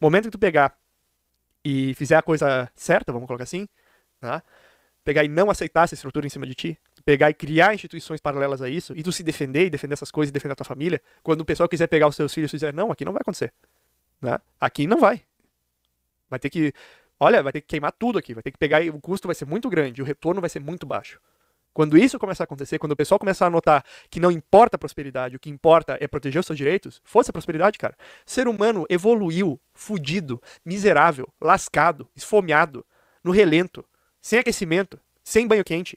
O momento que tu pegar e fizer a coisa certa, vamos colocar assim, né? pegar e não aceitar essa estrutura em cima de ti, pegar e criar instituições paralelas a isso, e tu se defender e defender essas coisas e defender a tua família, quando o pessoal quiser pegar os seus filhos e dizer, não, aqui não vai acontecer. Né? Aqui não vai. Vai ter que. Olha, vai ter que queimar tudo aqui. Vai ter que pegar. O custo vai ser muito grande. O retorno vai ser muito baixo. Quando isso começar a acontecer, quando o pessoal começar a notar que não importa a prosperidade, o que importa é proteger os seus direitos, força a prosperidade, cara. Ser humano evoluiu, fudido, miserável, lascado, esfomeado, no relento, sem aquecimento, sem banho quente,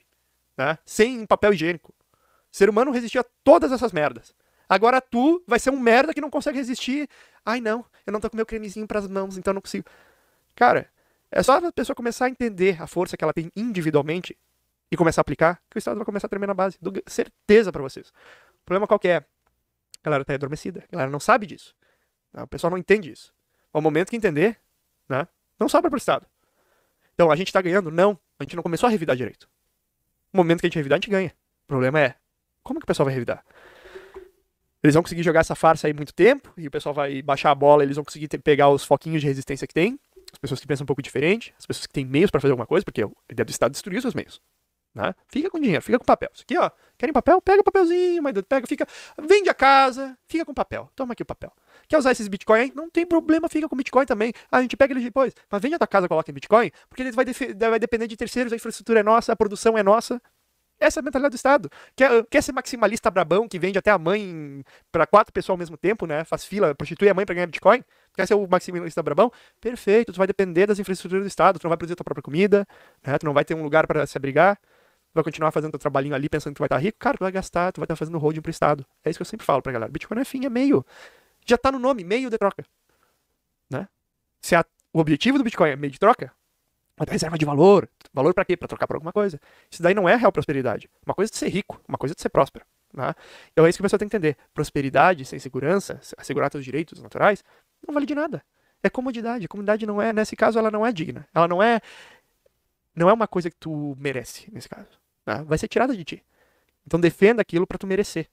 né? sem papel higiênico. Ser humano resistia a todas essas merdas. Agora tu vai ser um merda que não consegue resistir. Ai não, eu não tô com meu cremezinho pras mãos, então não consigo. Cara, é só a pessoa começar a entender a força que ela tem individualmente e começar a aplicar, que o Estado vai começar a tremer na base. certeza para vocês. O problema qual que é? A galera tá adormecida, a galera não sabe disso. Tá? O pessoal não entende isso. Ao é momento que entender, né, não sobra pro Estado. Então, a gente tá ganhando? Não. A gente não começou a revidar direito. No momento que a gente revidar, a gente ganha. O problema é, como que o pessoal vai revidar? Eles vão conseguir jogar essa farsa aí muito tempo, e o pessoal vai baixar a bola, eles vão conseguir ter, pegar os foquinhos de resistência que tem, as pessoas que pensam um pouco diferente, as pessoas que têm meios para fazer alguma coisa, porque a ideia do Estado destruiu seus meios. Né? Fica com dinheiro, fica com papel. Isso aqui, ó, querem papel? Pega o papelzinho, mas pega, fica, vende a casa, fica com papel. Toma aqui o papel. Quer usar esses Bitcoin aí? Não tem problema, fica com Bitcoin também. A gente pega eles depois, mas vende a tua casa, coloca em Bitcoin, porque ele vai, vai depender de terceiros, a infraestrutura é nossa, a produção é nossa. Essa é a mentalidade do Estado. Quer, ah, quer ser maximalista brabão que vende até a mãe para quatro pessoas ao mesmo tempo, né? Faz fila, prostitui a mãe para ganhar Bitcoin? Quer ser o maximalista brabão? Perfeito, tu vai depender das infraestruturas do Estado, tu não vai produzir tua própria comida, né? Tu não vai ter um lugar para se abrigar. Tu vai continuar fazendo teu trabalhinho ali pensando que tu vai estar tá rico, cara, tu vai gastar, tu vai estar tá fazendo holding pro Estado. É isso que eu sempre falo pra galera. Bitcoin é fim, é meio. Já tá no nome, meio de troca. Né? Se a, o objetivo do Bitcoin é meio de troca, mas reserva de valor. Valor para quê? Para trocar por alguma coisa. Isso daí não é real prosperidade. Uma coisa é de ser rico, uma coisa é de ser próspero. Né? Então é isso que a pessoa tem que entender. Prosperidade sem segurança, assegurar seus direitos naturais, não vale de nada. É comodidade. Comodidade não é, nesse caso, ela não é digna. Ela não é não é uma coisa que tu merece, nesse caso. Né? Vai ser tirada de ti. Então defenda aquilo para tu merecer.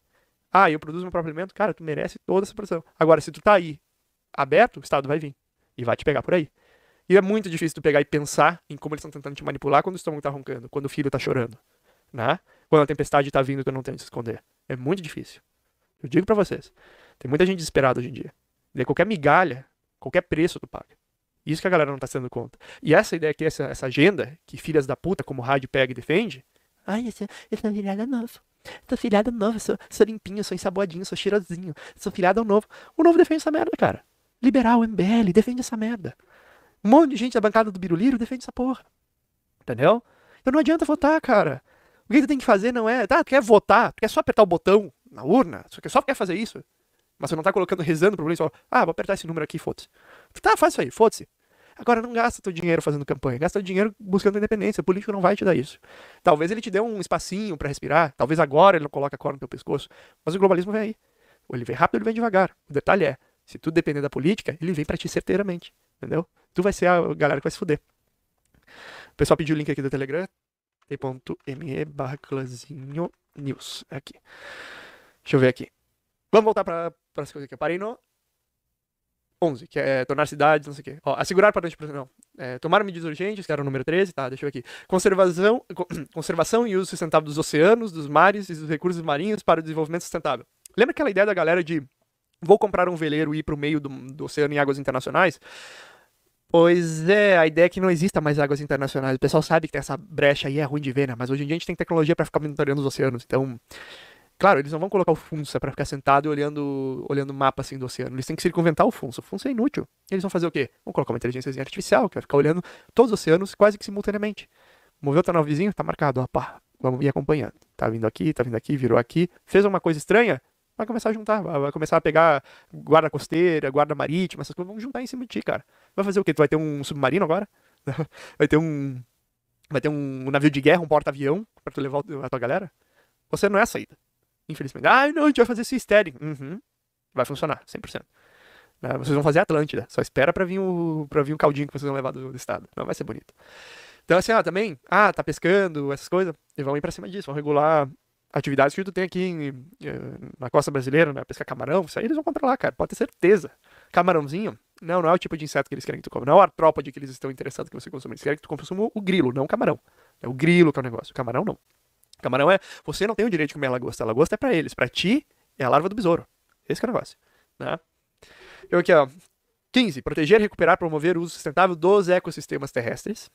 Ah, eu produzo meu próprio alimento? Cara, tu merece toda essa produção. Agora, se tu tá aí aberto, o Estado vai vir e vai te pegar por aí. E é muito difícil tu pegar e pensar em como eles estão tentando te manipular quando o estômago tá roncando, quando o filho tá chorando, né? Quando a tempestade tá vindo e tu não tem onde se esconder. É muito difícil. Eu digo para vocês, tem muita gente desesperada hoje em dia. De qualquer migalha, qualquer preço tu paga. Isso que a galera não tá se dando conta. E essa ideia aqui, essa, essa agenda, que filhas da puta, como o rádio pega e defende, ai, esse, esse é filhada novo. É sou filhada novo, sou, sou limpinho, sou ensaboadinho, sou cheirosinho, sou filhada ao novo. O novo defende essa merda, cara. Liberal, MBL, defende essa merda. Um monte de gente da bancada do Biruliro defende essa porra. Entendeu? Então não adianta votar, cara. O que tu tem que fazer não é, tá, tu quer votar, tu quer só apertar o botão na urna, tu só quer fazer isso. Mas você não tá colocando, rezando pro político, ah, vou apertar esse número aqui, foda-se. Tá, faz isso aí, foda-se. Agora não gasta teu dinheiro fazendo campanha, gasta teu dinheiro buscando independência. O político não vai te dar isso. Talvez ele te dê um espacinho para respirar, talvez agora ele não coloque a corda no teu pescoço, mas o globalismo vem aí. Ou ele vem rápido ou ele vem devagar. O detalhe é, se tu depender da política, ele vem para ti certeiramente, entendeu? Tu vai ser a galera que vai se fuder. O pessoal pediu o link aqui do Telegram, t.me barra clãzinho news. É aqui. Deixa eu ver aqui. Vamos voltar para as coisas que eu parei no 11, que é tornar cidades, não sei o quê. Ó, assegurar padrões de proteção. Não. É, tomar medidas urgentes, que era o número 13, tá? Deixa eu ver aqui. Conservação, [CLEARS THROAT] conservação e uso sustentável dos oceanos, dos mares e dos recursos marinhos para o desenvolvimento sustentável. Lembra aquela ideia da galera de Vou comprar um veleiro e ir para o meio do, do oceano em águas internacionais? Pois é, a ideia é que não exista mais águas internacionais. O pessoal sabe que tem essa brecha aí, é ruim de ver, né? Mas hoje em dia a gente tem tecnologia para ficar monitorando os oceanos. Então, claro, eles não vão colocar o Funsa para ficar sentado e olhando olhando o mapa assim do oceano. Eles têm que circunventar o fundo. O fundo é inútil. Eles vão fazer o quê? Vão colocar uma inteligência artificial que vai ficar olhando todos os oceanos quase que simultaneamente. Moveu tá vizinho? tá marcado, ó, pá. Vamos ir acompanhando. Tá vindo aqui, tá vindo aqui, virou aqui. Fez alguma coisa estranha? vai começar a juntar, vai começar a pegar guarda costeira, guarda marítima, essas coisas, vão juntar em cima de ti, cara. Vai fazer o quê? Tu vai ter um submarino agora? [LAUGHS] Vai ter um. Vai ter um, navio de guerra, um porta-avião pra tu levar a tua galera? Você não é a saída. Infelizmente. Ah, não, a gente vai fazer seasteading. Uhum. Vai funcionar, 100%. Né, vocês vão fazer Atlântida. Só espera pra vir o, pra vir o caldinho que vocês vão levar do, do estado. Não vai ser bonito. Então, assim, ah, também, ah, tá pescando, essas coisas, eles vão ir pra cima disso, vão regular atividades que tu tem aqui em, eh, na costa brasileira, né? Pescar camarão, isso aí eles vão controlar, cara. Pode ter certeza. Camarãozinho, não, não é o tipo de inseto que eles querem que tu coma. Não é a trópode que eles estão interessados que você consuma. Eles querem que tu consuma o grilo, não o camarão. É o grilo que é o negócio. O camarão não. O camarão é. Você não tem o direito de comer a lagosta. A lagosta é para eles. Para ti, é a larva do besouro. Esse é o negócio. Né? Eu aqui, ó. 15. Proteger, recuperar, promover o uso sustentável dos ecossistemas terrestres.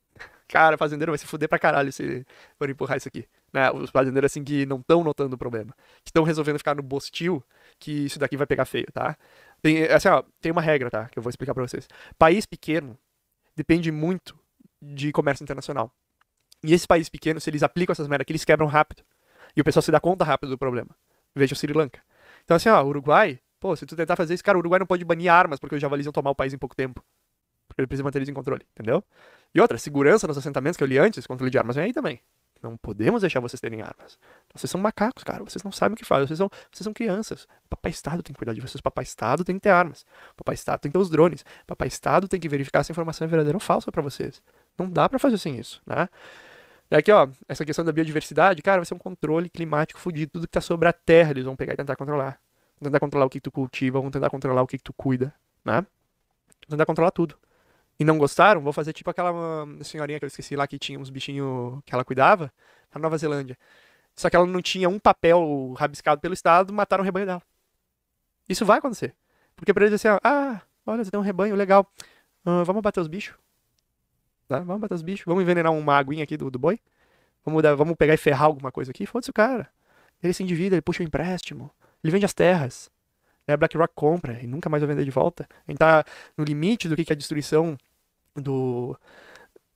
[LAUGHS] Cara, fazendeiro vai se fuder pra caralho se for empurrar isso aqui né, os fazendeiros assim que não estão notando o problema, que estão resolvendo ficar no bostil, que isso daqui vai pegar feio, tá? Tem, é, assim, ó, tem uma regra, tá? Que eu vou explicar para vocês. País pequeno depende muito de comércio internacional. E esse país pequeno, se eles aplicam essas merdas que eles quebram rápido. E o pessoal se dá conta rápido do problema. Veja o Sri Lanka. Então, assim, ó, Uruguai, pô, se tu tentar fazer isso, cara, o Uruguai não pode banir armas, porque os javalis vão tomar o país em pouco tempo. Porque ele precisa manter eles em controle, entendeu? E outra, segurança nos assentamentos que eu li antes, controle de armas vem aí também. Não podemos deixar vocês terem armas. Então, vocês são macacos, cara. Vocês não sabem o que fazem. Vocês são, vocês são crianças. Papai Estado tem que cuidar de vocês. Papai Estado tem que ter armas. Papai Estado tem que ter os drones. Papai Estado tem que verificar se a informação é verdadeira ou falsa para vocês. Não dá para fazer sem isso, né? Aqui, ó, essa questão da biodiversidade, cara, vai ser um controle climático fudido. Tudo que tá sobre a terra eles vão pegar e tentar controlar. Vão tentar controlar o que, tu cultiva, vão tentar controlar o que, que tu cuida, né? Vão tentar controlar tudo e não gostaram, vou fazer tipo aquela hum, senhorinha que eu esqueci lá que tinha uns bichinhos que ela cuidava na Nova Zelândia. Só que ela não tinha um papel rabiscado pelo Estado, mataram o rebanho dela. Isso vai acontecer. Porque pra eles assim, ah, olha, você tem um rebanho legal. Uh, vamos bater os bichos. Tá? Vamos bater os bichos. Vamos envenenar uma aguinha aqui do, do boi. Vamos, dar, vamos pegar e ferrar alguma coisa aqui. Foda-se o cara. Ele se endivida, ele puxa o um empréstimo. Ele vende as terras. Né? A BlackRock compra e nunca mais vai vender de volta. A gente tá no limite do que, que a é destruição do,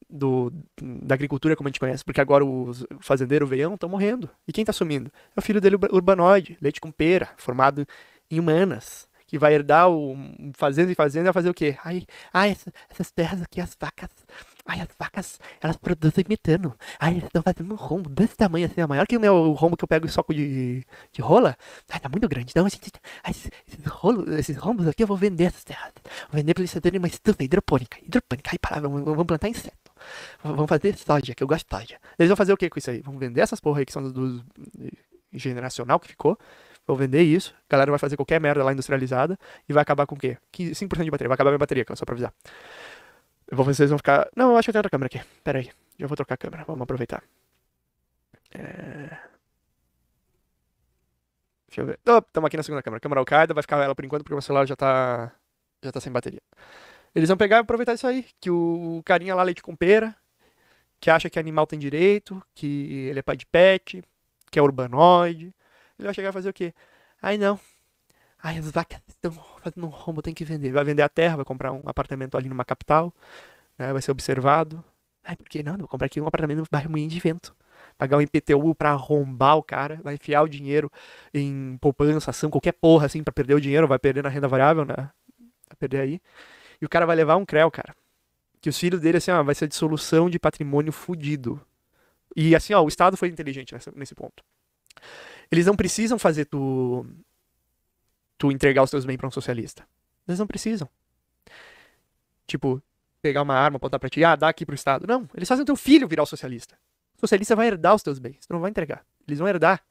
do, da agricultura como a gente conhece, porque agora o fazendeiro veião estão morrendo. E quem está sumindo? É o filho dele, urbanoide, leite com pera, formado em humanas, que vai herdar o fazenda e fazenda vai fazer o quê? Ai, ai essas, essas terras aqui, as vacas Ai, as vacas, elas produzem metano. Ai, elas estão fazendo um rombo desse tamanho, assim, é maior que o meu rombo que eu pego e soco de, de rola. Ai, tá muito grande. Então, a gente, esses, esses, rolos, esses rombos aqui eu vou vender essas terras. Vou vender pra eles fazerem uma estufa hidropônica. Hidropônica, ai, palavra, vamos plantar inseto. Vamos fazer soja, que eu gosto de soja. Eles vão fazer o que com isso aí? Vão vender essas porra aí que são dos, dos generacional que ficou. Vou vender isso, a galera vai fazer qualquer merda lá industrializada e vai acabar com o quê? 5% de bateria, vai acabar minha bateria, só pra avisar. Eu vou, vocês vão ficar. Não, eu acho que eu tenho outra câmera aqui. Pera aí. Já vou trocar a câmera. Vamos aproveitar. É... Deixa eu ver. Estamos oh, aqui na segunda câmera. Câmera al vai ficar ela por enquanto, porque o meu celular já está já tá sem bateria. Eles vão pegar e aproveitar isso aí. Que o carinha lá, leite com pera, que acha que animal tem direito, que ele é pai de pet, que é urbanoide. Ele vai chegar e fazer o quê? Ai não, Ai, as vacas estão fazendo um rombo, tem que vender. Vai vender a terra, vai comprar um apartamento ali numa capital, né? vai ser observado. Ai, por que não? vou comprar aqui um apartamento no bairro Moinho de Vento. Pagar um IPTU pra arrombar o cara, vai enfiar o dinheiro em poupança, ação, qualquer porra assim, pra perder o dinheiro, vai perder na renda variável, né? Vai perder aí. E o cara vai levar um CREO, cara. Que os filhos dele, assim, ó, vai ser dissolução de patrimônio fudido. E assim, ó, o Estado foi inteligente nessa, nesse ponto. Eles não precisam fazer tu tu entregar os teus bens para um socialista. Eles não precisam. Tipo, pegar uma arma, apontar pra ti, ah, dá aqui pro Estado. Não, eles fazem o teu filho virar o socialista. O socialista vai herdar os teus bens, tu não vai entregar. Eles vão herdar.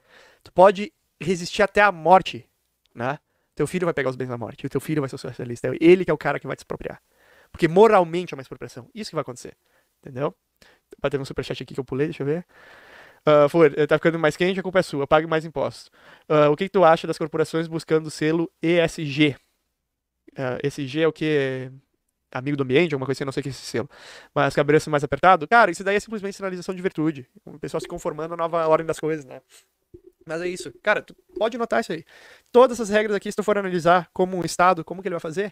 Tu pode resistir até a morte, né? Teu filho vai pegar os bens da morte, o teu filho vai ser socialista, é ele que é o cara que vai te expropriar. Porque moralmente é uma expropriação. Isso que vai acontecer. Entendeu? Vai ter um superchat aqui que eu pulei, deixa eu ver. Uh, Flor, eh, tá ficando mais quente, a culpa é sua, pague mais impostos. Uh, o que, que, tu acha das corporações buscando o selo ESG? Uh, ah, ESG é o que? Amigo do ambiente, alguma coisa assim, não sei o que é esse selo. Mas cabreço mais apertado? Cara, isso daí é simplesmente sinalização de virtude. O pessoal se conformando à nova ordem das coisas, né? Mas é isso. Cara, tu pode notar isso aí. Todas essas regras aqui, se tu for analisar como um Estado, como que ele vai fazer,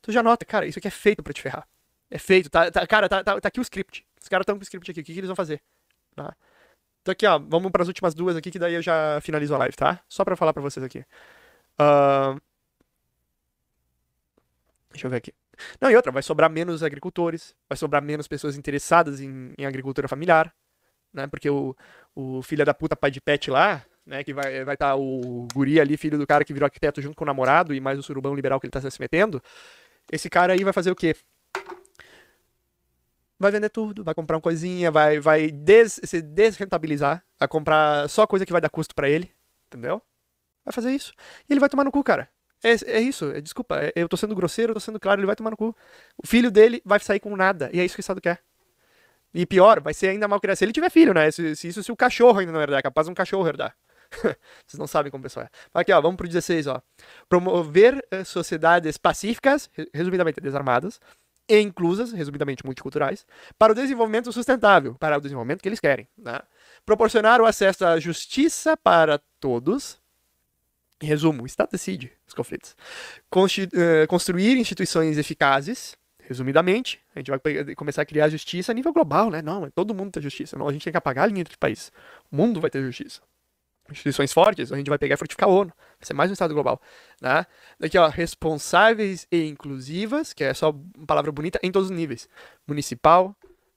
tu já nota, cara, isso aqui é feito para te ferrar. É feito, tá, tá cara, tá, tá, tá, aqui o script. Os caras estão com o script aqui, o que, que eles vão fazer? Tá? Ah. Então aqui, ó, vamos para as últimas duas aqui, que daí eu já finalizo a live, tá? Só para falar para vocês aqui. Uh... Deixa eu ver aqui. Não, e outra, vai sobrar menos agricultores, vai sobrar menos pessoas interessadas em, em agricultura familiar, né? Porque o, o filho da puta pai de pet lá, né? Que vai estar vai tá o guri ali, filho do cara que virou arquiteto junto com o namorado e mais o surubão liberal que ele tá se metendo. Esse cara aí vai fazer o quê? vai vender tudo, vai comprar uma coisinha, vai, vai des, se desrentabilizar, vai comprar só coisa que vai dar custo para ele, entendeu? Vai fazer isso. E ele vai tomar no cu, cara. É, é isso, é, desculpa, é, eu tô sendo grosseiro, eu tô sendo claro, ele vai tomar no cu. O filho dele vai sair com nada, e é isso que o Estado quer. E pior, vai ser ainda mal criado. Se ele tiver filho, né? Se, se, isso se o cachorro ainda não herdar, é capaz um cachorro herdar. [LAUGHS] Vocês não sabem como o pessoal é. Aqui, ó, vamos pro 16, ó. Promover eh, sociedades pacíficas, resumidamente, desarmadas, e inclusas, resumidamente multiculturais, para o desenvolvimento sustentável, para o desenvolvimento que eles querem. Né? Proporcionar o acesso à justiça para todos. Em resumo, o Estado decide os conflitos. Eh, construir instituições eficazes, resumidamente, a gente vai começar a criar justiça a nível global, né? Não, todo mundo tem justiça. Não, a gente tem que apagar a linha entre países. O mundo vai ter justiça instituições fortes, a gente vai pegar e fortificar a ONU. Vai ser mais um Estado global. Né? Daqui, ó, responsáveis e inclusivas, que é só uma palavra bonita, em todos os níveis: municipal,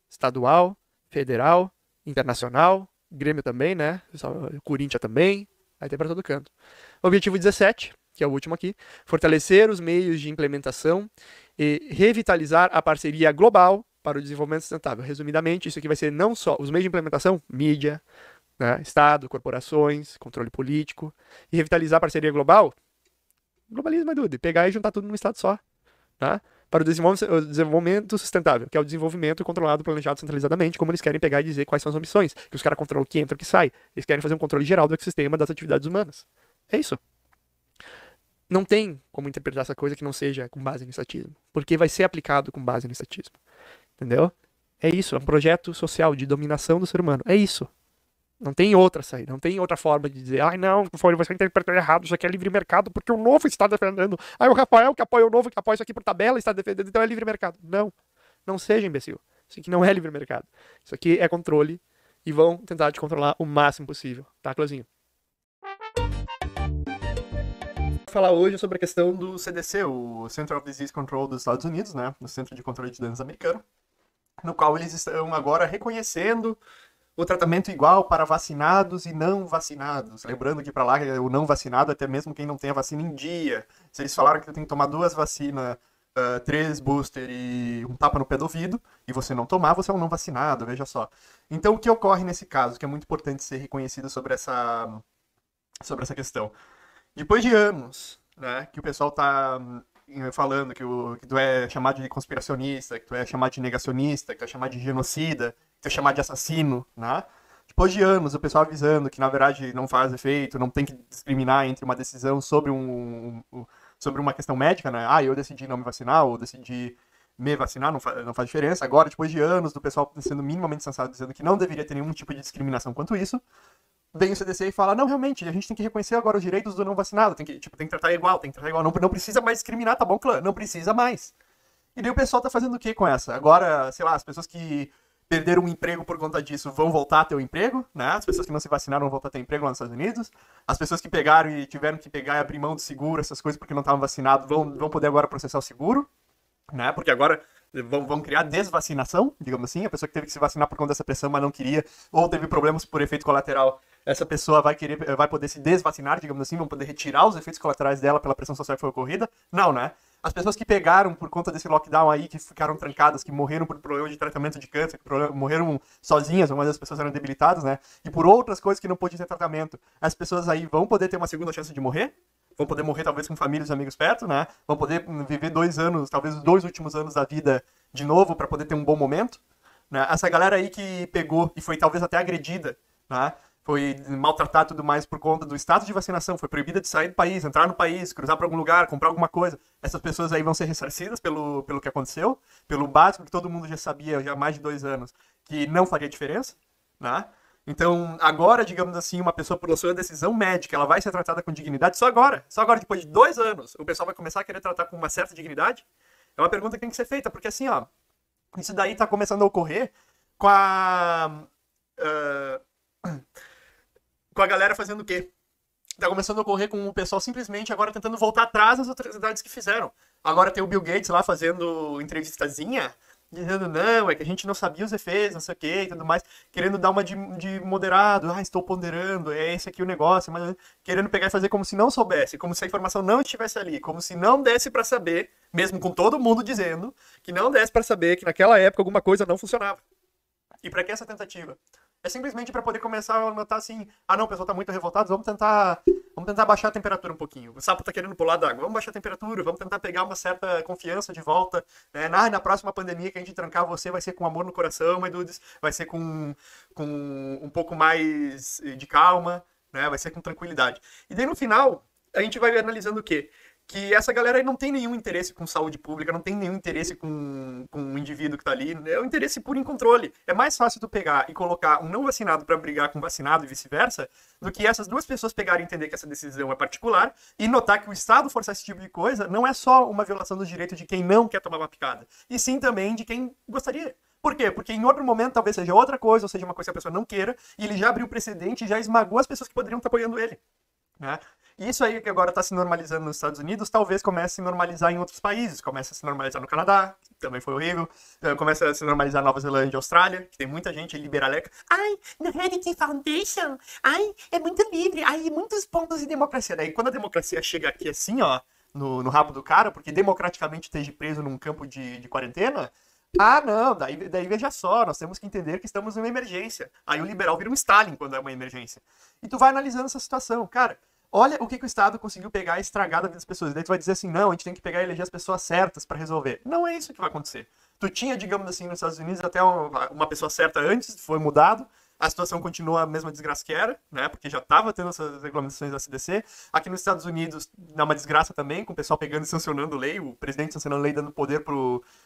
estadual, federal, internacional, Grêmio também, né? Corinthians também, aí tem para todo canto. Objetivo 17, que é o último aqui: fortalecer os meios de implementação e revitalizar a parceria global para o desenvolvimento sustentável. Resumidamente, isso aqui vai ser não só os meios de implementação, mídia, né? Estado, corporações, controle político. E revitalizar a parceria global? Globalismo é tudo. Pegar e juntar tudo num Estado só. Tá? Para o desenvolvimento sustentável, que é o desenvolvimento controlado, planejado centralizadamente, como eles querem pegar e dizer quais são as ambições, que os caras controlam o que entra e o que sai. Eles querem fazer um controle geral do ecossistema das atividades humanas. É isso. Não tem como interpretar essa coisa que não seja com base no estatismo, porque vai ser aplicado com base no estatismo. Entendeu? É isso, é um projeto social de dominação do ser humano. É isso. Não tem outra saída, não tem outra forma de dizer, ai não, foi, você interpretou errado, isso aqui é livre mercado, porque o novo está defendendo. Aí o Rafael que apoia o novo, que apoia isso aqui por tabela, está defendendo, então é livre mercado. Não, não seja imbecil. Isso aqui não é livre mercado. Isso aqui é controle e vão tentar te controlar o máximo possível, tá, Clozinho? falar hoje sobre a questão do CDC, o Center of Disease Control dos Estados Unidos, né, no Centro de Controle de Danos americano, no qual eles estão agora reconhecendo o tratamento igual para vacinados e não vacinados. Lembrando que para lá é, o não vacinado, até mesmo quem não tem a vacina em dia. Se eles falaram que tem que tomar duas vacinas, uh, três booster e um tapa no pé do ouvido, e você não tomar, você é um não vacinado, veja só. Então o que ocorre nesse caso, que é muito importante ser reconhecido sobre essa, sobre essa questão. Depois de anos né, que o pessoal está falando que, o, que tu é chamado de conspiracionista, que tu é chamado de negacionista, que tu é chamado de genocida, que tu é chamado de assassino, né? Depois de anos, o pessoal avisando que, na verdade, não faz efeito, não tem que discriminar entre uma decisão sobre, um, um sobre uma questão médica, né? Ah, eu decidi não me vacinar, ou decidi me vacinar, não, faz, não faz diferença. Agora, depois de anos do pessoal sendo minimamente sensato, dizendo que não deveria ter nenhum tipo de discriminação quanto isso, vem o CDC e fala, não, realmente, a gente tem que reconhecer agora os direitos do não vacinado, tem que, tipo, tem que tratar igual, tem que tratar igual, não, não precisa mais discriminar, tá bom, clã? Não precisa mais. E daí o pessoal tá fazendo o que com essa? Agora, sei lá, as pessoas que perderam um emprego por conta disso vão voltar a ter o um emprego, né? As pessoas que não se vacinaram vão voltar a ter emprego lá nos Estados Unidos. As pessoas que pegaram e tiveram que pegar e abrir mão do seguro, essas coisas porque não estavam vacinados, vão, vão poder agora processar o seguro, né? Porque agora vão, vão criar desvacinação, digamos assim, a pessoa que teve que se vacinar por conta dessa pressão, mas não queria, ou teve problemas por efeito colateral essa pessoa vai querer, vai poder se desvacinar, digamos assim, vão poder retirar os efeitos colaterais dela pela pressão social que foi ocorrida? Não, né? As pessoas que pegaram por conta desse lockdown aí, que ficaram trancadas, que morreram por problema de tratamento de câncer, que morreram sozinhas, algumas das pessoas eram debilitadas, né? E por outras coisas que não podiam ter tratamento, as pessoas aí vão poder ter uma segunda chance de morrer? vão poder morrer talvez com famílias e amigos perto, né? Vão poder hum, viver dois anos, talvez os dois últimos anos da vida de novo para poder ter um bom momento. Né? Essa galera aí que pegou e foi talvez até agredida, né? foi maltratada tudo mais por conta do status de vacinação, foi proibida de sair do país, entrar no país, cruzar para algum lugar, comprar alguma coisa. Essas pessoas aí vão ser ressarcidas pelo, pelo que aconteceu, pelo básico que todo mundo já sabia já há mais de dois anos, que não faria diferença, né? Então, agora, digamos assim, uma pessoa por sua decisão médica, ela vai ser tratada com dignidade só agora. Só agora, depois de dois anos, o pessoal vai começar a querer tratar com uma certa dignidade? É uma pergunta que tem que ser feita, porque assim, ó, isso daí está começando a ocorrer com a. Uh, com a galera fazendo o quê? Está começando a ocorrer com o pessoal simplesmente agora tentando voltar atrás das atrocidades que fizeram. Agora tem o Bill Gates lá fazendo entrevistazinha dizendo, não, é que a gente não sabia os efeitos, não sei o que e tudo mais, querendo dar uma de, de moderado, ah, estou ponderando, é esse aqui o negócio, mas querendo pegar e fazer como se não soubesse, como se a informação não estivesse ali, como se não desse para saber, mesmo com todo mundo dizendo, que não desse para saber que naquela época alguma coisa não funcionava. E para que essa tentativa? É simplesmente para poder começar a notar assim, ah não, o pessoal tá muito revoltado, vamos tentar, vamos tentar baixar a temperatura um pouquinho. O sapo tá querendo pular d'água, vamos baixar a temperatura, vamos tentar pegar uma certa confiança de volta. Né? Na, na próxima pandemia que a gente trancar você vai ser com amor no coração, my dudes, vai ser com, com um pouco mais eh, de calma, né? Vai ser com tranquilidade. E daí no final, a gente vai analisando o quê? que essa galera aí não tem nenhum interesse com saúde pública, não tem nenhum interesse com, com o indivíduo que tá ali, é um interesse puro em controle. É mais fácil tu pegar e colocar um não vacinado para brigar com um vacinado e vice-versa, do que essas duas pessoas pegarem e entender que essa decisão é particular e notar que o Estado forçar esse tipo de coisa não é só uma violação do direito de quem não quer tomar uma picada, e sim também de quem gostaria. Por quê? Porque em outro momento talvez seja outra coisa, ou seja uma coisa que a pessoa não queira, e ele já abriu precedente e já esmagou as pessoas que poderiam estar tá apoiando ele. Né? isso aí que agora está se normalizando nos Estados Unidos, talvez comece a se normalizar em outros países. Começa a se normalizar no Canadá, que também foi horrível. Eh, começa a se normalizar na Nova Zelândia e Austrália, que tem muita gente liberaleca. Ai, no Heritage Foundation, ai, é muito livre, ai, é muitos pontos de democracia. Daí quando a democracia chega aqui assim, ó, no, no rabo do cara, porque democraticamente esteja preso num campo de, de quarentena, ah, não, daí, daí veja só, nós temos que entender que estamos numa emergência. Aí o liberal vira um Stalin quando é uma emergência. E tu vai analisando essa situação, cara olha o que, que o Estado conseguiu pegar e estragar da uhum. vida das pessoas. E daí tu vai dizer assim, não, a gente tem que pegar e eleger as pessoas certas para resolver. Não é isso que vai acontecer. Tu tinha, digamos assim, nos Estados Unidos até uma pessoa certa antes, foi mudado, a situação continua a mesma desgraça que era, né? Porque já estava tendo essas regulamentações da CDC. Aqui nos Estados Unidos dá uma desgraça também, com o pessoal pegando e sancionando lei, o presidente sancionando lei, dando poder para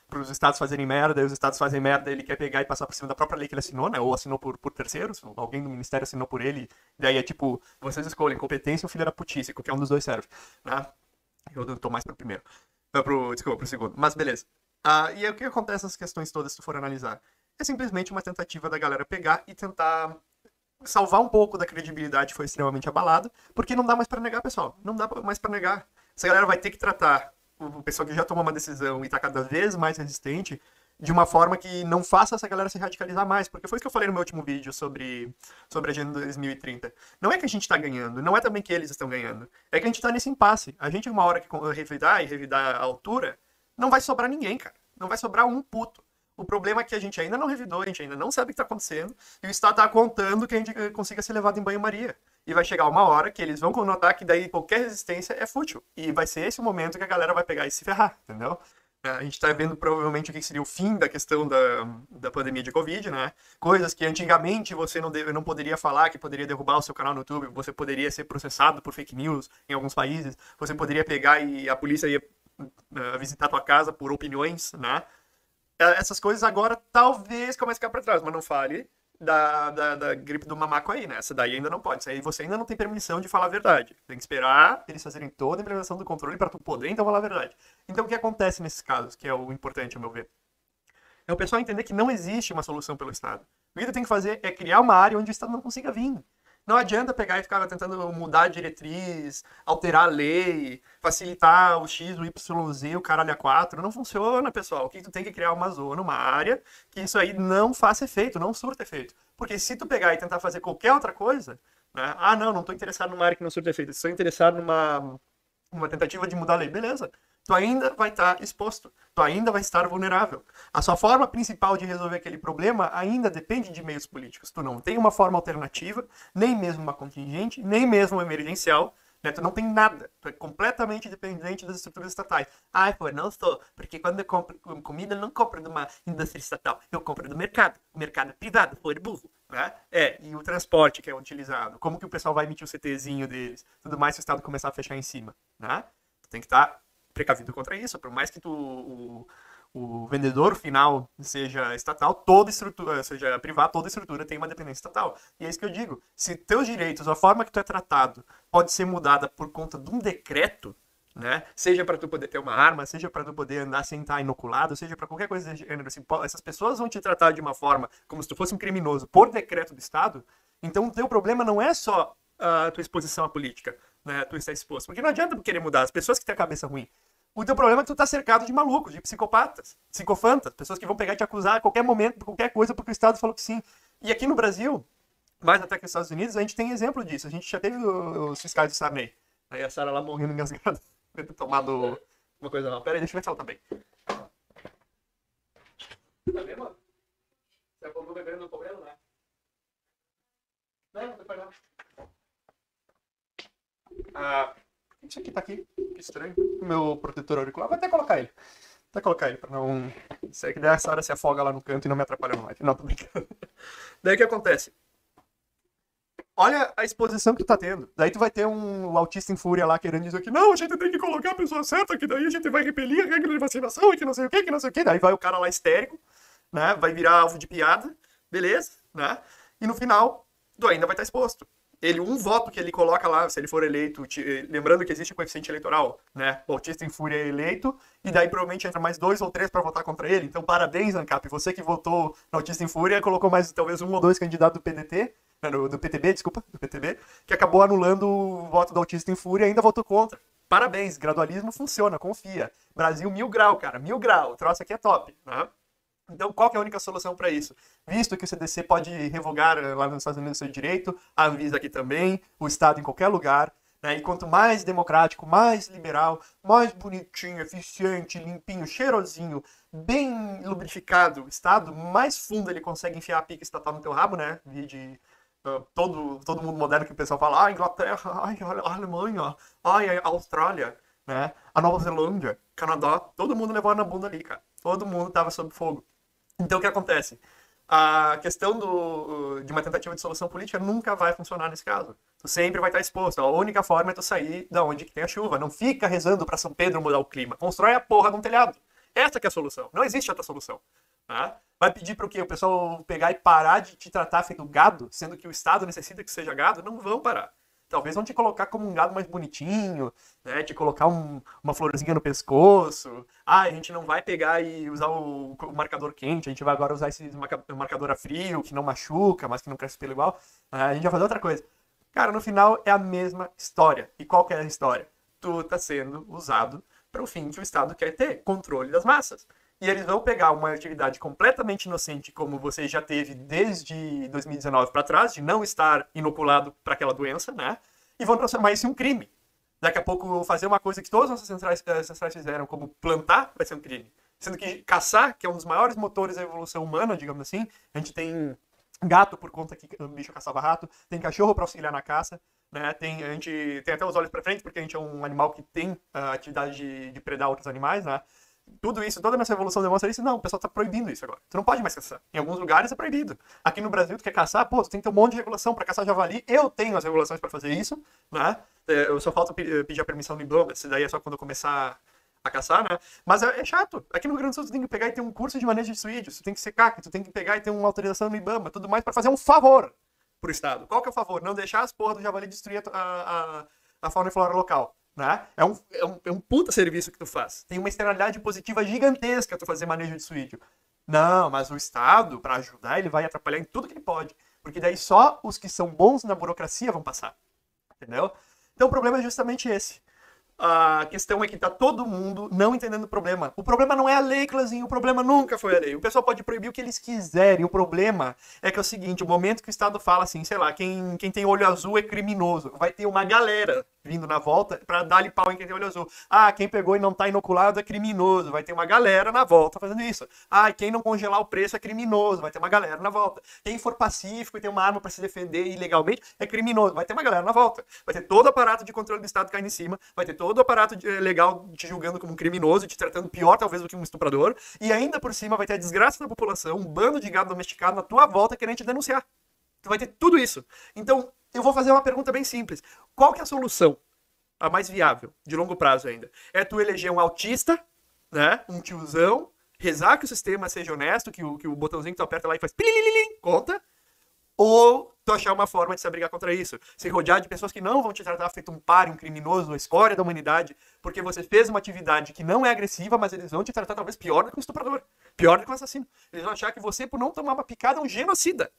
pros estados fazerem merda, e os estados fazem merda, ele quer pegar e passar por cima da própria lei que ele assinou, né? Ou assinou por, por terceiros, alguém do ministério assinou por ele, daí é tipo, vocês escolhem competência ou filha da putice, qualquer um dos dois serve, né? Eu tô mais pro primeiro. pro, desculpa, pro segundo. Mas beleza. Uh, e aí o que acontece nessas questões todas se tu for analisar? é simplesmente uma tentativa da galera pegar e tentar salvar um pouco da credibilidade que foi extremamente abalada, porque não dá mais para negar, pessoal. Não dá mais para negar. Essa galera vai ter que tratar o pessoal que já tomou uma decisão e tá cada vez mais resistente de uma forma que não faça essa galera se radicalizar mais, porque foi isso que eu falei no meu último vídeo sobre, sobre a Agenda 2030. Não é que a gente está ganhando, não é também que eles estão ganhando, é que a gente está nesse impasse. A gente, uma hora que revidar e revidar a altura, não vai sobrar ninguém, cara. Não vai sobrar um puto. O problema é que a gente ainda não revidou, a gente ainda não sabe o que está acontecendo, e o Estado está contando que a gente eh, consiga ser levado em banho-maria. E vai chegar uma hora que eles vão notar que daí qualquer resistência é fútil. E vai ser esse o momento que a galera vai pegar e se ferrar, entendeu? Eh, a gente está vendo provavelmente o que seria o fim da questão da, da pandemia de Covid, né? Coisas que antigamente você não, deve, não poderia falar, que poderia derrubar o seu canal no YouTube, você poderia ser processado por fake news em alguns países, você poderia pegar e a polícia ia uh, visitar tua casa por opiniões, né? É, essas coisas agora talvez comece a ficar para trás, mas não fale da, da, da, gripe do mamaco aí, né? Essa daí ainda não pode. Isso aí você ainda não tem permissão de falar a verdade. Tem que esperar eles fazerem toda a implementação do controle para tu poder então falar a verdade. Então o que acontece nesses casos, que é o importante, ao meu ver? É o pessoal entender que não existe uma solução pelo Estado. O que tu tem que fazer é criar uma área onde o Estado não consiga vir. Não adianta pegar e ficar tentando mudar a diretriz, alterar a lei, facilitar o X, o Y, Z, o caralho a 4. Não funciona, pessoal. O que tu tem que criar uma zona, uma área, que isso aí não faça efeito, não surta efeito. Porque se tu pegar e tentar fazer qualquer outra coisa, né? Ah, não, não estou interessado numa área que não surta efeito. Estou interessado numa uma tentativa de mudar a lei. Beleza tu ainda vai estar tá exposto, tu ainda vai estar vulnerável. A sua forma principal de resolver aquele problema ainda depende de meios políticos. Tu não tem uma forma alternativa, nem mesmo uma contingente, nem mesmo uma emergencial. Né? Tu não tem nada. Tu é completamente dependente das estruturas estatais. Ai, pô, não estou. Porque quando eu compro comida, eu não compro de uma indústria estatal. Eu compro do mercado. O mercado é privado, for burro. Né? É, e o transporte que é utilizado. Como que o pessoal vai emitir o CTzinho deles? Tudo mais se o Estado começar a fechar em cima. Né? Tu tem que estar tá precavido contra isso, por mais que tu, o, o vendedor final seja estatal, toda estrutura, seja privada, toda estrutura tem uma dependência estatal. E é isso que eu digo. Se teus direitos, a forma que tu é tratado, pode ser mudada por conta de um decreto, né? Seja para tu poder ter uma arma, seja para tu poder andar sem estar inoculado, seja para qualquer coisa desse gênero, assim, essas pessoas vão te tratar de uma forma como se tu fosse um criminoso por decreto do Estado. Então, o teu problema não é só a tua exposição à política, né? Tu estar exposto. Porque não adianta querer mudar as pessoas que têm a cabeça ruim. O teu problema é que tu tá cercado de malucos, de psicopatas, psicofantas, pessoas que vão pegar e te acusar a qualquer momento, por qualquer coisa, porque o Estado falou que sim. E aqui no Brasil, mais até que nos Estados Unidos, a gente tem exemplo disso. A gente já teve os fiscais do Sarney. Aí a Sara lá morrendo engasgada, [LAUGHS] tendo tomado uma coisa lá. Pera aí, deixa eu ver se ela tá bem. Tá bem, mano? Você acordou bebendo no problema, né? Não, não, não, não. Ah... Isso aqui tá aqui, que estranho. Meu protetor auricular, vou até colocar ele. Vou até colocar ele pra não. Sei que dessa hora se afoga lá no canto e não me atrapalha mais Não, tô brincando. [LAUGHS] daí o que acontece? Olha a exposição que tu tá tendo. Daí tu vai ter um autista em fúria lá querendo dizer que não, a gente tem que colocar a pessoa certa, que daí a gente vai repelir a regra de vacinação e que não sei o que, que não sei o que. Daí vai o cara lá histérico, né? Vai virar alvo de piada, beleza, né? E no final, tu ainda vai estar tá exposto ele um voto que ele coloca lá, se ele for eleito, te, eh, lembrando que existe coeficiente eleitoral, né? Bautista em Fúria é eleito, e daí provavelmente entra mais dois ou três para votar contra ele. Então, parabéns, ANCAP. Você que votou na Autista em Fúria colocou mais talvez um ou dois candidatos do PDT, né, do, do PTB, desculpa, do PTB, que acabou anulando o voto do Autista em Fúria e ainda votou contra. Parabéns, gradualismo funciona, confia. Brasil mil grau, cara, mil grau. O troço aqui é top. Né? Então, qual é a única solução para isso? Visto que o CDC pode revogar eh, lá nos Estados Unidos o seu direito, avisa aqui também, o Estado em qualquer lugar, né? E quanto mais democrático, mais liberal, mais bonitinho, eficiente, limpinho, cheirosinho, bem lubrificado o Estado, mais fundo ele consegue enfiar a pica estatal no teu rabo, né? De, uh, todo, todo mundo moderno que o pessoal fala, ah, Inglaterra, ai, a Alemanha, ai, a Austrália, né? A Nova Zelândia, Canadá, todo mundo levou na bunda ali, cara. Todo mundo tava sob fogo. Então, o que acontece? A questão do, de uma tentativa de solução política nunca vai funcionar nesse caso. Tu sempre vai estar exposto. A única forma é tu sair da onde que tem a chuva. Não fica rezando para São Pedro mudar o clima. Constrói a porra de um telhado. Essa é a solução. Não existe outra solução. Tá? Vai pedir para o quê? O pessoal pegar e parar de te tratar feito gado, sendo que o Estado necessita que seja gado? Não vão parar talvez vão te colocar como um gado mais bonitinho, né? Te colocar um, uma florzinha no pescoço. Ah, a gente não vai pegar e usar o, o marcador quente, a gente vai agora usar esse marcador a frio, que não machuca, mas que não cresce pelo igual. Ah, a gente vai fazer outra coisa. Cara, no final é a mesma história. E qual que é a história? Tu tá sendo usado para o fim que o Estado quer ter, controle das massas e eles vão pegar uma atividade completamente inocente, como você já teve desde 2019 para trás, de não estar inoculado para aquela doença, né? E vão transformar isso em um crime. Daqui a pouco, fazer uma coisa que todas as nossas ancestrais, eh, ancestrais fizeram, como plantar, vai ser um crime. Sendo que caçar, que é um dos maiores motores da evolução humana, digamos assim, a gente tem gato por conta que o bicho caçava rato, tem cachorro para auxiliar na caça, né? Tem, a gente tem até os olhos para frente, porque a gente é um animal que tem a ah, atividade de, de predar outros animais, né? tudo isso, toda a nossa evolução demonstra isso. Não, o pessoal está proibindo isso agora. Tu não pode mais caçar. Em alguns lugares é proibido. Aqui no Brasil, tu quer caçar, pô, tu tem que ter um monte de regulação para caçar javali. Eu tenho as regulações para fazer isso, né? É, eu só falta eh, pedir a permissão do IBAMA, isso daí é só quando eu começar a caçar, né? Mas é, é, chato. Aqui no Rio Grande do Sul, tu tem que pegar e ter um curso de manejo de suídeos, tu tem que secar, tu tem que pegar e ter uma autorização do IBAMA, tudo mais, para fazer um favor pro Estado. Qual que é o favor? Não deixar as porras do javali destruir a, a, a fauna e flora local. Né? É, um, é, um, é um puta serviço que tu faz. Tem uma externalidade positiva gigantesca tu fazer manejo de suíte. Não, mas o Estado, para ajudar, ele vai atrapalhar em tudo que ele pode. Porque daí só os que são bons na burocracia vão passar. Entendeu? Então o problema é justamente esse. A questão é que tá todo mundo não entendendo o problema. O problema não é a lei, Clazinho. O problema nunca foi a lei. O pessoal pode proibir o que eles quiserem. O problema é que é o seguinte: o momento que o Estado fala assim, sei lá, quem, quem tem olho azul é criminoso, vai ter uma galera vindo na volta para dar-lhe pau em quem tem olho azul. Ah, quem pegou e não está inoculado é criminoso. Vai ter uma galera na volta fazendo isso. Ah, quem não congelar o preço é criminoso. Vai ter uma galera na volta. Quem for pacífico e tem uma arma para se defender ilegalmente é criminoso. Vai ter uma galera na volta. Vai ter todo o aparato de controle do Estado caindo em cima. Vai ter todo o aparato de, eh, legal te julgando como um criminoso, te tratando pior talvez do que um estuprador. E ainda por cima vai ter a desgraça da população, um bando de gado domesticado na tua volta querendo te denunciar. Tu vai ter tudo isso. Então, eu vou fazer uma pergunta bem simples. Qual que é a solução? A mais viável, de longo prazo ainda. É tu eleger um autista, né? Um tiozão, rezar que o sistema seja honesto, que o, que o botãozinho que tu aperta lá e faz conta, ou tu achar uma forma de se abrigar contra isso. Se rodear de pessoas que não vão te tratar feito um páreo, um criminoso, uma escória da humanidade, porque você fez uma atividade que não é agressiva, mas eles vão te tratar talvez pior do que um estuprador, pior do que um assassino. Eles vão achar que você, por não tomar uma picada, é um genocida.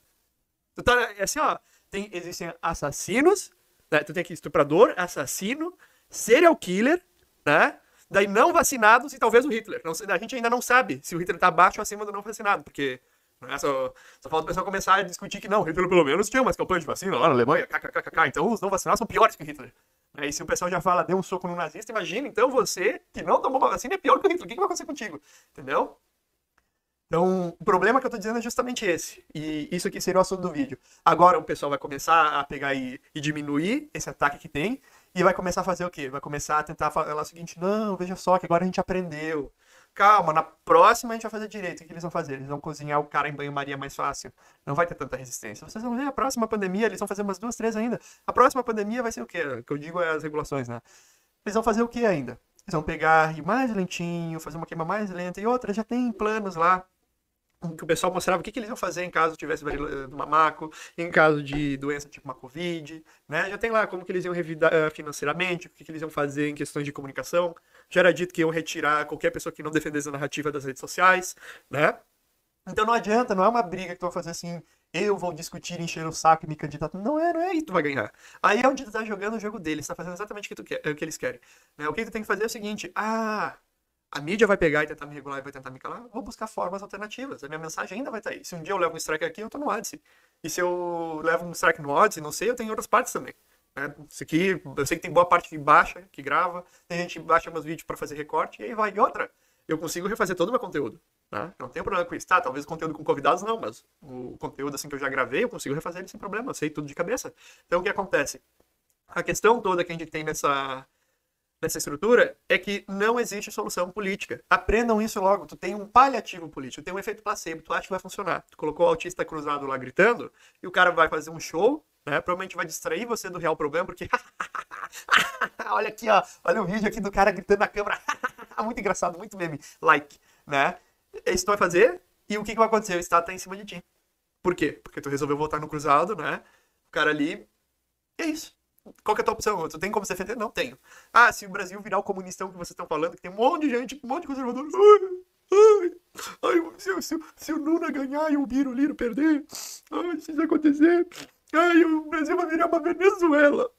Tu tá é assim, ó. Tem, existem assassinos, né? Tu tem aqui estuprador, assassino, serial killer, né? Daí não vacinados e talvez o Hitler. Não, a gente ainda não sabe se o Hitler tá abaixo ou acima do não vacinado, porque é só, só falta o pessoal começar a discutir que não, Hitler pelo menos tinha umas campanhas de vacina lá na Alemanha, kkkk, então os não vacinados são piores que o Hitler. Aí né, se o pessoal já fala, deu um soco no nazista, imagina então você que não tomou uma vacina é pior que o Hitler, o que, que vai acontecer contigo? Entendeu? Então, o problema que eu estou dizendo é justamente esse. E isso aqui seria o assunto do vídeo. Agora o pessoal vai começar a pegar e, e diminuir esse ataque que tem. E vai começar a fazer o quê? Vai começar a tentar falar é o seguinte: não, veja só que agora a gente aprendeu. Calma, na próxima a gente vai fazer direito. O que eles vão fazer? Eles vão cozinhar o cara em banho-maria mais fácil. Não vai ter tanta resistência. Vocês vão ver a próxima pandemia, eles vão fazer umas duas, três ainda. A próxima pandemia vai ser o quê? O que eu digo é as regulações, né? Eles vão fazer o quê ainda? Eles vão pegar e mais lentinho, fazer uma queima mais lenta e outra. Já tem planos lá que o pessoal mostrava o que, que, eles iam fazer em caso tivesse varíola eh, do mamaco, em caso de doença tipo uma Covid, né? Já tem lá como que eles iam revidar eh, financeiramente, o que, que, eles iam fazer em questões de comunicação. Já era dito que iam retirar qualquer pessoa que não defendesse a narrativa das redes sociais, né? Então não adianta, não é uma briga que tu vai fazer assim, eu vou discutir, encher o saco e me candidatar. Não é, não é aí que tu vai ganhar. Aí é onde tu tá jogando o jogo deles, tá fazendo exatamente o que, tu quer, o que eles querem. Né? O que tu tem que fazer é o seguinte, ah a mídia vai pegar e tentar me regular e vai tentar me calar, vou buscar formas alternativas. A minha mensagem ainda vai estar tá aí. Se um dia eu levo um strike aqui, eu estou no Odyssey. E se eu levo um strike no Odyssey, não sei, eu tenho outras partes também. Né? Isso aqui, eu sei que tem boa parte que baixa, que grava, tem gente que baixa meus vídeos para fazer recorte, e aí vai. E outra, eu consigo refazer todo o meu conteúdo. Né? Não tenho problema com isso. Tá, talvez o conteúdo com convidados não, mas o conteúdo assim que eu já gravei, eu consigo refazer ele sem problema, eu sei tudo de cabeça. Então o que acontece? A questão toda que a gente tem nessa nessa estrutura é que não existe solução política. Aprendam isso logo. Tu tem um paliativo político, tem um efeito placebo, tu acha que vai funcionar. Tu colocou o autista cruzado lá gritando e o cara vai fazer um show, né? Provavelmente vai distrair você do real problema, porque [LAUGHS] olha aqui, ó, olha o vídeo aqui do cara gritando na câmera. [LAUGHS] muito engraçado, muito meme, like, né? É isso tu vai fazer e o que, que vai acontecer? O Estado tá em cima de ti. Por quê? Porque tu resolveu voltar no cruzado, né? O cara ali. E é isso qual que é a tua opção? Tu tem como ser defender? Não tenho. Ah, se o Brasil virar o comunistão que vocês estão falando, que tem um monte de gente, um monte de conservador. Ai, ai, se, se, se o Lula ganhar e o Biro Liro perder, ai, se isso acontecer, ai, o Brasil vai virar uma Venezuela.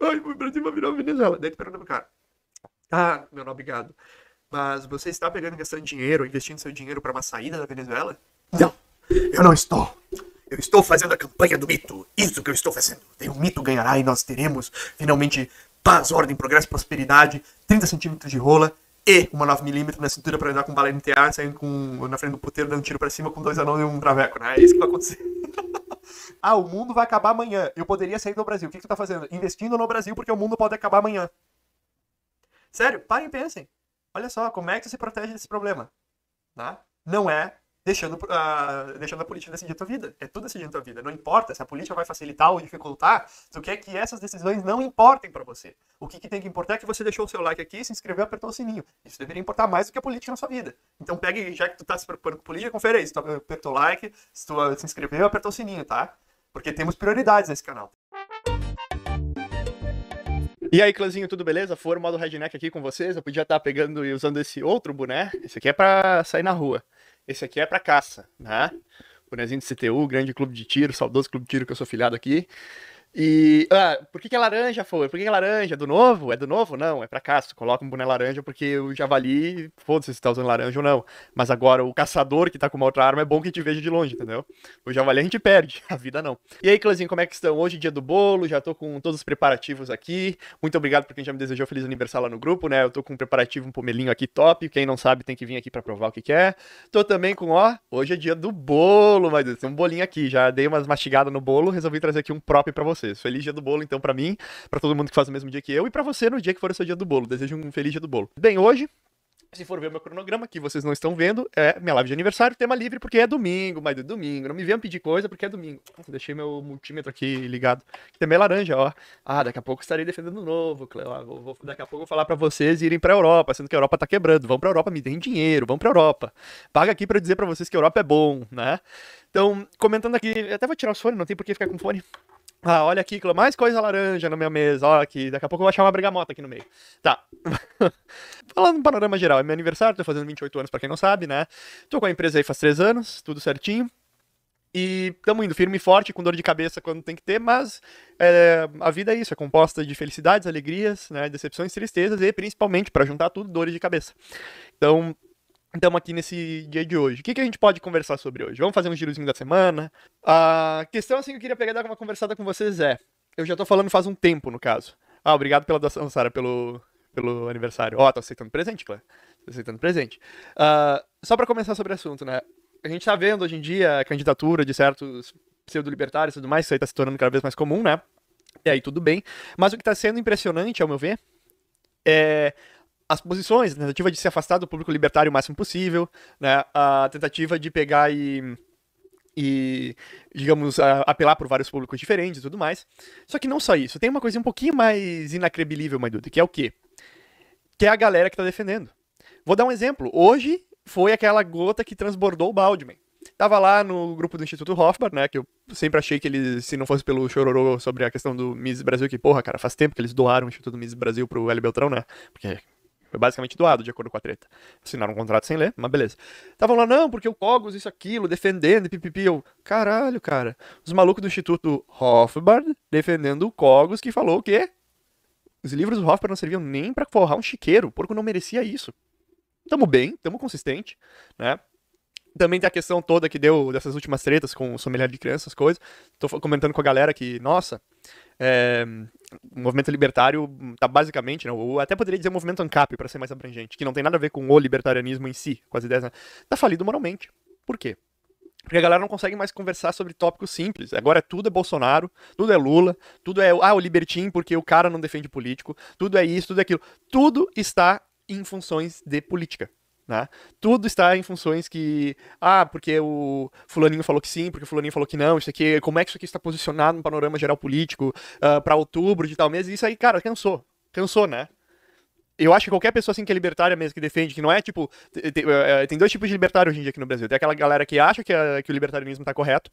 Ai, o Brasil vai virar uma Venezuela. Daí tu pergunta pro cara. Ah, meu nobre obrigado. Mas você está pegando gastando dinheiro, investindo seu dinheiro para uma saída da Venezuela? Não, eu não estou. Eu estou fazendo a campanha do mito. Isso que eu estou fazendo. o mito ganhará e nós teremos finalmente paz, ordem, progresso, prosperidade, 30 centímetros de rola e uma 9mm na cintura para andar com bala NTA, saindo com, na frente do puteiro, dando tiro para cima com dois anões e um traveco, né? É isso que vai acontecer. [LAUGHS] ah, o mundo vai acabar amanhã. Eu poderia sair do Brasil. O que, que está tá fazendo? Investindo no Brasil porque o mundo pode acabar amanhã. Sério, parem e pensem. Olha só, como é que você se protege desse problema? Tá? Não é deixando, uh, deixando a política decidir a tua vida. É tudo decidindo a tua vida. Não importa se a política vai facilitar ou dificultar, tu quer é que essas decisões não importem para você. O que, que, tem que importar é que você deixou o seu like aqui, se inscreveu apertou o sininho. Isso deveria importar mais do que a política na sua vida. Então pegue, já que tu tá se preocupando com política, confere aí. Se tu apertou o like, se tu se inscreveu, apertou o sininho, tá? Porque temos prioridades nesse canal. E aí, clãzinho, tudo beleza? Foro modo redneck aqui com vocês. Eu podia estar tá pegando e usando esse outro boné. Esse aqui é para sair na rua. Esse aqui é para caça, né? Bonezinho do CTU, grande clube de tiro, saudoso clube de tiro que eu sou filhado aqui. E. Ah, por que, que é laranja, foi? Por que, que, é laranja? É do novo? É do novo? Não, é pra cá. coloca um boné laranja porque o javali, foda-se se tá usando laranja ou não. Mas agora o caçador que tá com uma outra arma é bom que te veja de longe, entendeu? O javali a gente perde, [LAUGHS] a vida não. E aí, Cleuzinho, como é que estão? Hoje, dia do bolo, já tô com todos os preparativos aqui. Muito obrigado por quem já me desejou feliz aniversário lá no grupo, né? Eu tô com um preparativo, um pomelinho aqui top. Quem não sabe tem que vir aqui pra provar o que, quer. é. Tô também com, ó, hoje é dia do bolo, mas tem um bolinho aqui. Já dei umas mastigadas no bolo, resolvi trazer aqui um prop pra vocês vocês. Feliz dia do bolo, então, para mim, para todo mundo que faz o mesmo dia que eu e para você no dia que for o seu dia do bolo. Desejo um feliz dia do bolo. Bem, hoje se for ver o meu cronograma, que vocês não estão vendo, é minha live de aniversário, tema livre, porque é domingo, mas é domingo. Não me venham pedir coisa, porque é domingo. Deixei meu multímetro aqui ligado, que também é laranja, ó. Ah, daqui a pouco estarei defendendo novo, Cleo. Ah, vou, vou, daqui a pouco eu vou falar para vocês irem pra Europa, sendo que a Europa tá quebrando. Vão pra Europa, me deem dinheiro, vão pra Europa. Paga aqui para dizer para vocês que a Europa é bom, né? Então, comentando aqui, até vou tirar o fone, não tem por que ficar com fone. Ah, olha aqui, mais coisa laranja na minha mesa. Olha aqui, daqui a pouco eu vou achar uma bergamota aqui no meio. Tá. [LAUGHS] Falando no panorama geral, é meu aniversário, tô fazendo 28 anos, para quem não sabe, né? Tô com a empresa aí faz 3 anos, tudo certinho. E estamos indo firme e forte, com dor de cabeça quando tem que ter, mas é, a vida é isso, é composta de felicidades, alegrias, né, decepções, tristezas e, principalmente, para juntar tudo, dores de cabeça. Então, estamos aqui nesse dia de hoje. O que, que a gente pode conversar sobre hoje? Vamos fazer um girozinho da semana. A questão assim que eu queria pegar e dar uma conversada com vocês é. Eu já tô falando faz um tempo, no caso. Ah, obrigado pela doação, Sara, pelo, pelo aniversário. Ó, oh, tá aceitando presente, Clé. Tá aceitando presente. Uh, só para começar sobre o assunto, né? A gente tá vendo hoje em dia a candidatura de certos pseudo-libertários e tudo mais, isso aí tá se tornando cada vez mais comum, né? E aí tudo bem. Mas o que tá sendo impressionante, ao meu ver, é as posições, né? a tentativa de se afastar do público libertário o máximo possível, né? a tentativa de pegar e, e digamos, apelar por vários públicos diferentes e tudo mais. Só que não só isso, tem uma coisa um pouquinho mais inacredibilível, Maiduta, que é o quê? Que é a galera que está defendendo. Vou dar um exemplo. Hoje foi aquela gota que transbordou o Baldman. Tava lá no grupo do Instituto Hofbard, né? Que eu sempre achei que eles, se não fosse pelo chororô sobre a questão do Miss Brasil, que porra, cara, faz tempo que eles doaram o Instituto Miss Brasil pro L. Beltrão, né? Porque foi basicamente doado, de acordo com a treta. Assinaram um contrato sem ler, mas beleza. Estavam lá, não, porque o Cogos, isso, aquilo, defendendo, pipipi. Eu, caralho, cara. Os malucos do Instituto Hofbard defendendo o Cogos, que falou o quê? Os livros do Hofbard não serviam nem para forrar um chiqueiro. O porco não merecia isso. Tamo bem, tamo consistente, né? Também tem a questão toda que deu dessas últimas tretas com o sommelier de crianças, coisas. Tô comentando com a galera que, nossa, é, o movimento libertário tá basicamente, né, ou até poderia dizer movimento ANCAP, para ser mais abrangente, que não tem nada a ver com o libertarianismo em si, com as ideias, né, tá falido moralmente. Por quê? Porque a galera não consegue mais conversar sobre tópicos simples. Agora tudo é Bolsonaro, tudo é Lula, tudo é ah, o libertim porque o cara não defende político, tudo é isso, tudo é aquilo. Tudo está em funções de política. Né? Tudo está em funções que, ah, porque o fulaninho falou que sim, porque o fulaninho falou que não, isso aqui, como é que isso aqui está posicionado no panorama geral político uh, ah, para outubro de tal mês, e isso aí, cara, cansou, cansou, né? eu acho que qualquer pessoa assim que é libertária mesmo, que defende, que não é tipo. Eh, eh, tem, dois tipos de libertário hoje em dia aqui no Brasil. Tem aquela galera que acha que, a, que o libertarianismo tá correto,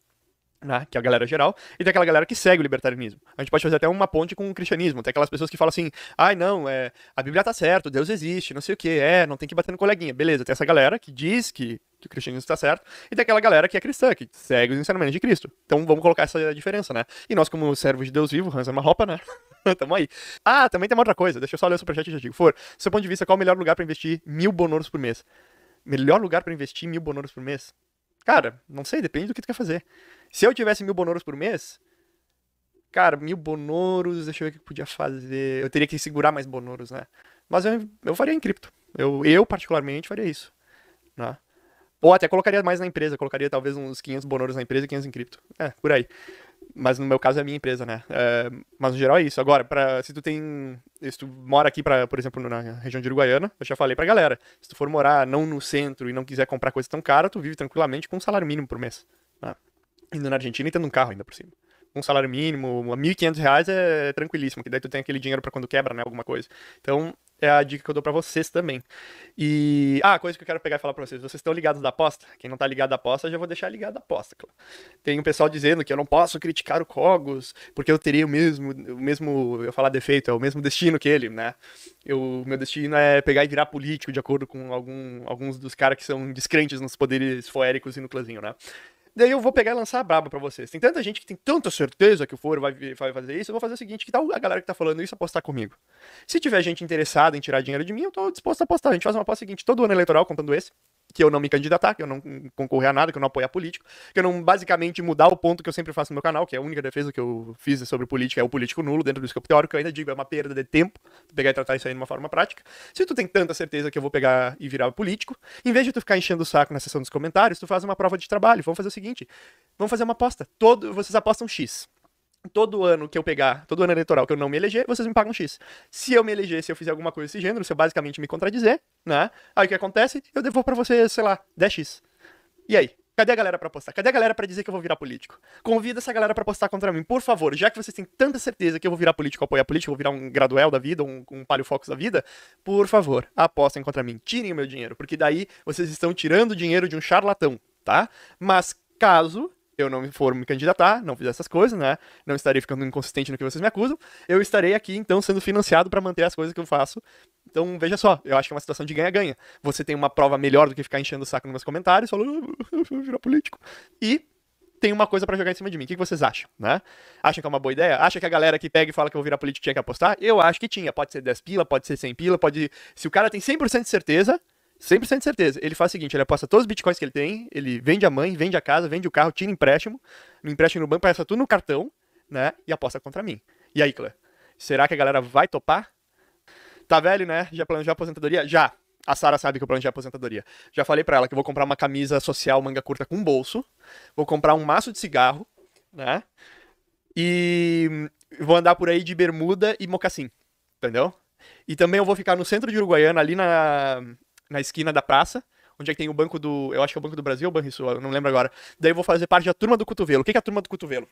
né, que é a galera geral, e tem aquela galera que segue o libertarianismo. A gente pode fazer até uma ponte com o cristianismo. Tem aquelas pessoas que falam assim: ai, ah, não, é, a Bíblia tá certo, Deus existe, não sei o que, é, não tem que bater no coleguinha. Beleza, tem essa galera que diz que, que o cristianismo está certo, e tem aquela galera que é cristã, que segue os ensinamentos de Cristo. Então vamos colocar essa diferença, né? E nós, como servos de Deus vivo, Hans é uma roupa, né? [LAUGHS] Tamo aí. Ah, também tem uma outra coisa, deixa eu só ler o superchat e já digo. For, seu ponto de vista, qual é o melhor lugar para investir mil bonouros por mês? Melhor lugar para investir mil bonouros por mês? Cara, não sei, depende do que tu quer fazer. Se eu tivesse mil bonoros por mês, cara, mil bonoros, deixa eu ver o que eu podia fazer. Eu teria que segurar mais bonoros, né? Mas eu, eu faria em cripto. Eu, eu, particularmente, faria isso. Né? Ou até colocaria mais na empresa, colocaria talvez uns 500 bonoros na empresa e 500 em cripto. É, por aí. Mas no meu caso é a minha empresa, né? É, mas no geral é isso. Agora, pra, se tu tem. Se tu mora aqui, pra, por exemplo, na região de Uruguaiana, eu já falei pra galera. Se tu for morar não no centro e não quiser comprar coisa tão cara, tu vive tranquilamente com um salário mínimo por mês. Né? indo na Argentina e tendo um carro ainda por cima. Um salário mínimo, R$ 1.500 é tranquilíssimo, que daí tu tem aquele dinheiro para quando quebra, né, alguma coisa. Então, é a dica que eu dou para vocês também. E ah, coisa que eu quero pegar e falar para vocês, vocês estão ligados da aposta? Quem não tá ligado da aposta, já vou deixar ligado da aposta, claro. Tem um pessoal dizendo que eu não posso criticar o Cogos, porque eu teria o mesmo, o mesmo, eu falar defeito, é o mesmo destino que ele, né? Eu, meu destino é pegar e virar político de acordo com algum, alguns dos caras que são descrentes nos poderes foéricos e no clãzinho, né? Daí eu vou pegar e lançar a braba pra vocês. Tem tanta gente que tem tanta certeza que o foro vai, vai fazer isso. Eu vou fazer o seguinte: que tal tá a galera que tá falando isso apostar comigo? Se tiver gente interessada em tirar dinheiro de mim, eu tô disposto a apostar. A gente faz uma aposta seguinte: todo ano eleitoral, contando esse, que eu não me candidatar, que eu não concorrer a nada, que eu não apoiar político, que eu não basicamente mudar o ponto que eu sempre faço no meu canal, que é a única defesa que eu fiz sobre política, é o político nulo dentro do escopo teórico, eu ainda digo, é uma perda de tempo pegar e tratar isso aí de uma forma prática. Se tu tem tanta certeza que eu vou pegar e virar político, em vez de tu ficar enchendo o saco na sessão dos comentários, tu faz uma prova de trabalho, vamos fazer o seguinte, vamos fazer uma aposta, todo, vocês apostam X todo ano que eu pegar, todo ano eleitoral que eu não me eleger, vocês me pagam X. Se eu me eleger, se eu fizer alguma coisa desse gênero, se eu basicamente me contradizer, né? Aí o que acontece? Eu devo para vocês, sei lá, 10X. E aí? Cadê a galera pra postar? Cadê a galera para dizer que eu vou virar político? Convida essa galera para postar contra mim, por favor. Já que vocês têm tanta certeza que eu vou virar político, apoiar político, vou virar um graduel da vida, um, um palio focus da vida, por favor, apostem contra mim. Tirem o meu dinheiro, porque daí vocês estão tirando o dinheiro de um charlatão, tá? Mas caso eu não for me candidatar, não fizer essas coisas, né? Não estarei ficando inconsistente no que vocês me acusam. Eu estarei aqui, então, sendo financiado para manter as coisas que eu faço. Então, veja só, eu acho que é uma situação de ganha-ganha. Você tem uma prova melhor do que ficar enchendo o saco nos meus comentários, falando, ah, eu vou virar político. E tem uma coisa para jogar em cima de mim. O que vocês acham, né? Acham que é uma boa ideia? Acha que a galera que pega e fala que eu vou virar político tinha que apostar? Eu acho que tinha. Pode ser 10 pila, pode ser 100 pila, pode... Se o cara tem 100% de certeza, 100% de certeza. Ele faz o seguinte: ele aposta todos os bitcoins que ele tem, ele vende a mãe, vende a casa, vende o carro, tira empréstimo, no empréstimo no banco, passa tudo no cartão, né? E aposta contra mim. E aí, Clã? Será que a galera vai topar? Tá velho, né? Já planejou a aposentadoria? Já. A Sara sabe que eu planejei a aposentadoria. Já falei para ela que eu vou comprar uma camisa social manga curta com bolso, vou comprar um maço de cigarro, né? E vou andar por aí de bermuda e mocassim, entendeu? E também eu vou ficar no centro de Uruguaiana, ali na, na esquina da praça, onde é que tem o Banco do. Eu acho que é o Banco do Brasil ou o Banrisul, eu não lembro agora. Daí eu vou fazer parte da Turma do Cotovelo. O que é a Turma do Cotovelo?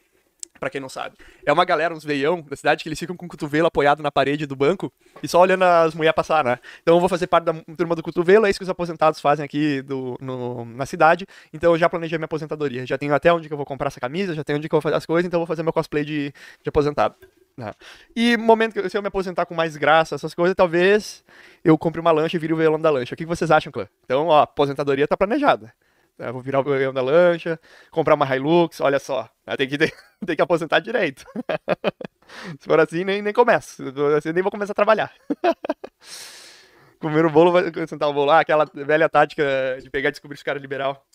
Pra quem não sabe. É uma galera, uns veião da cidade, que eles ficam com o cotovelo apoiado na parede do banco e só olhando as mulheres passar, né? Então eu vou fazer parte da turma do cotovelo, é isso que os aposentados fazem aqui do, no, na cidade. Então eu já planejei minha aposentadoria. Já tenho até onde que eu vou comprar essa camisa, já tenho onde que eu vou fazer as coisas, então eu vou fazer meu cosplay de, de aposentado. É. E momento que se eu me aposentar com mais graça, essas coisas, talvez eu compre uma lancha e vire o velhão da lancha. O que vocês acham, clã? Então, ó, a aposentadoria tá planejada. Eu vou virar o velhão da lancha, comprar uma Hilux, olha só. Tem que, tem [LAUGHS] que aposentar direito. [LAUGHS] se for assim, nem, nem começo. Assim, nem vou começar a trabalhar. [LAUGHS] Comer o bolo, vai sentar o bolo. lá. aquela velha tática de pegar e descobrir se o cara é liberal.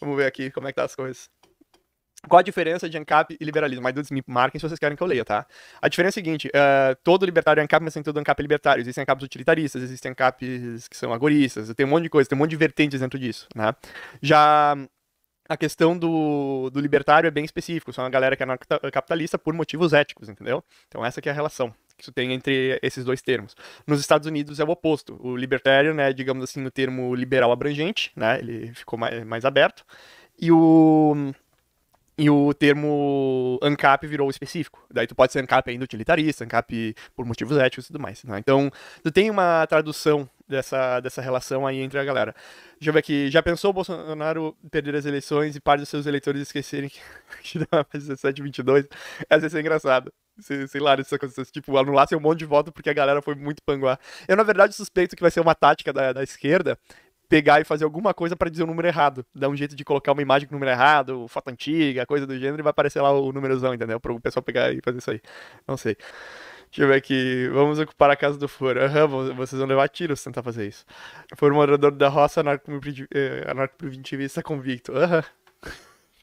Vamos ver aqui como é que tá as coisas. Qual a diferença de ANCAP e liberalismo? Mas dudes, me marquem se vocês querem que eu leia, tá? A diferença é a seguinte: uh, todo libertário é ANCAP, mas nem todo ANCAP libertário. Existem ANCAPs utilitaristas, existem ANCAPs que são agoristas, tem um monte de coisa, tem um monte de vertentes dentro disso, né? Já a questão do, do libertário é bem específico, são uma galera que é capitalista por motivos éticos, entendeu? Então essa que é a relação que isso tem entre esses dois termos. Nos Estados Unidos é o oposto. O libertário, né, digamos assim, o termo liberal abrangente, né, ele ficou mais, mais aberto. E o e o termo ANCAP virou específico. Daí tu pode ser ANCAP ainda utilitarista, ANCAP por motivos éticos e tudo mais. Né? Então, tu tem uma tradução dessa, dessa relação aí entre a galera. Deixa eu ver aqui. Já pensou o Bolsonaro perder as eleições e parte dos seus eleitores esquecerem que, [LAUGHS] que dá mais 17, 22? Essa ia ser engraçada. Sei, lá, isso acontece. Tipo, anulassem um monte de voto porque a galera foi muito panguá. Eu, na verdade, suspeito que vai ser uma tática da, da esquerda pegar e fazer alguma coisa para dizer o número errado. Dá um jeito de colocar uma imagem com o número errado, foto antiga, coisa do gênero, e vai aparecer lá o númerozão, entendeu? Para o pessoal pegar e fazer isso aí. Não sei. Deixa eu ver aqui. Vamos ocupar a casa do foro. Aham, uhum, vocês vão levar tiros se tentar fazer isso. Foro morador da roça, eh, anarco-primitivista convicto. Aham. Uhum.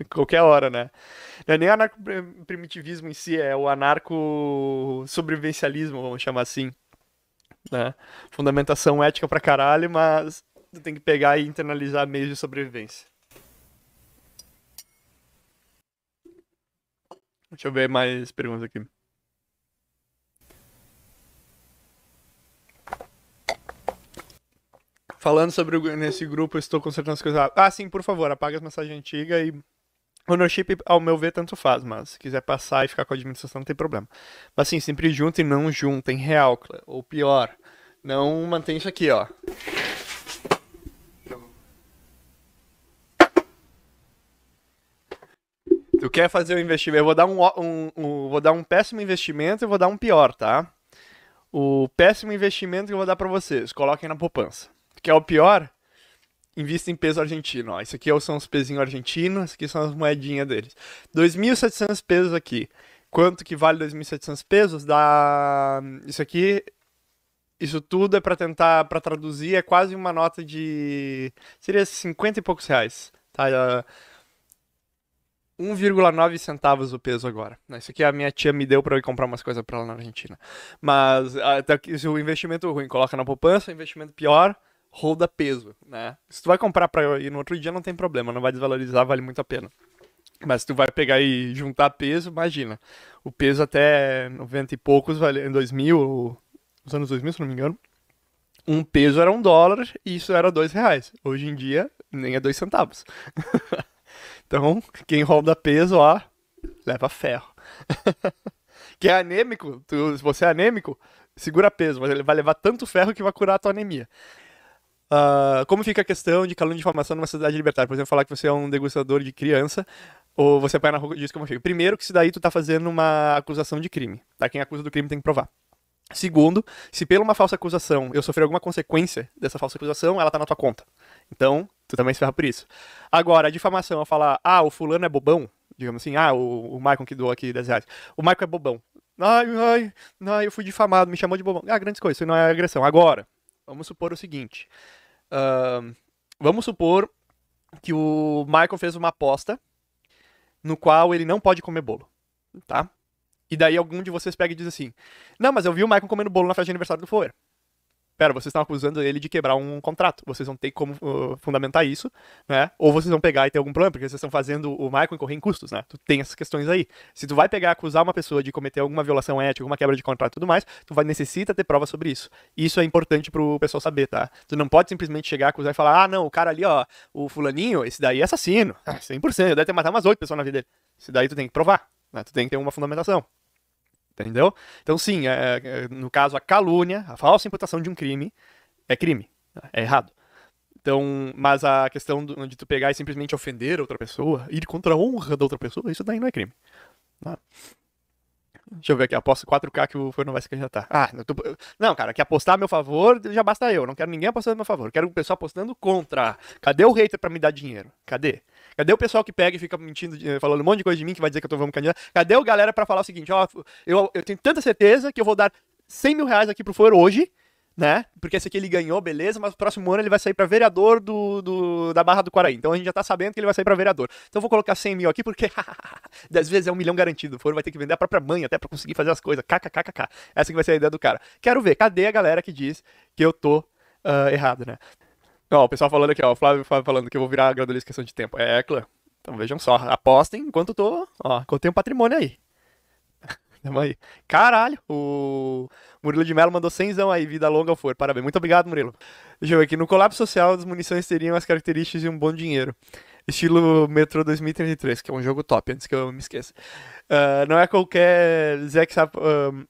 [LAUGHS] Qualquer hora, né? Não é nem anarco-primitivismo em si, é o anarco-sobrevivencialismo, vamos chamar assim. Né? Fundamentação ética pra caralho, mas Tu tem que pegar e internalizar meios de sobrevivência. Deixa eu ver mais perguntas aqui. Falando sobre o, nesse grupo, estou consertando as coisas. Ah, sim, por favor, apaga as mensagens antigas e Ownership, ao meu ver, tanto faz, mas se quiser passar e ficar com a administração, não tem problema. Mas sim, sempre e não juntem real, ou pior, não mantém isso aqui, ó. Tu quer fazer um investimento? Eu vou dar um, um, um, vou dar um péssimo investimento e vou dar um pior, tá? O péssimo investimento que eu vou dar para vocês, coloquem na poupança. Tu quer o pior? Invista em peso argentino. Ó, isso aqui é são os pezinhos argentinos, aqui são as moedinhas deles. 2.700 pesos aqui. Quanto que vale 2.700 pesos? Dá... Isso aqui isso tudo é para tentar para traduzir é quase uma nota de seria 50 e poucos reais tá 1,9 centavos o peso agora. Isso aqui a minha tia me deu para eu comprar umas coisas para lá na Argentina. Mas até que se o investimento ruim coloca na poupança, o investimento pior roda peso, né? Se tu vai comprar para ir no outro dia não tem problema, não vai desvalorizar, vale muito a pena. Mas se tu vai pegar e juntar peso, imagina. O peso até 90 e poucos, vale, em 2000, os anos 2000, se não me engano, um peso era um dólar e isso era dois reais. Hoje em dia, nem é dois centavos. [LAUGHS] Então, quem rouba peso, ó, leva ferro. [LAUGHS] quem é anêmico, tu, se você é anêmico, segura peso, mas ele vai levar tanto ferro que vai curar a tua anemia. Uh, como fica a questão de calúnia de informação numa sociedade libertária? Por exemplo, falar que você é um degustador de criança, ou você apanha na rua e diz como fica. Primeiro, que se daí tu tá fazendo uma acusação de crime. Tá? Quem acusa do crime tem que provar. Segundo, se pela uma falsa acusação eu sofrer alguma consequência dessa falsa acusação, ela tá na tua conta. Então, tu também se ferra por isso. Agora, a difamação é falar, ah, o fulano é bobão, digamos assim, ah, o, o Michael que doou aqui 10 reais. O Michael é bobão. Ai, ai, ai, eu fui difamado, me chamou de bobão. Ah, grandes coisas, isso não é agressão. Agora, vamos supor o seguinte. Uh, vamos supor que o Michael fez uma aposta no qual ele não pode comer bolo, tá? E daí algum de vocês pega e diz assim, não, mas eu vi o Michael comendo bolo na festa de aniversário do Foer pera, vocês estão acusando ele de quebrar um contrato, vocês vão ter como uh, fundamentar isso, né? Ou vocês vão pegar e ter algum problema, porque vocês estão fazendo o Michael incorrer em custos, né? Tu tem essas questões aí. Se tu vai pegar acusar uma pessoa de cometer alguma violação ética, alguma quebra de contrato e tudo mais, tu vai necessita ter prova sobre isso. Isso é importante pro pessoal saber, tá? Tu não pode simplesmente chegar, acusar e falar, ah, não, o cara ali, ó, o fulaninho, esse daí é assassino, 100%, ah, eu deve ter matado umas oito pessoas na vida dele. Isso daí tu tem que provar, né? Tu tem que ter uma fundamentação. Entendeu? Então, sim, é, é, no caso, a calúnia, a falsa imputação de um crime é crime, é errado. Então, mas a questão de tu pegar e simplesmente ofender outra pessoa, ir contra a honra da outra pessoa, isso daí não é crime. Né? Deixa eu ver aqui, aposto 4K que o Forno não vai se candidatar. Ah, tô... não, cara, que apostar a meu favor já basta eu. Não quero ninguém apostando a meu favor. Quero o pessoal apostando contra. Cadê o hater pra me dar dinheiro? Cadê? Cadê o pessoal que pega e fica mentindo, eh, falando um monte de coisa de mim que vai dizer que eu tô vamos candidato? Cadê o galera para falar o seguinte, ó, eu, eu tenho tanta certeza que eu vou dar 100 mil reais aqui pro for hoje, né? Porque esse aqui ele ganhou, beleza, mas o próximo ano ele vai sair para vereador do, do, da Barra do Quaraí. Então a gente já tá sabendo que ele vai sair para vereador. Então eu vou colocar 100 mil aqui porque 10 [LAUGHS] vezes é um milhão garantido. O Foro vai ter que vender a própria mãe até para conseguir fazer as coisas. KKKKK. Essa que vai ser a ideia do cara. Quero ver, cadê a galera que diz que eu tô uh, errado, né? Ó, o pessoal falando aqui, ó, o Flávio, Flávio falando que eu vou virar gradualista questão de tempo. É, é Então vejam só, apostem enquanto eu tô, ó, que eu tenho patrimônio aí. [LAUGHS] Tamo aí. Caralho, o Murilo de Mello mandou 100 aí, vida longa ao for. Parabéns. Muito obrigado, Murilo. Deixa eu ver aqui. No colapso social, as munições teriam as características de um bom dinheiro. Estilo Metro 2033, que é um jogo top, antes que eu me esqueça. Uh, não é qualquer Zé que sabe uh,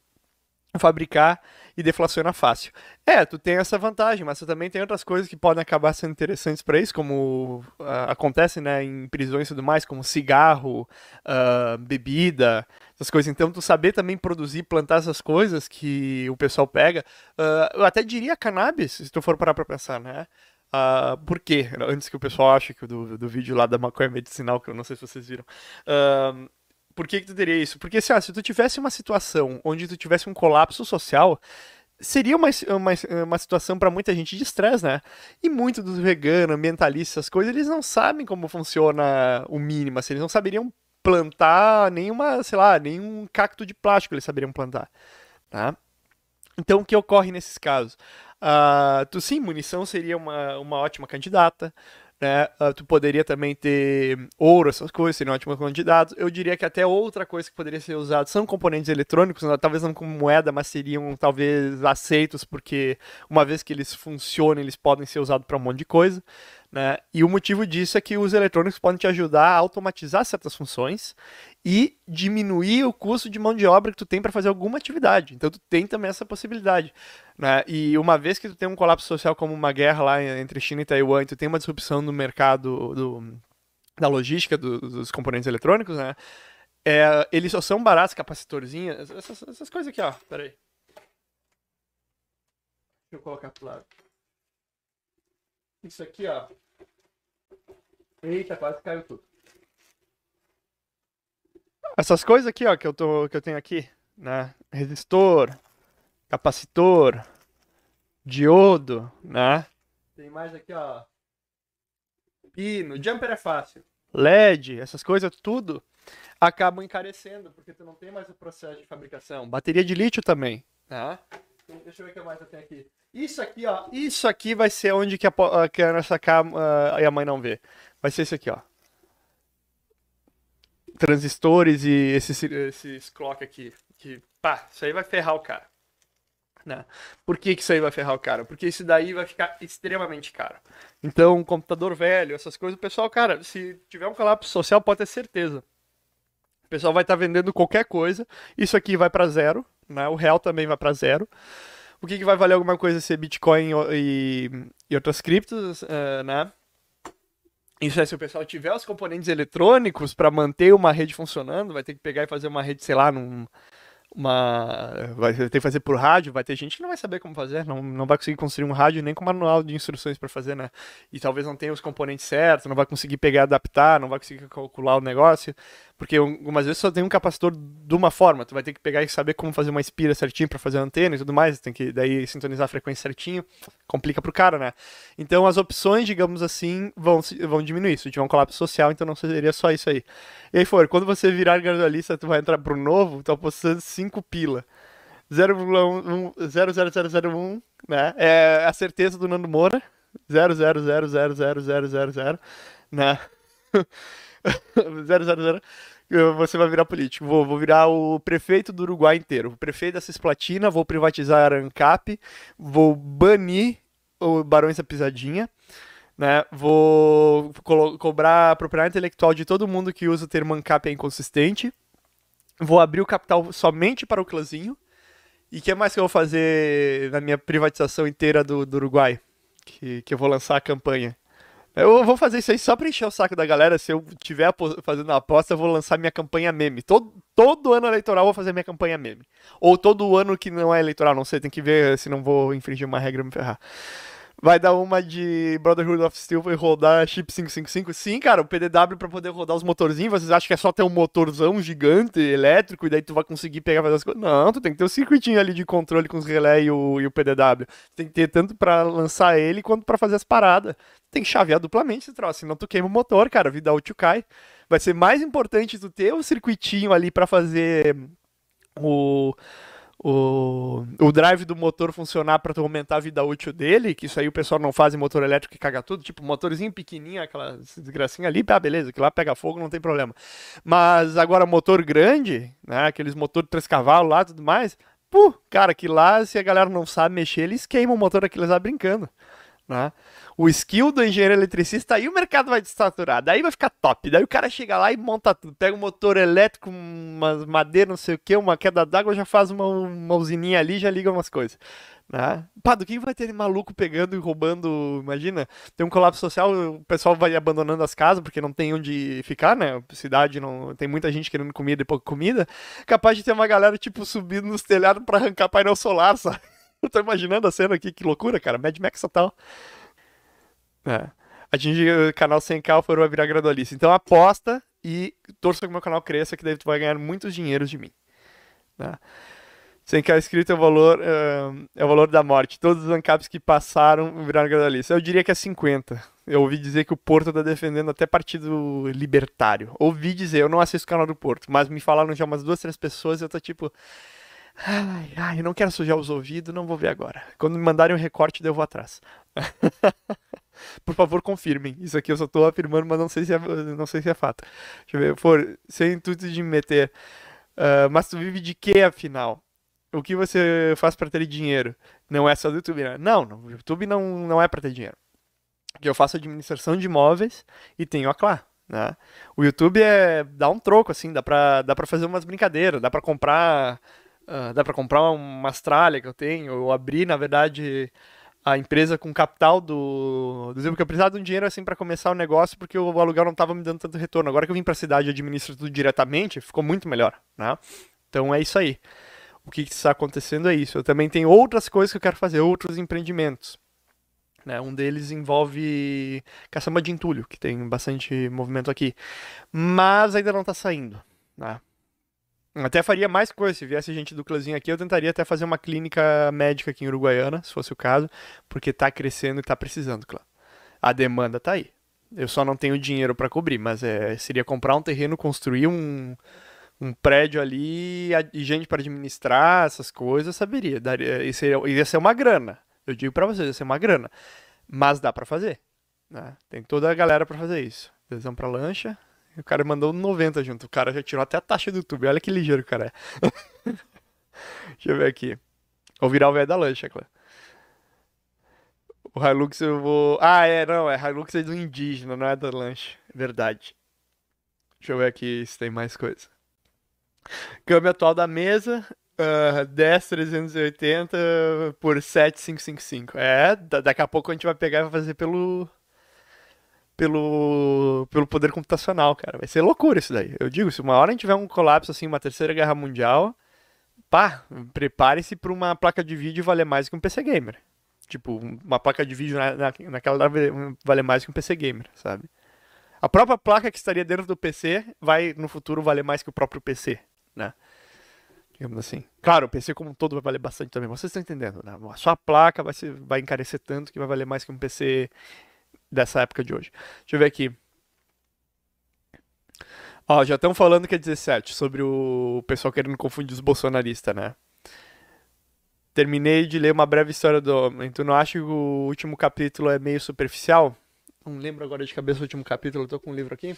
fabricar e deflaciona fácil. É, tu tem essa vantagem, mas tu também tem outras coisas que podem acabar sendo interessantes para isso, como uh, acontece né, em prisões e tudo mais, como cigarro, uh, bebida, essas coisas. Então, tu saber também produzir, plantar essas coisas que o pessoal pega. Uh, eu até diria cannabis, se tu for parar pra pensar, né? Uh, por quê? Antes que o pessoal ache que do, do vídeo lá da maconha medicinal, que eu não sei se vocês viram. Uh, por que, que tu teria isso? Porque assim, se tu tivesse uma situação onde tu tivesse um colapso social, seria uma, uma, uma situação para muita gente de estresse, né? E muito dos veganos, ambientalistas, coisas, eles não sabem como funciona o mínimo, assim, eles não saberiam plantar nenhuma, sei lá, nenhum cacto de plástico eles saberiam plantar, tá? Então, o que ocorre nesses casos? Uh, tu, sim, munição seria uma, uma ótima candidata né? Ah, tu poderia também ter ouro, essas coisas, seriam ótimos candidatos. Eu diria que até outra coisa que poderia ser usada são componentes eletrônicos, né? talvez não como moeda, mas seriam talvez aceitos, porque uma vez que eles funcionem, eles podem ser usados para um monte de coisa. Né? E o motivo disso é que os eletrônicos podem te ajudar a automatizar certas funções e diminuir o custo de mão de obra que tu tem para fazer alguma atividade. Então tu tem também essa possibilidade. Né? E uma vez que tu tem um colapso social como uma guerra lá entre China e Taiwan, e tu tem uma disrupção no mercado do, da logística do, dos componentes eletrônicos, né? É, eles só são baratos, capacitorzinhos, essas, essas coisas aqui, ó. Peraí. Deixa eu colocar pro lado. Isso aqui, ó. Eita, quase caiu tudo. Essas coisas aqui, ó, que eu, tô, que eu tenho aqui, né? Resistor, capacitor, diodo, né? Tem mais aqui, ó. Pino, jumper é fácil. LED, essas coisas, tudo acabam encarecendo, porque tu não tem mais o processo de fabricação. Bateria de lítio também, né? Deixa eu ver o que mais eu tenho aqui. Isso aqui, ó. Isso aqui vai ser onde que a, que a nossa cama uh, e a mãe não vê. Vai ser isso aqui, ó. Transistores e esses, esses clock aqui. Que, pá, isso aí vai ferrar o cara. Né? Por que, que isso aí vai ferrar o cara? Porque isso daí vai ficar extremamente caro. Então, computador velho, essas coisas, o pessoal, cara, se tiver um colapso social, pode ter certeza o pessoal vai estar tá vendendo qualquer coisa. Isso aqui vai para zero, né? O real também vai para zero. O que, que vai valer alguma coisa ser Bitcoin e, e outras criptos, uh, né? Isso é se o pessoal tiver os componentes eletrônicos para manter uma rede funcionando, vai ter que pegar e fazer uma rede, sei lá, num, uma vai ter que fazer por rádio, vai ter gente que não vai saber como fazer, não, não vai conseguir construir um rádio nem com manual de instruções para fazer, né? E talvez não tenha os componentes certos, não vai conseguir pegar e adaptar, não vai conseguir calcular o negócio. Porque algumas vezes só tem um capacitor de uma forma, tu vai ter que pegar e saber como fazer uma espira certinho para fazer a antena e tudo mais, tem que daí sintonizar a frequência certinho, complica pro cara, né? Então as opções, digamos assim, vão, vão diminuir. Se tiver um colapso social, então não seria só isso aí. E aí for, quando você virar gradualista, tu vai entrar pro novo, tu tá apostando 5 pila. 0,0001, né? É a certeza do Nando Moura. 0,0000000, né? [LAUGHS] [LAUGHS] zero, zero, zero. Você vai virar político. Vou, vou virar o prefeito do Uruguai inteiro. O prefeito da Cisplatina, vou privatizar a Ancap, vou banir o Barões essa Pisadinha. Né? Vou co cobrar a propriedade intelectual de todo mundo que usa o termo ANCAP é inconsistente. Vou abrir o capital somente para o clãzinho. E o que mais que eu vou fazer na minha privatização inteira do, do Uruguai? Que, que eu vou lançar a campanha. Eu vou fazer isso aí só pra encher o saco da galera. Se eu tiver fazendo a aposta, eu vou lançar minha campanha meme. Todo, todo ano eleitoral eu vou fazer minha campanha meme. Ou todo ano que não é eleitoral, não sei, tem que ver se não vou infringir uma regra e me ferrar vai dar uma de Brotherhood of Steel e rodar chip 555? Sim, cara, o PDW para poder rodar os motorzinhos, vocês acham que é só ter um motorzão gigante, elétrico, e daí tu vai conseguir pegar fazer as coisas? Não, tu tem que ter o um circuitinho ali de controle com os relé e o, e o PDW. Tem que ter tanto para lançar ele quanto para fazer as paradas. Tem que chavear duplamente esse troço, senão tu queima o motor, cara, vida útil cai. Vai ser mais importante tu ter o circuitinho ali para fazer o o, o drive do motor funcionar para aumentar a vida útil dele, que isso aí o pessoal não faz em motor elétrico e caga tudo, tipo motorzinho pequenininho, aquela desgracinha ali, ah, beleza, que lá pega fogo, não tem problema. Mas agora motor grande, né, aqueles motor de três cavalos lá, tudo mais, puh, cara, que lá se a galera não sabe mexer, eles queimam o motor daqueles lá brincando. Né? O skill do engenheiro eletricista, aí o mercado vai saturar. daí vai ficar top. Daí o cara chega lá e monta tudo, pega um motor elétrico, uma madeira, não sei o que, uma queda d'água, já faz uma, uma usininha ali, já liga umas coisas. Né? Pá, do que vai ter maluco pegando e roubando? Imagina, tem um colapso social, o pessoal vai abandonando as casas porque não tem onde ficar, né? Cidade não tem muita gente querendo comida e pouca comida. Capaz de ter uma galera tipo subindo nos telhados para arrancar painel solar, sabe? Eu [LAUGHS] tô imaginando a cena aqui, que loucura, cara. Mad Max total. É. Atingir o canal 100k, o vai virar gradualista. Então aposta e torça que que meu canal cresça, que daí tu vai ganhar muitos dinheiros de mim. Tá? 100k inscrito é o valor, é, é o valor da morte. Todos os ANCAPs que passaram viraram gradualista. Eu diria que é 50. Eu ouvi dizer que o Porto está defendendo até partido libertário. Ouvi dizer, eu não assisto o canal do Porto, mas me falaram já umas duas, três pessoas e eu tô tipo. Ai, ai, não quero sujar os ouvidos, não vou ver agora. Quando me mandarem um recorte, eu vou atrás. [LAUGHS] Por favor, confirmem. Isso aqui eu só estou afirmando, mas não sei se é, não sei se é fato. Deixa eu ver. For, sem intuito de me meter. Uh, mas tu vive de quê, afinal? O que você faz para ter dinheiro? Não é só do YouTube, né? Não, o YouTube não, não é para ter dinheiro. Eu faço é administração de imóveis e tenho a Clá. Né? O YouTube é dá um troco, assim, dá para dá pra fazer umas brincadeiras, dá para comprar ah, dá para comprar uma tralhas que eu tenho. Eu abri, na verdade, a empresa com capital do, do porque eu precisava de um dinheiro assim para começar o negócio, porque o aluguel não estava me dando tanto retorno. Agora que eu vim para a cidade e administro tudo diretamente, ficou muito melhor, né? Então é isso aí. O que está acontecendo é isso. Eu também tenho outras coisas que eu quero fazer, outros empreendimentos. Né? Um deles envolve caçamba de entulho, que tem bastante movimento aqui. Mas ainda não está saindo. Né? Até faria mais coisa, se viesse gente do clãzinho aqui, eu tentaria até fazer uma clínica médica aqui em Uruguaiana, se fosse o caso, porque tá crescendo e tá precisando, claro. A demanda tá aí. Eu só não tenho dinheiro para cobrir, mas é, seria comprar um terreno, construir um, um prédio ali e gente para administrar essas coisas, saberia. Daria, isso ser, ia ser uma grana. Eu digo para vocês, ia ser uma grana. Mas dá para fazer. Né? Tem toda a galera para fazer isso. Eles vão pra lancha, o cara mandou 90 junto. O cara já tirou até a taxa do YouTube. Olha que ligeiro o cara é. [LAUGHS] Deixa eu ver aqui. Vou virar o velho da lancha, claro. O Hilux eu vou. Ah, é, não, é Hilux é do indígena, não é da lanche. É verdade. Deixa eu ver aqui se tem mais coisa. Câmbio atual da mesa: uh, ah, 10,380 por 7,555. É, daqui a pouco a gente vai pegar e vai fazer pelo pelo, pelo poder computacional, cara. Vai ser loucura isso daí. Eu digo, se uma hora a gente tiver um colapso assim, uma terceira guerra mundial, pá, prepare-se para uma placa de vídeo valer mais que um PC gamer. Tipo, uma placa de vídeo na, na, naquela vale mais que um PC gamer, sabe? A própria placa que estaria dentro do PC vai no futuro valer mais que o próprio PC, né? Digamos assim. Claro, o PC como um todo vai valer bastante também, vocês estão entendendo, né? A sua placa vai, ser, vai encarecer tanto que vai valer mais que um PC dessa época de hoje. Deixa eu ver aqui. Ó, já estão falando que é 17, sobre o pessoal querendo confundir os bolsonaristas, né? Terminei de ler uma breve história do homem. Tu não acha que o último capítulo é meio superficial? Não lembro agora de cabeça o último capítulo, Estou tô com um livro aqui.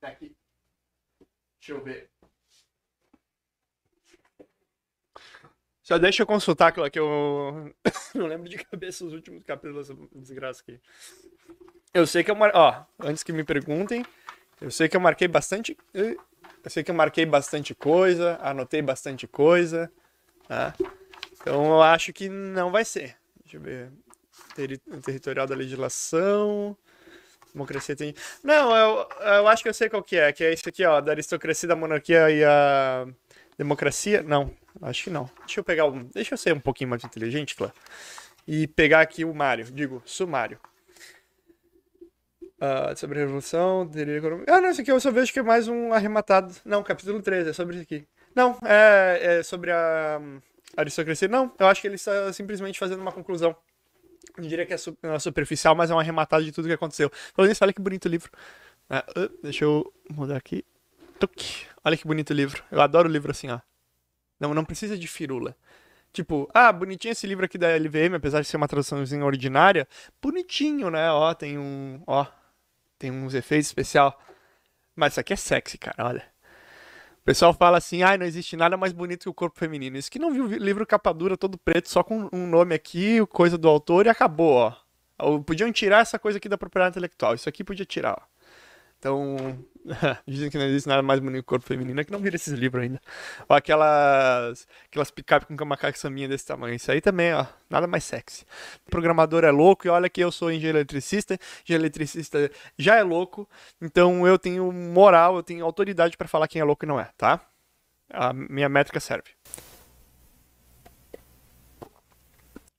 Tá aqui. Deixa eu ver. Só deixa eu consultar aquilo que eu [LAUGHS] não lembro de cabeça os últimos capítulos dessa desgraça aqui. Eu sei que eu mar... ó, antes que me perguntem, eu sei que eu marquei bastante, eu sei que eu marquei bastante coisa, anotei bastante coisa, tá? Então eu acho que não vai ser. Deixa eu ver. territorial da legislação, democracia tem. Não, eu, eu acho que eu sei qual que é, que é isso aqui, ó, da aristocracia da monarquia e a Democracia? Não, acho que não. Deixa eu pegar um. Deixa eu ser um pouquinho mais inteligente, Clã. E pegar aqui o Mário. Digo, sumário. Uh, sobre a Revolução, teoria Ah, não, isso aqui eu só vejo que é mais um arrematado. Não, capítulo 13, é sobre isso aqui. Não, é, é sobre a, hum, aristocracia. Não, eu acho que ele está simplesmente fazendo uma conclusão. Não diria que é, su é superficial, mas é um arrematado de tudo que aconteceu. Falando isso, olha que bonito o livro. Uh, uh, deixa eu mudar aqui. Olha que bonito livro. Eu adoro livro assim, ó. Não, não precisa de firula. Tipo, ah, bonitinho esse livro aqui da LVM, apesar de ser uma traduçãozinha ordinária. Bonitinho, né? Ó, tem um. Ó. Tem uns efeitos especial. Mas isso aqui é sexy, cara, olha. O pessoal fala assim, ai, ah, não existe nada mais bonito que o corpo feminino. Isso que não viu livro capa dura todo preto, só com um nome aqui, coisa do autor e acabou, ó. Podiam tirar essa coisa aqui da propriedade intelectual. Isso aqui podia tirar, ó. Então, [LAUGHS] Dizem que não existe nada mais bonito que o corpo feminino. É que não vira esses livros ainda. Ou aquelas, aquelas picape com uma caçaminha desse tamanho. Isso aí também, ó. Nada mais sexy. O programador é louco e olha que eu sou engenheiro eletricista. Engenheiro eletricista já é louco. Então eu tenho moral, eu tenho autoridade para falar quem é louco e não é, tá? A minha métrica serve.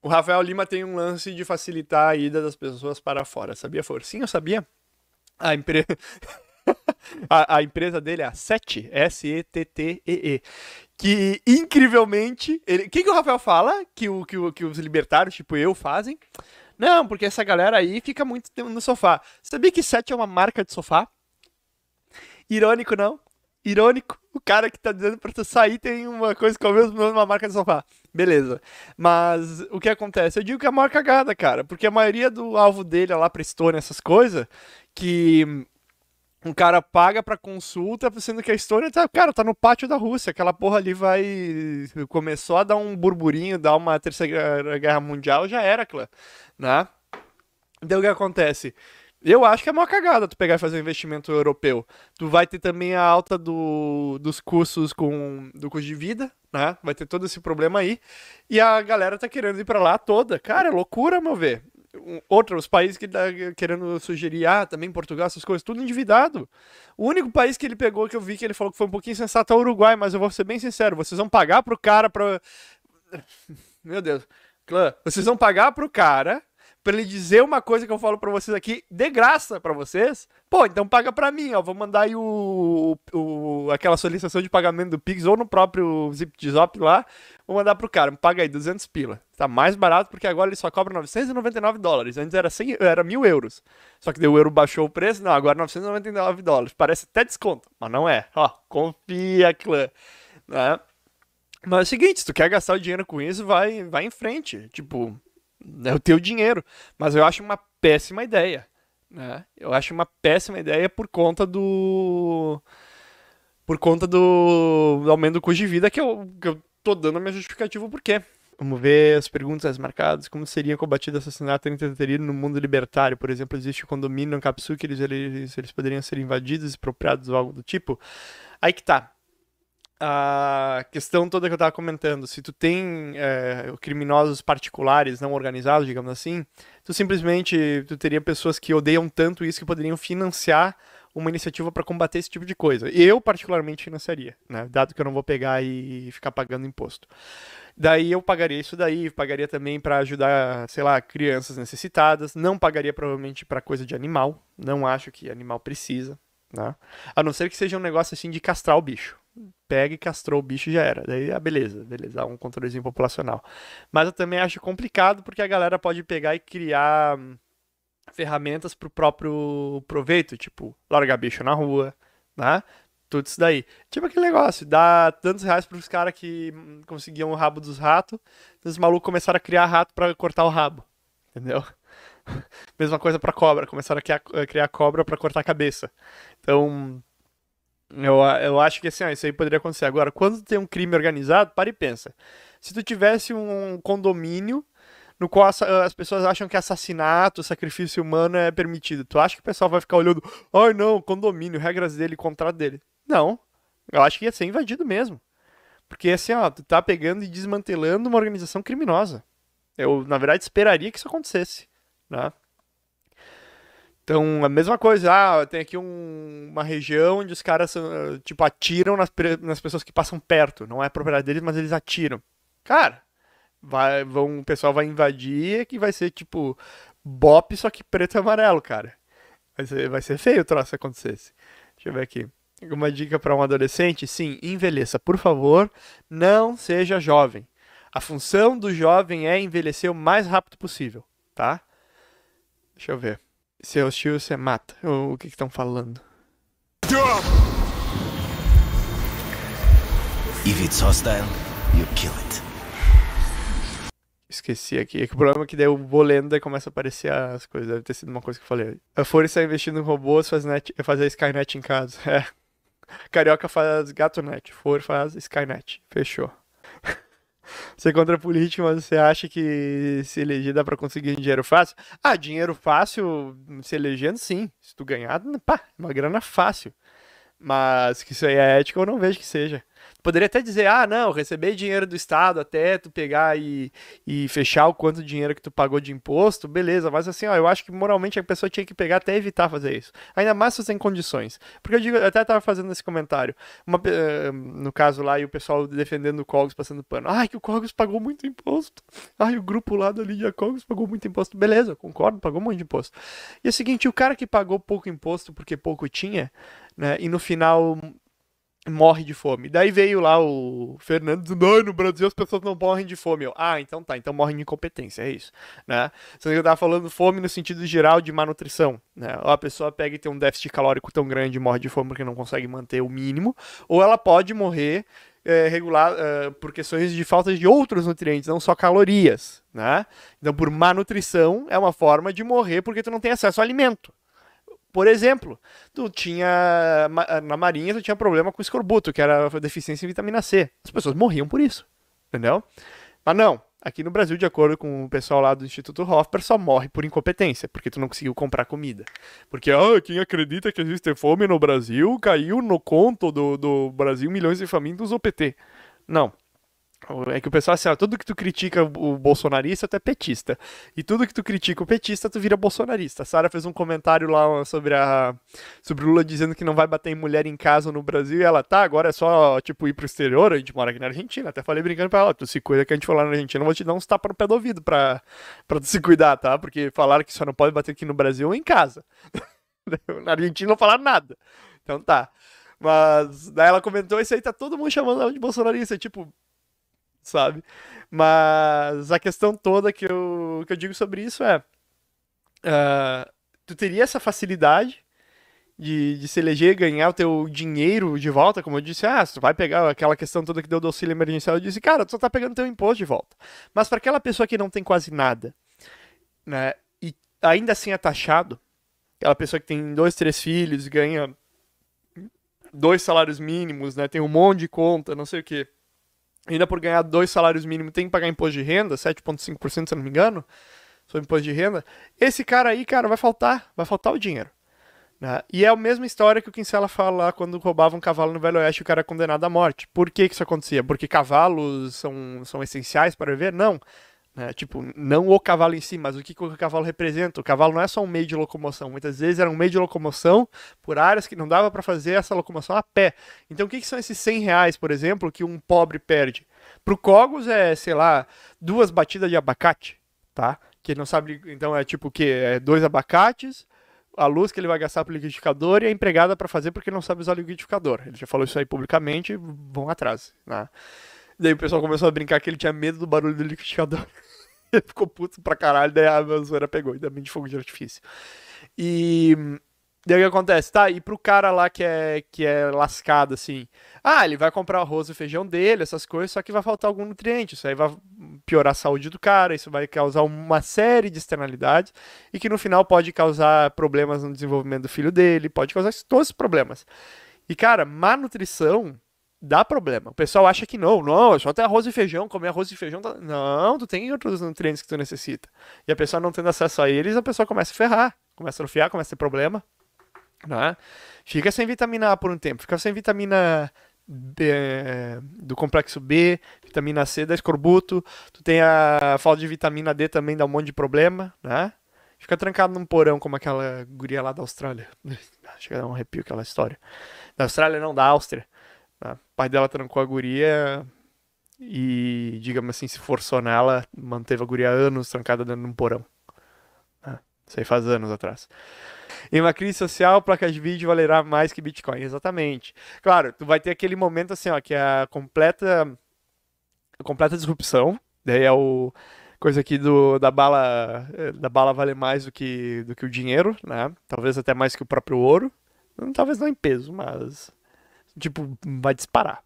O Rafael Lima tem um lance de facilitar a ida das pessoas para fora. Sabia, eu Sabia? A ah, empresa. [LAUGHS] A, a empresa dele é a SETTE, S-E-T-T-E-E. Que incrivelmente. O que, que o Rafael fala que, o, que, o, que os libertários, tipo eu, fazem? Não, porque essa galera aí fica muito tempo no sofá. Sabia que SETTE é uma marca de sofá? Irônico, não? Irônico. O cara que tá dizendo pra tu sair tem uma coisa com é o mesmo nome, uma marca de sofá. Beleza. Mas o que acontece? Eu digo que é a maior cagada, cara. Porque a maioria do alvo dele é lá pra Estônia, essas coisas, que um cara paga pra consulta, sendo que a história tá, cara, tá no pátio da Rússia. Aquela porra ali vai. Começou a dar um burburinho, dar uma terceira guerra mundial, já era, né? Então o que acontece? Eu acho que é uma cagada tu pegar e fazer um investimento europeu. Tu vai ter também a alta do, dos custos com do custo de vida, né? Vai ter todo esse problema aí. E a galera tá querendo ir para lá toda. Cara, é loucura, meu ver outros países que tá querendo sugerir, ah, também Portugal, essas coisas, tudo endividado. O único país que ele pegou que eu vi que ele falou que foi um pouquinho sensato é o Uruguai, mas eu vou ser bem sincero, vocês vão pagar pro cara pra. [LAUGHS] Meu Deus. Clã Vocês vão pagar pro cara para ele dizer uma coisa que eu falo para vocês aqui de graça para vocês. Pô, então paga para mim, ó. Vou mandar aí o, o, aquela solicitação de pagamento do Pix ou no próprio ZipZop lá. Vou mandar pro cara, me paga aí 200 pila. Tá mais barato porque agora ele só cobra 999 dólares. Antes era 100, era 1000 euros. Só que o euro baixou o preço, não, agora 999 dólares. Parece até desconto, mas não é. Ó, confia, clã. Né? Mas é o seguinte, se tu quer gastar o dinheiro com isso, vai, vai em frente. Tipo, é o teu dinheiro. Mas eu acho uma péssima ideia. Né? Eu acho uma péssima ideia por conta do. Por conta do, do aumento do custo de vida que eu, que eu tô dando a minha justificativa por quê. Vamos ver as perguntas as marcadas. Como seria combatido assassinato entreterido no mundo libertário? Por exemplo, existe condomínio no Capsu que eles, eles, eles poderiam ser invadidos, expropriados ou algo do tipo? Aí que tá a questão toda que eu tava comentando, se tu tem é, criminosos particulares, não organizados, digamos assim, tu simplesmente tu teria pessoas que odeiam tanto isso que poderiam financiar uma iniciativa para combater esse tipo de coisa. Eu particularmente financiaria, né? Dado que eu não vou pegar e ficar pagando imposto. Daí eu pagaria isso daí, pagaria também para ajudar, sei lá, crianças necessitadas, não pagaria provavelmente para coisa de animal, não acho que animal precisa, né? A não ser que seja um negócio assim de castrar o bicho pega e castrou o bicho e já era. Daí, ah, beleza, beleza, um controlezinho populacional. Mas eu também acho complicado porque a galera pode pegar e criar hum, ferramentas para o próprio proveito, tipo, largar bicho na rua, né? Tudo isso daí. Tipo aquele negócio, dá tantos reais para os caras que hum, conseguiam o rabo dos ratos, então os malucos começaram a criar rato para cortar o rabo, entendeu? [LAUGHS] Mesma coisa para cobra, começaram a criar cobra para cortar a cabeça. Então, eu, eu acho que assim, ó, isso aí poderia acontecer. Agora, quando tem um crime organizado, para e pensa. Se tu tivesse um condomínio no qual as, ah, as, pessoas acham que assassinato, sacrifício humano é permitido, tu acha que o pessoal vai ficar olhando, ai oh, não, condomínio, regras dele, contrato dele? Não. Eu acho que ia ser invadido mesmo. Porque assim, ó, tu tá pegando e desmantelando uma organização criminosa. Eu, na verdade, esperaria que isso acontecesse, né? Então, a mesma coisa, ah, tem aqui um, uma região onde os caras, ah, tipo, atiram nas, nas pessoas que passam perto. Não é propriedade deles, mas eles atiram. Cara, vai, vão, o pessoal vai invadir é que vai ser, tipo, bop, só que preto e amarelo, cara. Vai ser, vai ser feio o troço se acontecesse. Deixa eu ver aqui. Alguma dica para um adolescente? Sim, envelheça. Por favor, não seja jovem. A função do jovem é envelhecer o mais rápido possível, tá? Deixa eu ver. Se é hostil, você mata. Ou o que estão falando? If it's hostile, you kill it. Esqueci aqui. É que o problema é que daí eu vou lendo e começa a aparecer as coisas. Deve ter sido uma coisa que eu falei. A Fúria está investindo em robôs, faz, net, faz Skynet em casa. [LAUGHS] É. Carioca faz Gatonet. Fúria faz Skynet. Fechou. Você contra política, mas você acha que se eleger dá para conseguir dinheiro fácil? Ah, dinheiro fácil, se elegendo, sim. Se tu ganhar, pá, uma grana fácil. Mas que isso aí é ético, eu não vejo que seja. Poderia até dizer, ah, não, receber dinheiro do Estado até tu pegar e, e fechar o quanto de dinheiro que tu pagou de imposto, beleza, mas assim, ó, eu acho que moralmente a pessoa tinha que pegar até evitar fazer isso. Ainda mais se tem condições. Porque eu digo, eu até tava fazendo esse comentário, uma, uh, no caso lá, e o pessoal defendendo o Cogos, passando pano. Ai, que o Cogos pagou muito imposto. Ai, o grupo lá da Lídia Cogos pagou muito imposto. Beleza, concordo, pagou muito imposto. E é o seguinte, o cara que pagou pouco imposto porque pouco tinha, né, e no final morre de fome. Daí veio lá o Fernando dizendo, no Brasil as pessoas não morrem de fome. Eu, ah, então tá, então morrem de incompetência, é isso, né? Sendo que eu tava falando fome no sentido geral de má nutrição, né? Ou a pessoa pega e tem um déficit calórico tão grande e morre de fome porque não consegue manter o mínimo, ou ela pode morrer é, regular é, por questões de falta de outros nutrientes, não só calorias, né? Então por má nutrição é uma forma de morrer porque tu não tem acesso ao alimento, por exemplo, tu tinha na marinha tu tinha problema com escorbuto, que era deficiência em vitamina C. As pessoas morriam por isso, entendeu? Mas não, aqui no Brasil, de acordo com o pessoal lá do Instituto Hoffer, só morre por incompetência, porque tu não conseguiu comprar comida. Porque ah, quem acredita que existe fome no Brasil caiu no conto do, do Brasil milhões de famintos ou PT. Não, é que o pessoal, assim, ó, tudo que tu critica o bolsonarista, tu é petista. E tudo que tu critica o petista, tu vira bolsonarista. A Sara fez um comentário lá sobre a sobre o Lula dizendo que não vai bater em mulher em casa no Brasil. E ela, tá, agora é só, tipo, ir pro exterior. A gente mora aqui na Argentina. Até falei brincando pra ela, tu se cuida que a gente falar na Argentina, eu vou te dar uns tapas no pé do ouvido pra, pra tu se cuidar, tá? Porque falaram que só não pode bater aqui no Brasil ou em casa. [LAUGHS] na Argentina não falaram nada. Então tá. Mas daí ela comentou isso aí, tá todo mundo chamando ela de bolsonarista. Tipo, sabe? Mas a questão toda que eu, que eu digo sobre isso é: uh, tu teria essa facilidade de, de se eleger, ganhar o teu dinheiro de volta, como eu disse, ah, tu vai pegar aquela questão toda que deu do auxílio emergencial, eu disse, cara, tu só tá pegando teu imposto de volta. Mas para aquela pessoa que não tem quase nada, né, e ainda assim é taxado, aquela pessoa que tem dois, três filhos, ganha dois salários mínimos, né, tem um monte de conta, não sei o quê ainda por ganhar dois salários mínimos, tem que pagar imposto de renda, 7,5%, se eu não me engano, sobre imposto de renda. Esse cara aí, cara, vai faltar, vai faltar o dinheiro. Né? E é a mesma história que o Kinsella fala lá quando roubava um cavalo no Velho Oeste e o cara era é condenado à morte. Por que, que isso acontecia? Porque cavalos são, são essenciais para viver? Não. Né? tipo, não o cavalo em si, mas o que, que o cavalo representa. O cavalo não é só um meio de locomoção. Muitas vezes era um meio de locomoção por áreas que não dava para fazer essa locomoção a pé. Então, o que, que são esses 100 reais, por exemplo, que um pobre perde? Pro Cogos é, sei lá, duas batidas de abacate, tá? Que ele não sabe. Então, é tipo o quê? É dois abacates, a luz que ele vai gastar pro liquidificador e a empregada para fazer porque não sabe usar o liquidificador. Ele já falou isso aí publicamente, vão atrás, né? Daí o pessoal começou a brincar que ele tinha medo do barulho do liquidificador. [LAUGHS] ele ficou puto pra caralho, daí a zoeira pegou, ainda bem de fogo de artifício. E daí o que acontece? Tá, e pro cara lá que é, que é lascado, assim, ah, ele vai comprar arroz e feijão dele, essas coisas, só que vai faltar algum nutriente, isso aí vai piorar a saúde do cara, isso vai causar uma série de externalidades e que no final pode causar problemas no desenvolvimento do filho dele, pode causar todos os problemas. E cara, má nutrição dá problema. O pessoal acha que não, não, é só tem arroz e feijão, comer arroz e feijão. Tá... Não, tu tem outros nutrientes que tu necessita. E a pessoa não tendo acesso a eles, a pessoa começa a ferrar, começa a atrofiar, começa a ter problema. Né? Fica sem vitamina A por um tempo, fica sem vitamina B, do complexo B, vitamina C da escorbuto, tu tem a falta de vitamina D também dá um monte de problema, né? Fica trancado num porão como aquela guria lá da Austrália. [LAUGHS] Chega a dar um arrepio aquela história. Da Austrália não, da Áustria o pai dela trancou a guria e, digamos assim, se forçou nela, manteve a guria anos trancada dentro de um porão. Ah, isso aí faz anos atrás. Em uma crise social, placa de vídeo valerá mais que Bitcoin. Exatamente. Claro, tu vai ter aquele momento assim, ó, que é a completa, a completa disrupção. Daí é o coisa aqui do da bala, da bala vale mais do que do que o dinheiro, né? Talvez até mais que o próprio ouro. Hum, talvez não em peso, mas Tipo, vai disparar.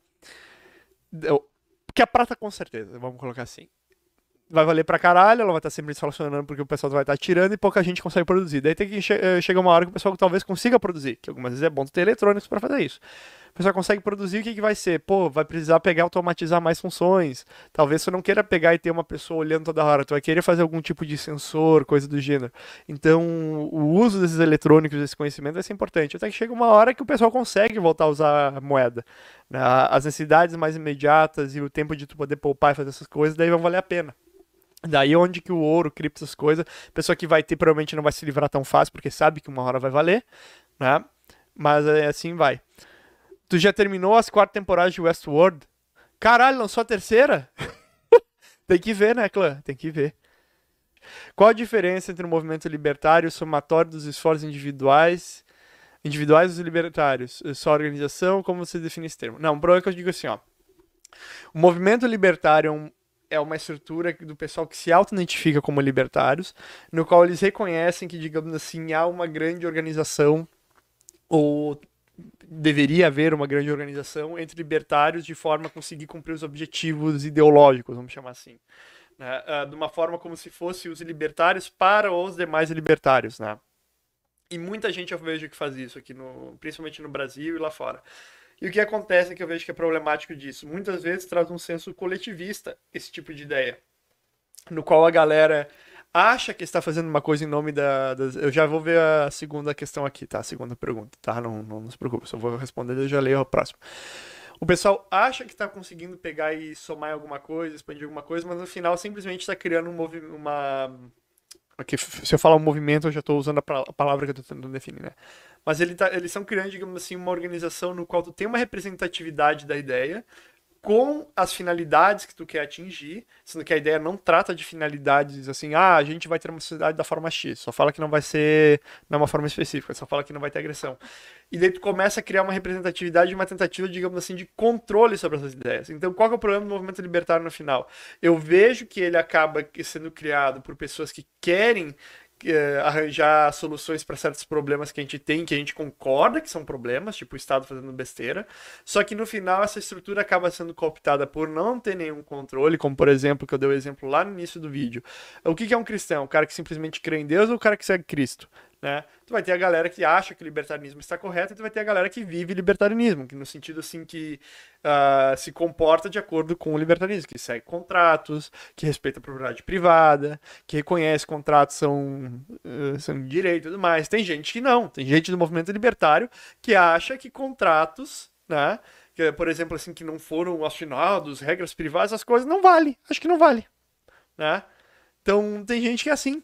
porque a prata, com certeza, vamos colocar assim. Vai valer pra caralho, ela vai estar tá sempre desfalcionando porque o pessoal vai estar tá tirando e pouca gente consegue produzir. Daí tem que che eh, chegar uma hora que o pessoal talvez consiga produzir, que algumas vezes é bom ter eletrônicos para fazer isso o pessoal consegue produzir, o que, que vai ser? Pô, vai precisar pegar automatizar mais funções. Talvez você não queira pegar e ter uma pessoa olhando toda hora, tu vai querer fazer algum tipo de sensor, coisa do gênero. Então, o uso desses eletrônicos, desse conhecimento vai ser importante. Até que chega uma hora que o pessoal consegue voltar a usar a moeda. Né? As necessidades mais imediatas e o tempo de tu poder poupar e fazer essas coisas, daí vão valer a pena. Daí onde que o ouro, cripto, essas coisas, pessoa que vai ter provavelmente não vai se livrar tão fácil, porque sabe que uma hora vai valer, né? Mas é, assim vai. Tu já terminou as quatro temporadas de Westworld? Caralho, lançou a terceira? [LAUGHS] Tem que ver, né, clã? Tem que ver. Qual a diferença entre o movimento libertário e o somatório dos esforços individuais individuais dos libertários? Eh, sua organização, como você define esse termo? Não, o problema é que eu digo assim, ó. O movimento libertário é, é uma estrutura do pessoal que se auto-identifica como libertários, no qual eles reconhecem que, digamos assim, há uma grande organização ou deveria haver uma grande organização entre libertários de forma a conseguir cumprir os objetivos ideológicos, vamos chamar assim. Né? Uh, de uma forma como se fosse os libertários para os demais libertários, né? E muita gente eu vejo que faz isso aqui, no, principalmente no Brasil e lá fora. E o que acontece é que eu vejo que é problemático disso. Muitas vezes traz um senso coletivista esse tipo de ideia, no qual a galera acha que está fazendo uma coisa em nome da, Eu já vou ver a segunda questão aqui, tá? A segunda pergunta, tá? Não, não, não se preocupe, só vou responder e já leio a próxima. O pessoal acha que está conseguindo pegar e somar alguma coisa, expandir alguma coisa, mas no final simplesmente está criando um movi... uma... Aqui, se eu falar um movimento, eu já estou usando a palavra que eu estou tentando definir, né? Mas ele tá, eles estão criando, digamos assim, uma organização no qual tu tem uma representatividade da ideia, com as finalidades que tu quer atingir, sendo que a ideia não trata de finalidades assim, ah, a gente vai ter uma sociedade da forma X, só fala que não vai ser de é uma forma específica, só fala que não vai ter agressão. E daí tu começa a criar uma representatividade, uma tentativa, digamos assim, de controle sobre essas ideias. Então, qual é o problema do movimento libertário no final? Eu vejo que ele acaba sendo criado por pessoas que querem é, arranjar soluções para certos problemas que a gente tem, que a gente concorda que são problemas, tipo o Estado fazendo besteira. Só que no final essa estrutura acaba sendo cooptada por não ter nenhum controle, como por exemplo, que eu dei o um exemplo lá no início do vídeo. O que, que é um cristão? O cara que simplesmente crê em Deus ou o cara que segue Cristo? Né? Tu vai ter a galera que acha que o libertarianismo está correto e tu vai ter a galera que vive libertarianismo, que no sentido assim que uh, se comporta de acordo com o libertarianismo, que segue contratos, que respeita a propriedade privada, que reconhece contratos são, uh, são direito e tudo mais. Tem gente que não, tem gente do movimento libertário que acha que contratos, né, que, por exemplo, assim, que não foram assinados, regras privadas, as coisas não vale, acho que não vale, né? Então tem gente que é assim,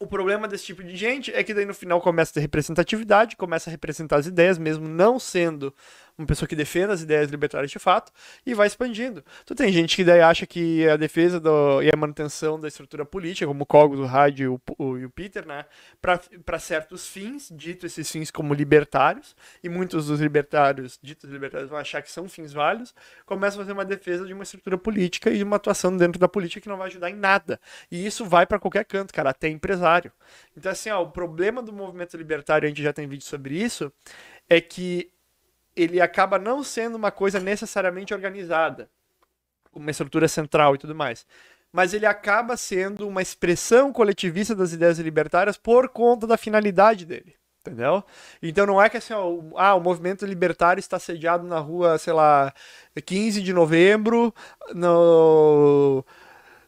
o problema desse tipo de gente é que daí no final começa a ter representatividade, começa a representar as ideias, mesmo não sendo uma pessoa que defenda as ideias libertárias de fato e vai expandindo. Então tem gente que daí acha que a defesa do, e a manutenção da estrutura política, como o Cogos, o Rádio e o, o Peter, né, para certos fins, dito esses fins como libertários, e muitos dos libertários, ditos libertários, vão achar que são fins válidos, começam a fazer uma defesa de uma estrutura política e de uma atuação dentro da política que não vai ajudar em nada. E isso vai para qualquer canto, cara, até empresário. Então assim, ó, o problema do movimento libertário, a gente já tem vídeo sobre isso, é que ele acaba não sendo uma coisa necessariamente organizada, uma estrutura central e tudo mais. Mas ele acaba sendo uma expressão coletivista das ideias libertárias por conta da finalidade dele. Entendeu? Então não é que assim, ó, ah, o movimento libertário está sediado na rua, sei lá, 15 de novembro, no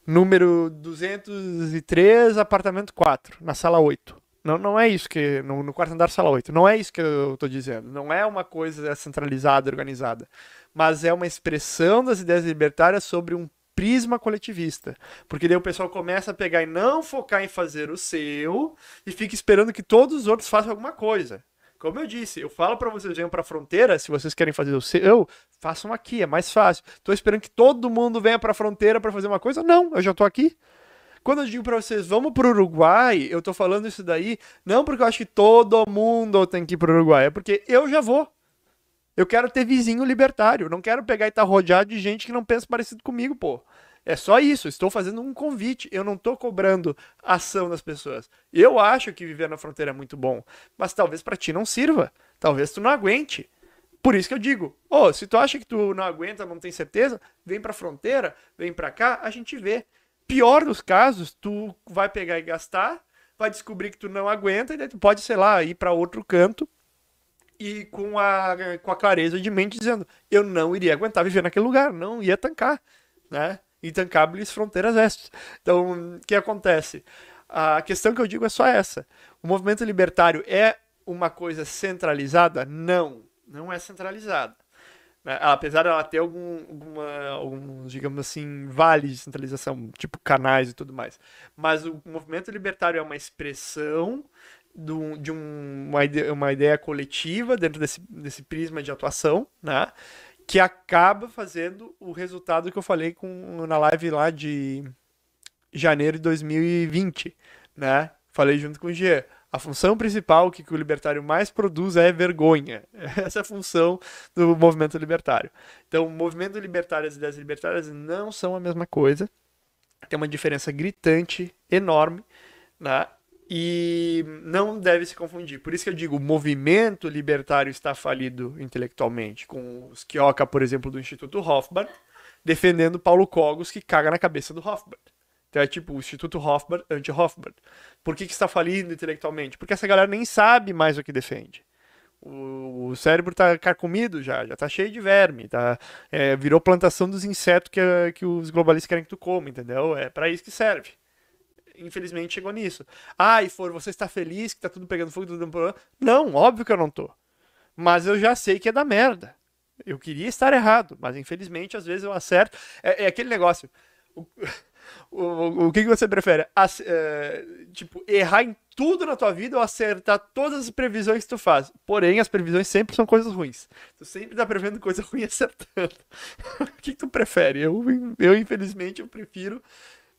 número 203, apartamento 4, na sala 8. Não, não é isso que. No, no, quarto andar, sala 8. Não é isso que eu estou dizendo. Não é uma coisa centralizada, organizada. Mas é uma expressão das ideias libertárias sobre um prisma coletivista. Porque daí o pessoal começa a pegar e não focar em fazer o seu e fica esperando que todos os outros façam alguma coisa. Como eu disse, eu falo para vocês venham para a fronteira, se vocês querem fazer o seu, façam aqui, é mais fácil. Estou esperando que todo mundo venha para a fronteira para fazer uma coisa? Não, eu já estou aqui. Quando eu digo para vocês, vamos pro Uruguai, eu tô falando isso daí não porque eu acho que todo mundo tem que ir pro Uruguai, é porque eu já vou. Eu quero ter vizinho libertário, não quero pegar e estar tá rodeado de gente que não pensa parecido comigo, pô. É só isso, estou fazendo um convite, eu não estou cobrando ação das pessoas. Eu acho que viver na fronteira é muito bom, mas talvez para ti não sirva, talvez tu não aguente. Por isso que eu digo, oh, se tu acha que tu não aguenta, não tem certeza, vem para a fronteira, vem para cá, a gente vê pior dos casos, tu vai pegar e gastar, vai descobrir que tu não aguenta e daí tu pode, sei lá, ir para outro canto e com a, com a clareza de mente dizendo: eu não iria aguentar viver naquele lugar, não ia tancar, né? Intancáveis fronteiras estas. Então, o que acontece? A questão que eu digo é só essa. O movimento libertário é uma coisa centralizada? Não, não é centralizada. Né, apesar ela ter algum, alguma, alguns, digamos assim, vales de centralização, tipo canais e tudo mais. Mas o movimento libertário é uma expressão do, de um, uma, ideia, uma, ideia, coletiva dentro desse, desse prisma de atuação, né? Que acaba fazendo o resultado que eu falei com, na live lá de janeiro de 2020, né? Falei junto com o G a função principal que, que o libertário mais produz é vergonha. [LAUGHS] Essa é a função do movimento libertário. Então, o movimento libertário e as ideias libertárias não são a mesma coisa. Tem uma diferença gritante, enorme, né? e não deve se confundir. Por isso que eu digo, o movimento libertário está falido intelectualmente, com os Kioka, por exemplo, do Instituto Hofbard, defendendo Paulo Cogos, que caga na cabeça do Hofbard. Então é tipo o Instituto Hofbard, anti-Hofbard. Por que, que está falindo intelectualmente? Porque essa galera nem sabe mais o que defende. O, o cérebro está carcomido já, já está cheio de verme, tá, é, virou plantação dos insetos que, que os globalistas querem que tu coma, entendeu? É para isso que serve infelizmente chegou nisso. Ah, e for, você está feliz que está tudo pegando fogo, tudo dando problema? Não, óbvio que eu não tô. Mas eu já sei que é da merda. Eu queria estar errado, mas infelizmente às vezes eu acerto. É, é aquele negócio. O, o que, que você prefere? Ac uh, eh, tipo, errar em tudo na tua vida ou acertar todas as previsões que tu faz? Porém, as previsões sempre são coisas ruins. Tu sempre tá prevendo coisa ruim [LAUGHS] acertando. o que, que, tu prefere? Eu, eu, infelizmente, eu prefiro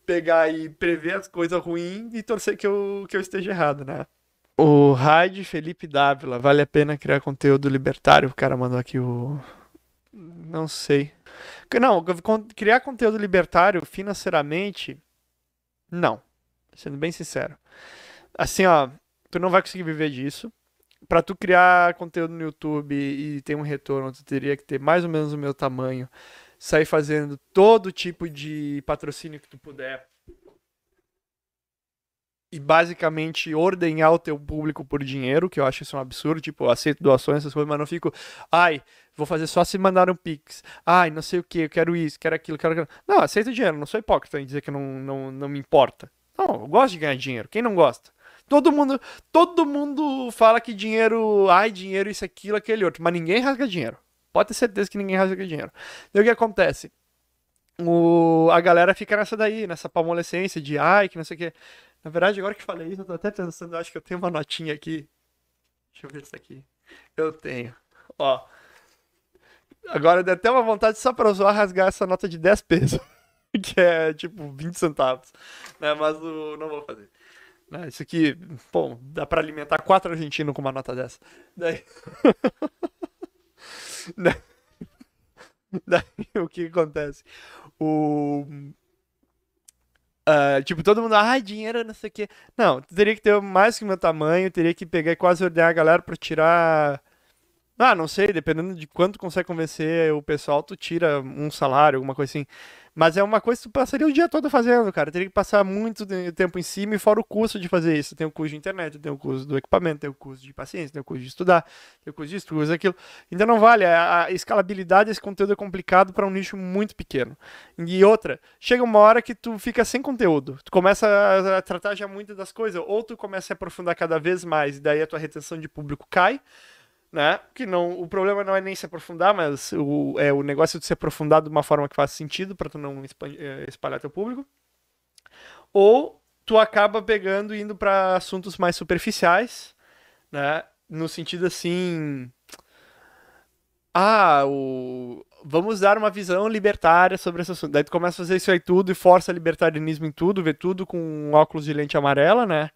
pegar e prever as coisas ruins e torcer que eu, que eu esteja errado, né? O Raid Felipe Dávila, vale a pena criar conteúdo libertário? O cara mandou aqui o. Não sei. Não, criar conteúdo libertário financeiramente, não. Sendo bem sincero. Assim, ó, tu não vai conseguir viver disso. Para tu criar conteúdo no YouTube e ter um retorno, tu teria que ter mais ou menos o meu tamanho, sair fazendo todo tipo de patrocínio que tu puder e basicamente ordenhar o teu público por dinheiro, que eu acho isso um absurdo, tipo, eu aceito doações, essas coisas, mas não fico, ai, vou fazer só se mandar um pix, ai, não sei o que, eu quero isso, quero aquilo, quero aquilo. Não, aceito dinheiro, não sou hipócrita em dizer que não, não, não me importa. Não, eu gosto de ganhar dinheiro, quem não gosta? Todo mundo, todo mundo fala que dinheiro, ai, dinheiro, isso, aquilo, aquele outro, mas ninguém rasga dinheiro. Pode ter certeza que ninguém rasga dinheiro. E o que acontece? o, a galera fica nessa daí, nessa palmolescência de ai, que não sei o quê. Na verdade, agora que falei isso, eu tô até pensando, eu acho que eu tenho uma notinha aqui. Deixa eu ver isso aqui. Eu tenho. Ó. Agora deu até uma vontade só pra usar rasgar essa nota de 10 pesos. [LAUGHS] Que é tipo 20 centavos. Né? Mas o, não vou fazer. Né? Isso aqui, bom, dá pra alimentar quatro argentinos com uma nota dessa. Daí. [LAUGHS] Né? [LAUGHS] Daí o que acontece? O. Uh, tipo, todo mundo, ah, dinheiro, não sei o quê. Não, teria que ter mais que o meu tamanho, teria que pegar e quase ordenar a galera pra tirar ah, não sei, dependendo de quanto consegue convencer o pessoal, tu tira um salário, alguma coisa assim. Mas é uma coisa que tu passaria o dia todo fazendo, cara. Teria que passar muito tempo em cima e fora o custo de fazer isso. Tem o custo de internet, tem o custo do equipamento, tem o custo de paciência, tem o custo de estudar, tem o custo disso, custo daquilo. Então não vale. A escalabilidade desse conteúdo é complicado para um nicho muito pequeno. E outra, chega uma hora que tu fica sem conteúdo. Tu começa a tratar já muito das coisas, ou tu começa a aprofundar cada vez mais, e daí a tua retenção de público cai né? Que não, o problema não é nem se aprofundar, mas o, é o negócio de se aprofundar de uma forma que faça sentido para tu não eh, espalhar teu público. Ou tu acaba pegando e indo para assuntos mais superficiais, né? No sentido assim, ah, o vamos dar uma visão libertária sobre esse assunto. Daí tu começa a fazer isso aí tudo e força libertarianismo em tudo, vê tudo com óculos de lente amarela, né?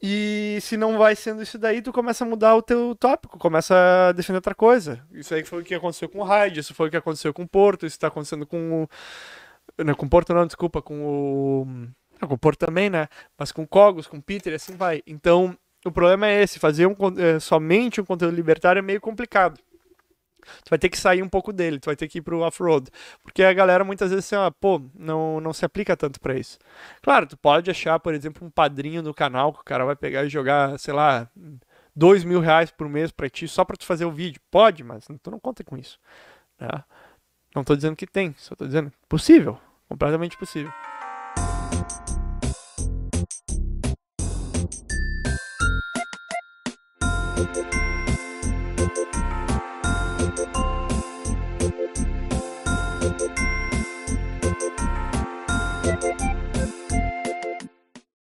E se não vai sendo isso daí, tu começa a mudar o teu tópico, começa a defender outra coisa. Isso aí foi o que aconteceu com o Hyde, isso foi o que aconteceu com o Porto, isso tá acontecendo com o. Não, né, com o Porto não, desculpa, com o. Não, com o Porto também, né? Mas com o Cogos, com o Peter, assim vai. Então, o problema é esse, fazer um, é, somente um conteúdo libertário é meio complicado tu vai ter que sair um pouco dele, tu vai ter que ir pro off-road. Porque a galera muitas vezes assim, ah, pô, não, não se aplica tanto para isso. Claro, tu pode achar, por exemplo, um padrinho do canal que o cara vai pegar e jogar, sei lá, dois mil reais por mês para ti só para tu fazer o vídeo. Pode, mas tu não conta com isso. Né? Não tô dizendo que tem, só tô dizendo possível, completamente possível.